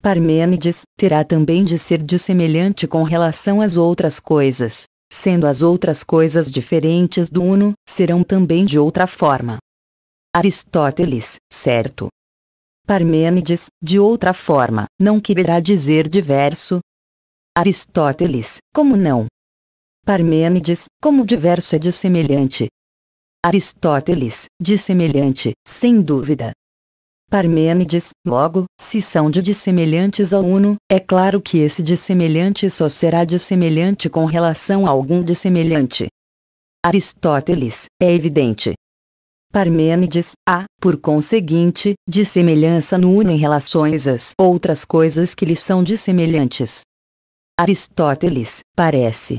Parmênides terá também de ser dissemelhante com relação às outras coisas, sendo as outras coisas diferentes do Uno, serão também de outra forma. Aristóteles, certo. Parmênides, de outra forma, não quererá dizer diverso. Aristóteles, como não? Parmênides, como diverso é de semelhante. Aristóteles, de semelhante, sem dúvida. Parmênides, logo, se são de dissemelhantes ao uno, é claro que esse dissemelhante só será dissemelhante com relação a algum dissemelhante. Aristóteles, é evidente. Parmênides, há, por conseguinte, de semelhança nula em relações às outras coisas que lhe são dissemelhantes. Aristóteles, parece.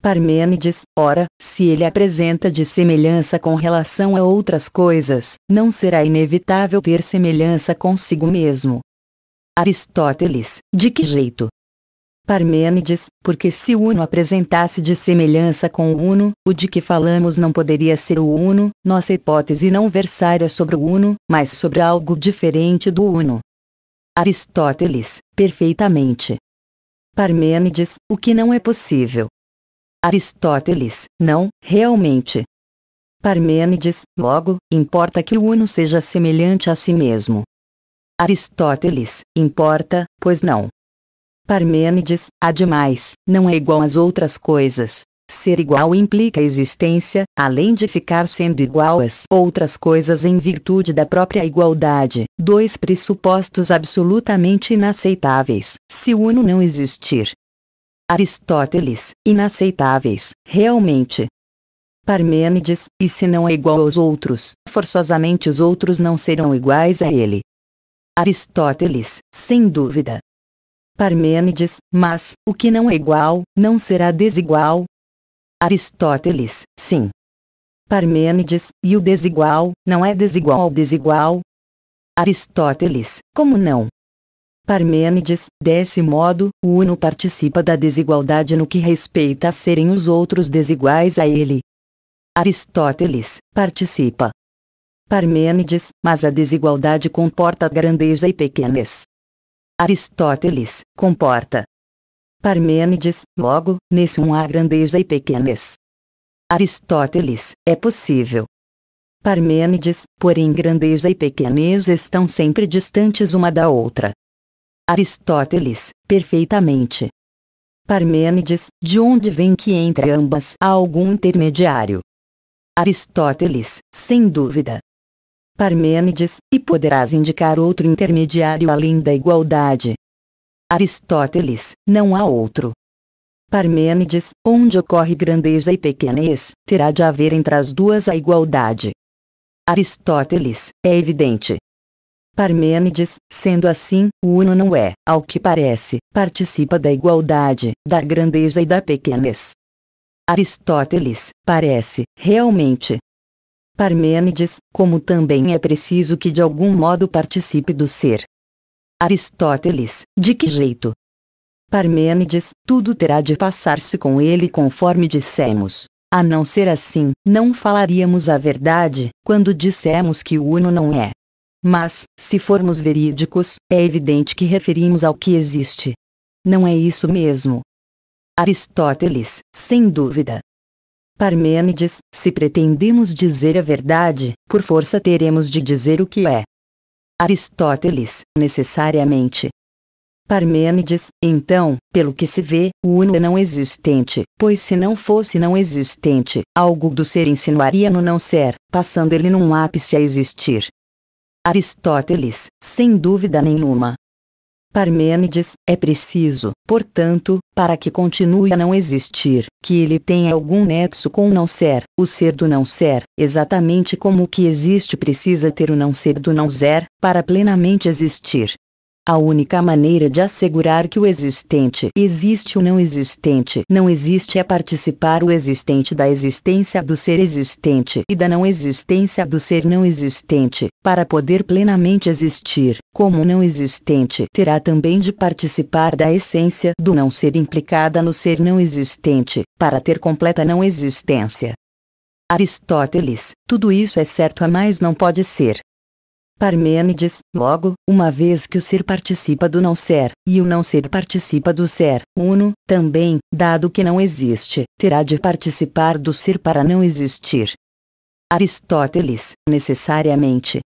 Parmênides, ora, se ele apresenta de semelhança com relação a outras coisas, não será inevitável ter semelhança consigo mesmo. Aristóteles, de que jeito? Parmênides, porque se o Uno apresentasse de semelhança com o Uno, o de que falamos não poderia ser o Uno, nossa hipótese não versária sobre o Uno, mas sobre algo diferente do Uno. Aristóteles, perfeitamente. Parmênides, o que não é possível. Aristóteles, não, realmente. Parmênides, logo, importa que o Uno seja semelhante a si mesmo. Aristóteles, importa, pois não. Parmênides, a demais, não é igual às outras coisas. Ser igual implica existência, além de ficar sendo igual às outras coisas em virtude da própria igualdade, dois pressupostos absolutamente inaceitáveis, se o uno não existir. Aristóteles, inaceitáveis, realmente. Parmênides, e se não é igual aos outros, forçosamente os outros não serão iguais a ele. Aristóteles, sem dúvida, Parmênides, mas, o que não é igual, não será desigual. Aristóteles, sim. Parmênides, e o desigual, não é desigual ao desigual? Aristóteles, como não? Parmênides, desse modo, o uno participa da desigualdade no que respeita a serem os outros desiguais a ele. Aristóteles, participa. Parmênides, mas a desigualdade comporta grandeza e pequenez. Aristóteles, comporta. Parmênides, logo, nesse um há grandeza e pequenez. Aristóteles, é possível. Parmênides, porém grandeza e pequenez estão sempre distantes uma da outra. Aristóteles, perfeitamente. Parmênides, de onde vem que entre ambas há algum intermediário? Aristóteles, sem dúvida, Parmênides, e poderás indicar outro intermediário além da igualdade. Aristóteles, não há outro. Parmênides, onde ocorre grandeza e pequenez, terá de haver entre as duas a igualdade. Aristóteles, é evidente. Parmênides, sendo assim, o uno não é, ao que parece, participa da igualdade, da grandeza e da pequenez. Aristóteles, parece, realmente, Parmênides, como também é preciso que de algum modo participe do ser. Aristóteles, de que jeito? Parmênides, tudo terá de passar-se com ele conforme dissemos. A não ser assim, não falaríamos a verdade quando dissemos que o uno não é. Mas, se formos verídicos, é evidente que referimos ao que existe. Não é isso mesmo. Aristóteles, sem dúvida, Parmênides, se pretendemos dizer a verdade, por força teremos de dizer o que é. Aristóteles, necessariamente. Parmênides, então, pelo que se vê, o uno é não existente, pois se não fosse não existente, algo do ser insinuaria no não ser, passando ele num ápice a existir. Aristóteles, sem dúvida nenhuma, Parmênides, é preciso, portanto, para que continue a não existir, que ele tenha algum nexo com o não ser, o ser do não ser, exatamente como o que existe precisa ter o não ser do não ser, para plenamente existir. A única maneira de assegurar que o existente existe ou não existente não existe é participar o existente da existência do ser existente e da não existência do ser não existente. Para poder plenamente existir, como não existente, terá também de participar da essência do não ser implicada no ser não existente, para ter completa não existência. Aristóteles, tudo isso é certo a mais não pode ser. Parmênides, logo, uma vez que o ser participa do não ser, e o não ser participa do ser, uno, também, dado que não existe, terá de participar do ser para não existir. Aristóteles, necessariamente.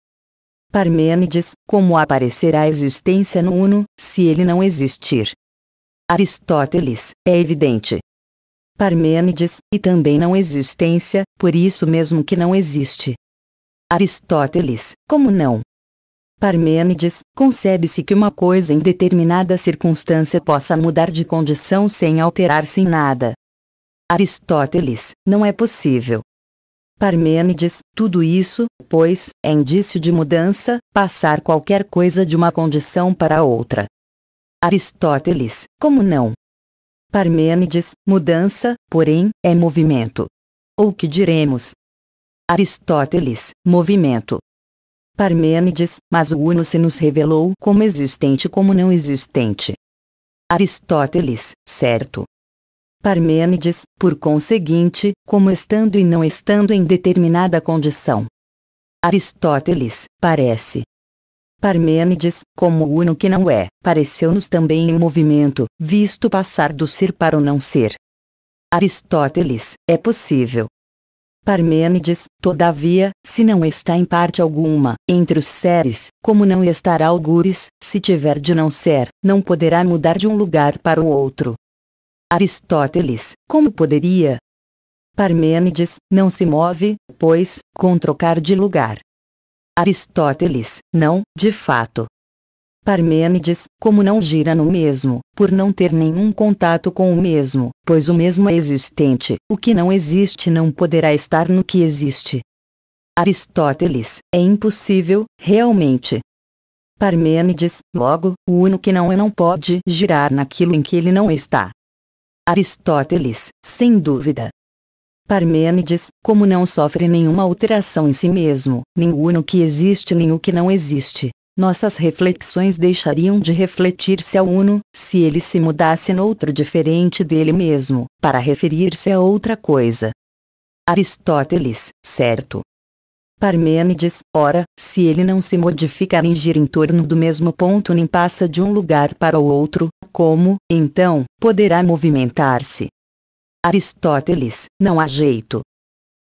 Parmênides, como aparecerá a existência no uno, se ele não existir? Aristóteles, é evidente. Parmênides, e também não existência, por isso mesmo que não existe, Aristóteles, como não? Parmênides, concebe-se que uma coisa em determinada circunstância possa mudar de condição sem alterar-se em nada. Aristóteles, não é possível. Parmênides, tudo isso, pois, é indício de mudança, passar qualquer coisa de uma condição para outra. Aristóteles, como não? Parmênides, mudança, porém, é movimento. Ou que diremos, Aristóteles, movimento. Parmênides, mas o Uno se nos revelou como existente como não existente. Aristóteles, certo. Parmênides, por conseguinte, como estando e não estando em determinada condição. Aristóteles, parece. Parmênides, como o Uno que não é, pareceu-nos também em movimento, visto passar do ser para o não ser. Aristóteles, é possível, Parmênides, todavia, se não está em parte alguma, entre os seres, como não estará algures, se tiver de não ser, não poderá mudar de um lugar para o outro. Aristóteles, como poderia? Parmênides, não se move, pois, com trocar de lugar. Aristóteles, não, de fato. Parmênides, como não gira no mesmo, por não ter nenhum contato com o mesmo, pois o mesmo é existente, o que não existe não poderá estar no que existe. Aristóteles, é impossível, realmente. Parmênides, logo, o uno que não é não pode girar naquilo em que ele não está. Aristóteles, sem dúvida. Parmênides, como não sofre nenhuma alteração em si mesmo, nem o uno que existe nem o que não existe, nossas reflexões deixariam de refletir-se ao Uno, se ele se mudasse noutro diferente dele mesmo, para referir-se a outra coisa. Aristóteles, certo. Parmênides, ora, se ele não se modifica nem gira em torno do mesmo ponto nem passa de um lugar para o outro, como, então, poderá movimentar-se? Aristóteles, não há jeito,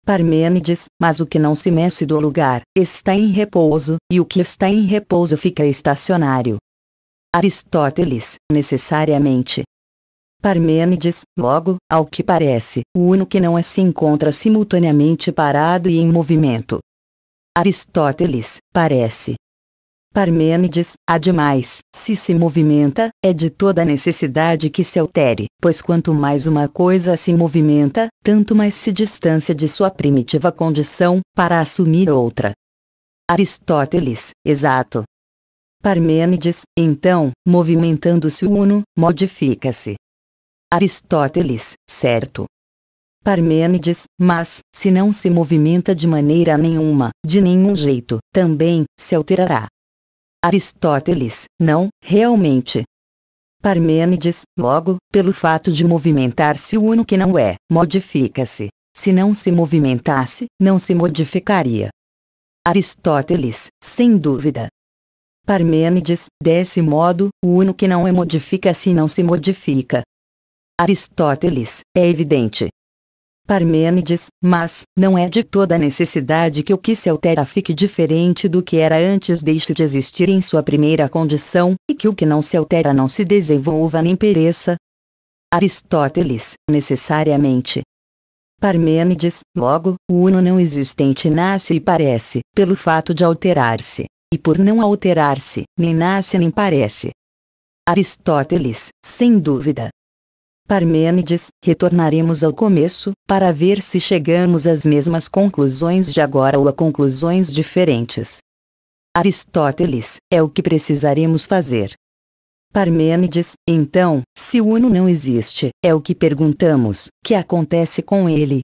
Parmênides, mas o que não se mexe do lugar, está em repouso, e o que está em repouso fica estacionário. Aristóteles, necessariamente. Parmênides, logo, ao que parece, o uno que não é se encontra simultaneamente parado e em movimento. Aristóteles, parece, Parmênides, ademais, se se movimenta, é de toda necessidade que se altere, pois quanto mais uma coisa se movimenta, tanto mais se distancia de sua primitiva condição, para assumir outra. Aristóteles, exato. Parmênides, então, movimentando-se o uno, modifica-se. Aristóteles, certo. Parmênides, mas, se não se movimenta de maneira nenhuma, de nenhum jeito, também, se alterará. Aristóteles, não, realmente. Parmênides, logo, pelo fato de movimentar-se o uno que não é, modifica-se. Se não se movimentasse, não se modificaria. Aristóteles, sem dúvida. Parmênides, desse modo, o uno que não é modifica-se não se modifica. Aristóteles, é evidente, Parmênides, mas, não é de toda necessidade que o que se altera fique diferente do que era antes deixe de existir em sua primeira condição, e que o que não se altera não se desenvolva nem pereça. Aristóteles, necessariamente. Parmênides, logo, o uno não existente nasce e parece, pelo fato de alterar-se, e por não alterar-se, nem nasce nem parece. Aristóteles, sem dúvida, Parmênides, retornaremos ao começo, para ver se chegamos às mesmas conclusões de agora ou a conclusões diferentes. Aristóteles, é o que precisaremos fazer. Parmênides, então, se o Uno não existe, é o que perguntamos, que acontece com ele?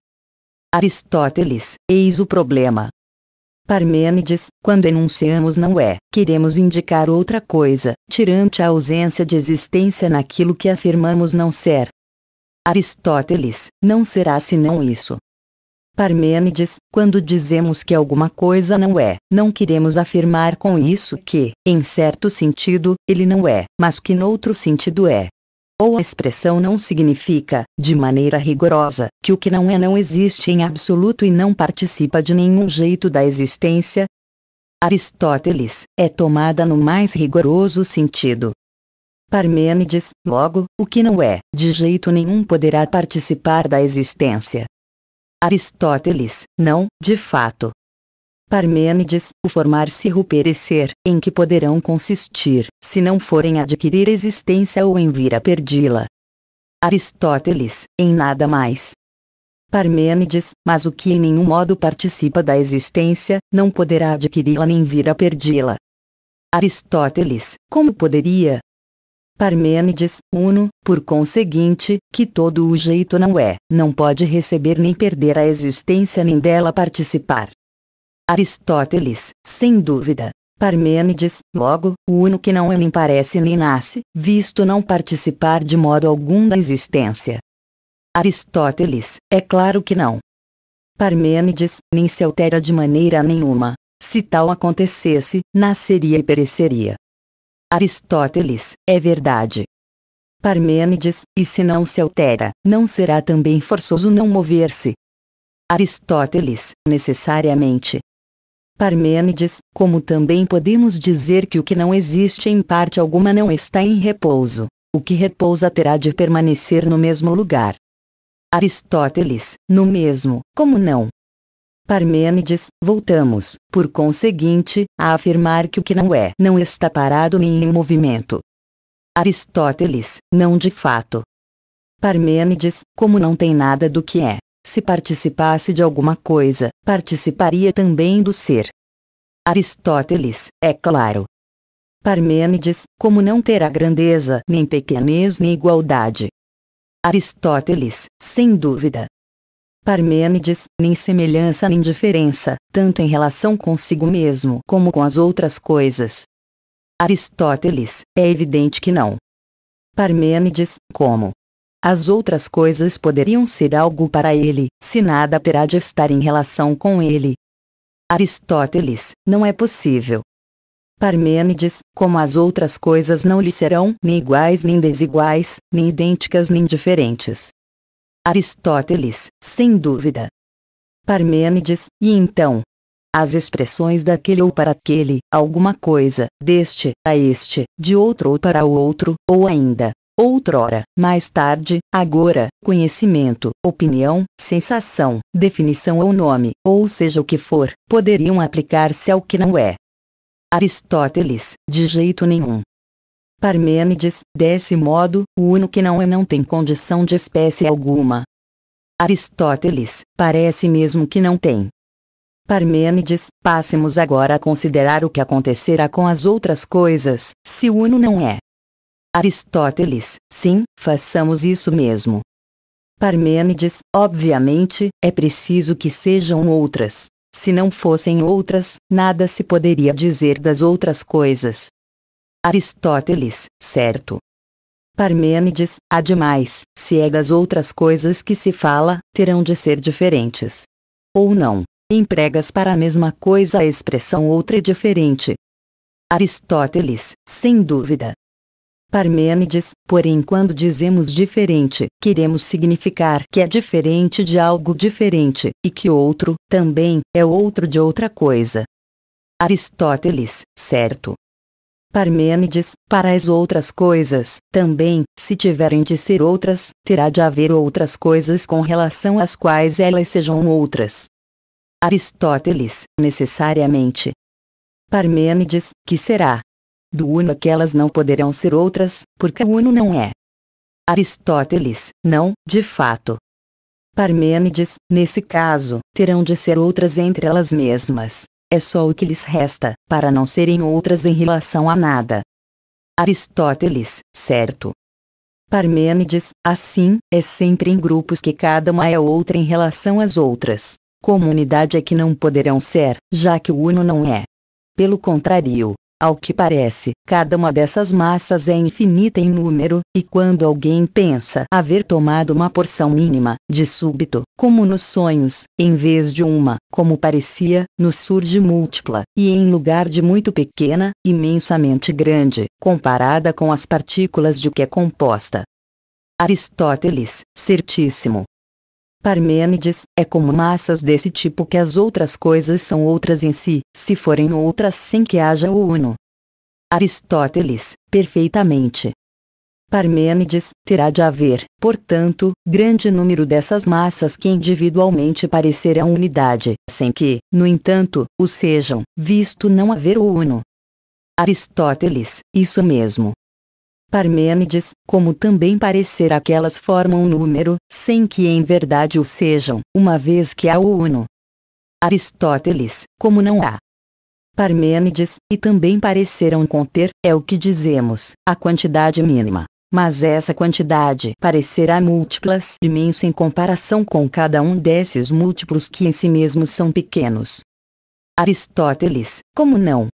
Aristóteles, eis o problema, Parmênides, quando enunciamos não é, queremos indicar outra coisa, tirante a ausência de existência naquilo que afirmamos não ser. Aristóteles, não será senão isso. Parmênides, quando dizemos que alguma coisa não é, não queremos afirmar com isso que, em certo sentido, ele não é, mas que noutro sentido é ou a expressão não significa, de maneira rigorosa, que o que não é não existe em absoluto e não participa de nenhum jeito da existência? Aristóteles, é tomada no mais rigoroso sentido. Parmênides, logo, o que não é, de jeito nenhum poderá participar da existência. Aristóteles, não, de fato, Parmênides, o formar-se ou perecer, em que poderão consistir, se não forem adquirir existência ou em vir a perdê-la. Aristóteles, em nada mais. Parmênides, mas o que em nenhum modo participa da existência, não poderá adquiri-la nem vir a perdê-la. Aristóteles, como poderia? Parmênides, uno, por conseguinte, que todo o jeito não é, não pode receber nem perder a existência nem dela participar. Aristóteles, sem dúvida. Parmênides, logo, o uno que não é nem parece nem nasce, visto não participar de modo algum da existência. Aristóteles, é claro que não. Parmênides, nem se altera de maneira nenhuma. Se tal acontecesse, nasceria e pereceria. Aristóteles, é verdade. Parmênides, e se não se altera, não será também forçoso não mover-se. Aristóteles, necessariamente, Parmênides, como também podemos dizer que o que não existe em parte alguma não está em repouso, o que repousa terá de permanecer no mesmo lugar. Aristóteles, no mesmo, como não? Parmênides, voltamos, por conseguinte, a afirmar que o que não é não está parado nem em movimento. Aristóteles, não de fato. Parmênides, como não tem nada do que é, se participasse de alguma coisa, participaria também do ser. Aristóteles, é claro. Parmênides, como não terá grandeza, nem pequenez, nem igualdade. Aristóteles, sem dúvida. Parmênides, nem semelhança nem diferença, tanto em relação consigo mesmo como com as outras coisas. Aristóteles, é evidente que não. Parmênides, como as outras coisas poderiam ser algo para ele, se nada terá de estar em relação com ele. Aristóteles, não é possível. Parmênides, como as outras coisas não lhe serão nem iguais nem desiguais, nem idênticas nem diferentes. Aristóteles, sem dúvida. Parmênides, e então? As expressões daquele ou para aquele, alguma coisa, deste, a este, de outro ou para o outro, ou ainda, outrora, mais tarde, agora, conhecimento, opinião, sensação, definição ou nome, ou seja o que for, poderiam aplicar-se ao que não é. Aristóteles, de jeito nenhum. Parmênides, desse modo, o uno que não é não tem condição de espécie alguma. Aristóteles, parece mesmo que não tem. Parmênides, passemos agora a considerar o que acontecerá com as outras coisas, se o uno não é. Aristóteles, sim, façamos isso mesmo. Parmênides, obviamente, é preciso que sejam outras. Se não fossem outras, nada se poderia dizer das outras coisas. Aristóteles, certo. Parmênides, ademais, se é das outras coisas que se fala, terão de ser diferentes. Ou não, empregas para a mesma coisa a expressão outra e é diferente. Aristóteles, sem dúvida, Parmênides, porém quando dizemos diferente, queremos significar que é diferente de algo diferente, e que outro, também, é outro de outra coisa. Aristóteles, certo. Parmênides, para as outras coisas, também, se tiverem de ser outras, terá de haver outras coisas com relação às quais elas sejam outras. Aristóteles, necessariamente. Parmênides, que será, do uno aquelas não poderão ser outras, porque o uno não é. Aristóteles, não, de fato. Parmênides, nesse caso, terão de ser outras entre elas mesmas. É só o que lhes resta, para não serem outras em relação a nada. Aristóteles, certo. Parmênides, assim, é sempre em grupos que cada uma é outra em relação às outras. Como unidade é que não poderão ser, já que o uno não é. Pelo contrário, ao que parece, cada uma dessas massas é infinita em número, e quando alguém pensa haver tomado uma porção mínima, de súbito, como nos sonhos, em vez de uma, como parecia, nos surge múltipla, e em lugar de muito pequena, imensamente grande, comparada com as partículas de que é composta. Aristóteles, certíssimo. Parmênides, é como massas desse tipo que as outras coisas são outras em si, se forem outras sem que haja o uno. Aristóteles, perfeitamente. Parmênides, terá de haver, portanto, grande número dessas massas que individualmente parecerão unidade, sem que, no entanto, o sejam, visto não haver o uno. Aristóteles, isso mesmo. Parmênides, como também parecerá que elas formam um número, sem que em verdade o sejam, uma vez que há o uno. Aristóteles, como não há. Parmênides, e também pareceram conter, é o que dizemos, a quantidade mínima. Mas essa quantidade parecerá múltiplas imensa em comparação com cada um desses múltiplos que em si mesmos são pequenos. Aristóteles, como não,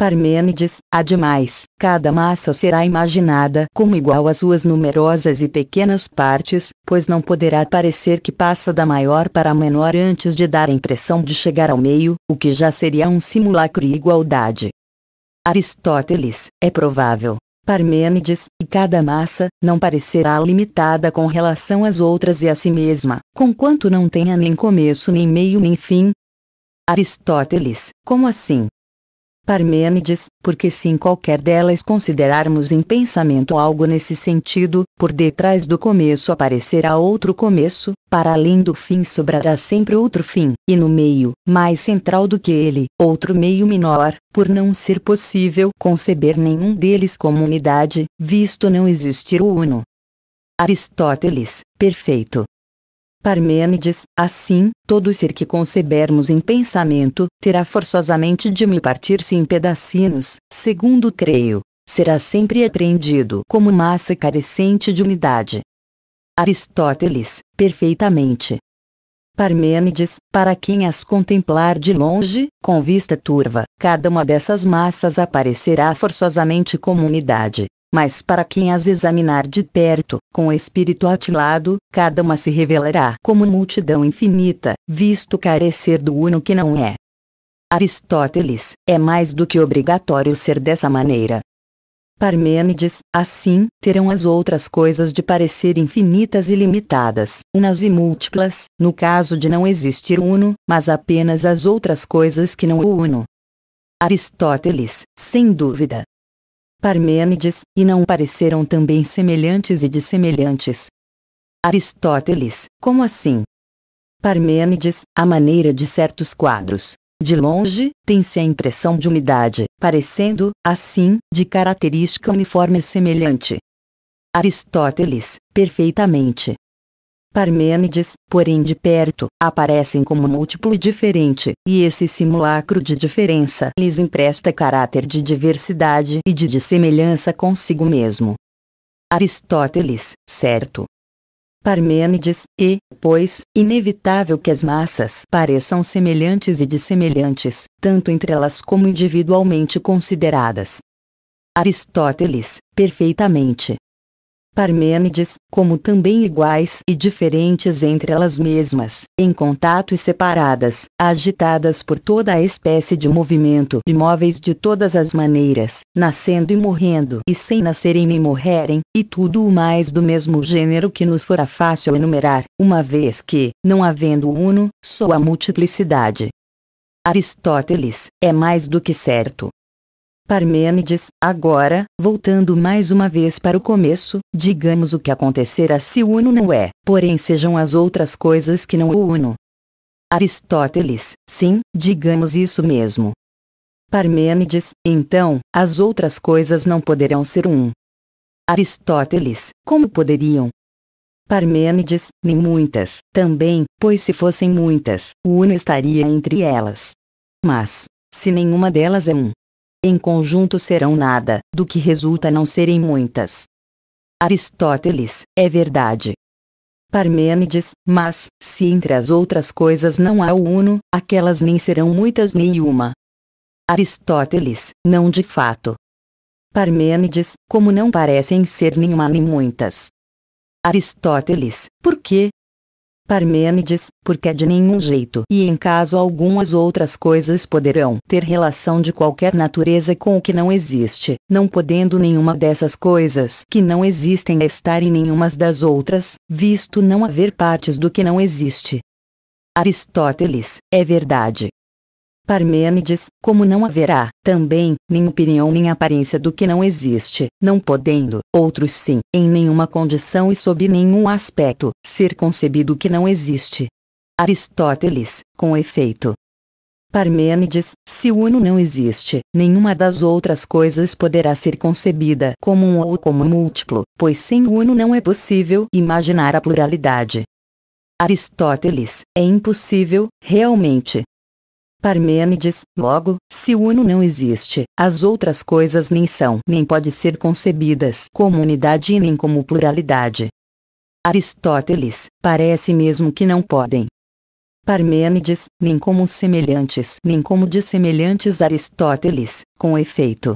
Parmênides, ademais, cada massa será imaginada como igual às suas numerosas e pequenas partes, pois não poderá parecer que passa da maior para a menor antes de dar a impressão de chegar ao meio, o que já seria um simulacro e igualdade. Aristóteles, é provável, Parmênides, e cada massa, não parecerá limitada com relação às outras e a si mesma, conquanto não tenha nem começo nem meio nem fim. Aristóteles, como assim? Parmênides, porque se em qualquer delas considerarmos em pensamento algo nesse sentido, por detrás do começo aparecerá outro começo, para além do fim sobrará sempre outro fim, e no meio, mais central do que ele, outro meio menor, por não ser possível conceber nenhum deles como unidade, visto não existir o uno. Aristóteles, perfeito. Parmênides, assim, todo ser que concebermos em pensamento, terá forçosamente de me partir-se em pedacinhos, segundo creio. Será sempre apreendido como massa carecente de unidade. Aristóteles, perfeitamente. Parmênides, para quem as contemplar de longe, com vista turva, cada uma dessas massas aparecerá forçosamente como unidade, mas para quem as examinar de perto, com o espírito atilado, cada uma se revelará como multidão infinita, visto carecer do uno que não é. Aristóteles, é mais do que obrigatório ser dessa maneira. Parmênides, assim, terão as outras coisas de parecer infinitas e limitadas, unas e múltiplas, no caso de não existir uno, mas apenas as outras coisas que não o uno. Aristóteles, sem dúvida, Parmênides, e não pareceram também semelhantes e dissemelhantes. Aristóteles, como assim? Parmênides, à maneira de certos quadros. De longe, tem-se a impressão de unidade, parecendo, assim, de característica uniforme e semelhante. Aristóteles, perfeitamente, Parmênides, porém de perto, aparecem como múltiplo e diferente, e esse simulacro de diferença lhes empresta caráter de diversidade e de, dissemelhança semelhança consigo mesmo. Aristóteles, certo, Parmênides, e, pois, inevitável que as massas pareçam semelhantes e dissemelhantes, tanto entre elas como individualmente consideradas. Aristóteles, perfeitamente. Parmênides, como também iguais e diferentes entre elas mesmas, em contato e separadas, agitadas por toda a espécie de movimento, imóveis de todas as maneiras, nascendo e morrendo, e sem nascerem nem morrerem, e tudo o mais do mesmo gênero que nos fora fácil enumerar, uma vez que, não havendo uno, só a multiplicidade. Aristóteles, é mais do que certo, Parmênides, agora, voltando mais uma vez para o começo, digamos o que acontecerá se o uno não é, porém sejam as outras coisas que não é o uno. Aristóteles, sim, digamos isso mesmo. Parmênides, então, as outras coisas não poderão ser um. Aristóteles, como poderiam? Parmênides, nem muitas, também, pois se fossem muitas, o uno estaria entre elas. Mas, se nenhuma delas é um, em conjunto serão nada, do que resulta não serem muitas. Aristóteles, é verdade. Parmênides, mas, se entre as outras coisas não há o uno, aquelas nem serão muitas nenhuma. Aristóteles, não de fato. Parmênides, como não parecem ser nenhuma nem muitas. Aristóteles, por quê? Parmênides, porque de nenhum jeito e em caso algumas outras coisas poderão ter relação de qualquer natureza com o que não existe, não podendo nenhuma dessas coisas que não existem estar em nenhumas das outras, visto não haver partes do que não existe. Aristóteles, é verdade, Parmênides, como não haverá, também, nem opinião nem aparência do que não existe, não podendo, outros sim, em nenhuma condição e sob nenhum aspecto, ser concebido que não existe. Aristóteles, com efeito. Parmênides, se o uno não existe, nenhuma das outras coisas poderá ser concebida como um ou como múltiplo, pois sem o uno não é possível imaginar a pluralidade. Aristóteles, é impossível, realmente, Parmênides, logo, se o uno não existe, as outras coisas nem são nem pode ser concebidas como unidade e nem como pluralidade. Aristóteles, parece mesmo que não podem. Parmênides, nem como semelhantes, nem como dissemelhantes Aristóteles, com efeito,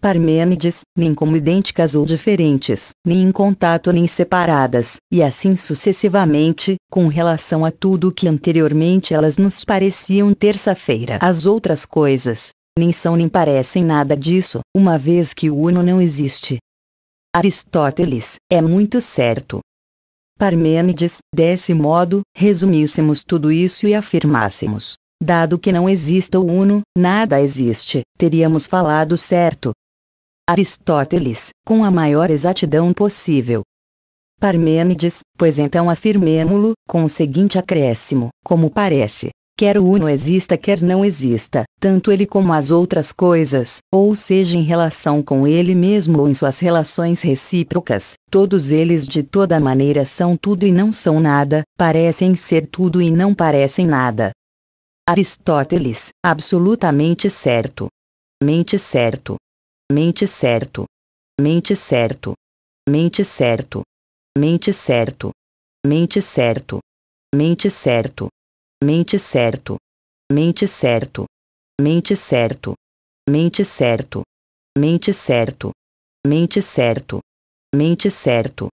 Parmênides, nem como idênticas ou diferentes, nem em contato nem separadas, e assim sucessivamente, com relação a tudo o que anteriormente elas nos pareciam terça-feira. As outras coisas, nem são nem parecem nada disso, uma vez que o Uno não existe. Aristóteles, é muito certo. Parmênides, desse modo, resumíssemos tudo isso e afirmássemos, Dado que não exista o Uno, nada existe, teríamos falado certo, Aristóteles, com a maior exatidão possível. Parmênides, pois então afirmemo-lo, com o seguinte acréscimo, como parece, quer o uno exista quer não exista, tanto ele como as outras coisas, ou seja em relação com ele mesmo ou em suas relações recíprocas, todos eles de toda maneira são tudo e não são nada, parecem ser tudo e não parecem nada. Aristóteles, absolutamente certo. Mente certo mente certo, mente certo, mente certo, mente certo, mente certo, mente certo, mente certo, mente certo, mente certo, mente certo, mente certo, mente certo, mente certo,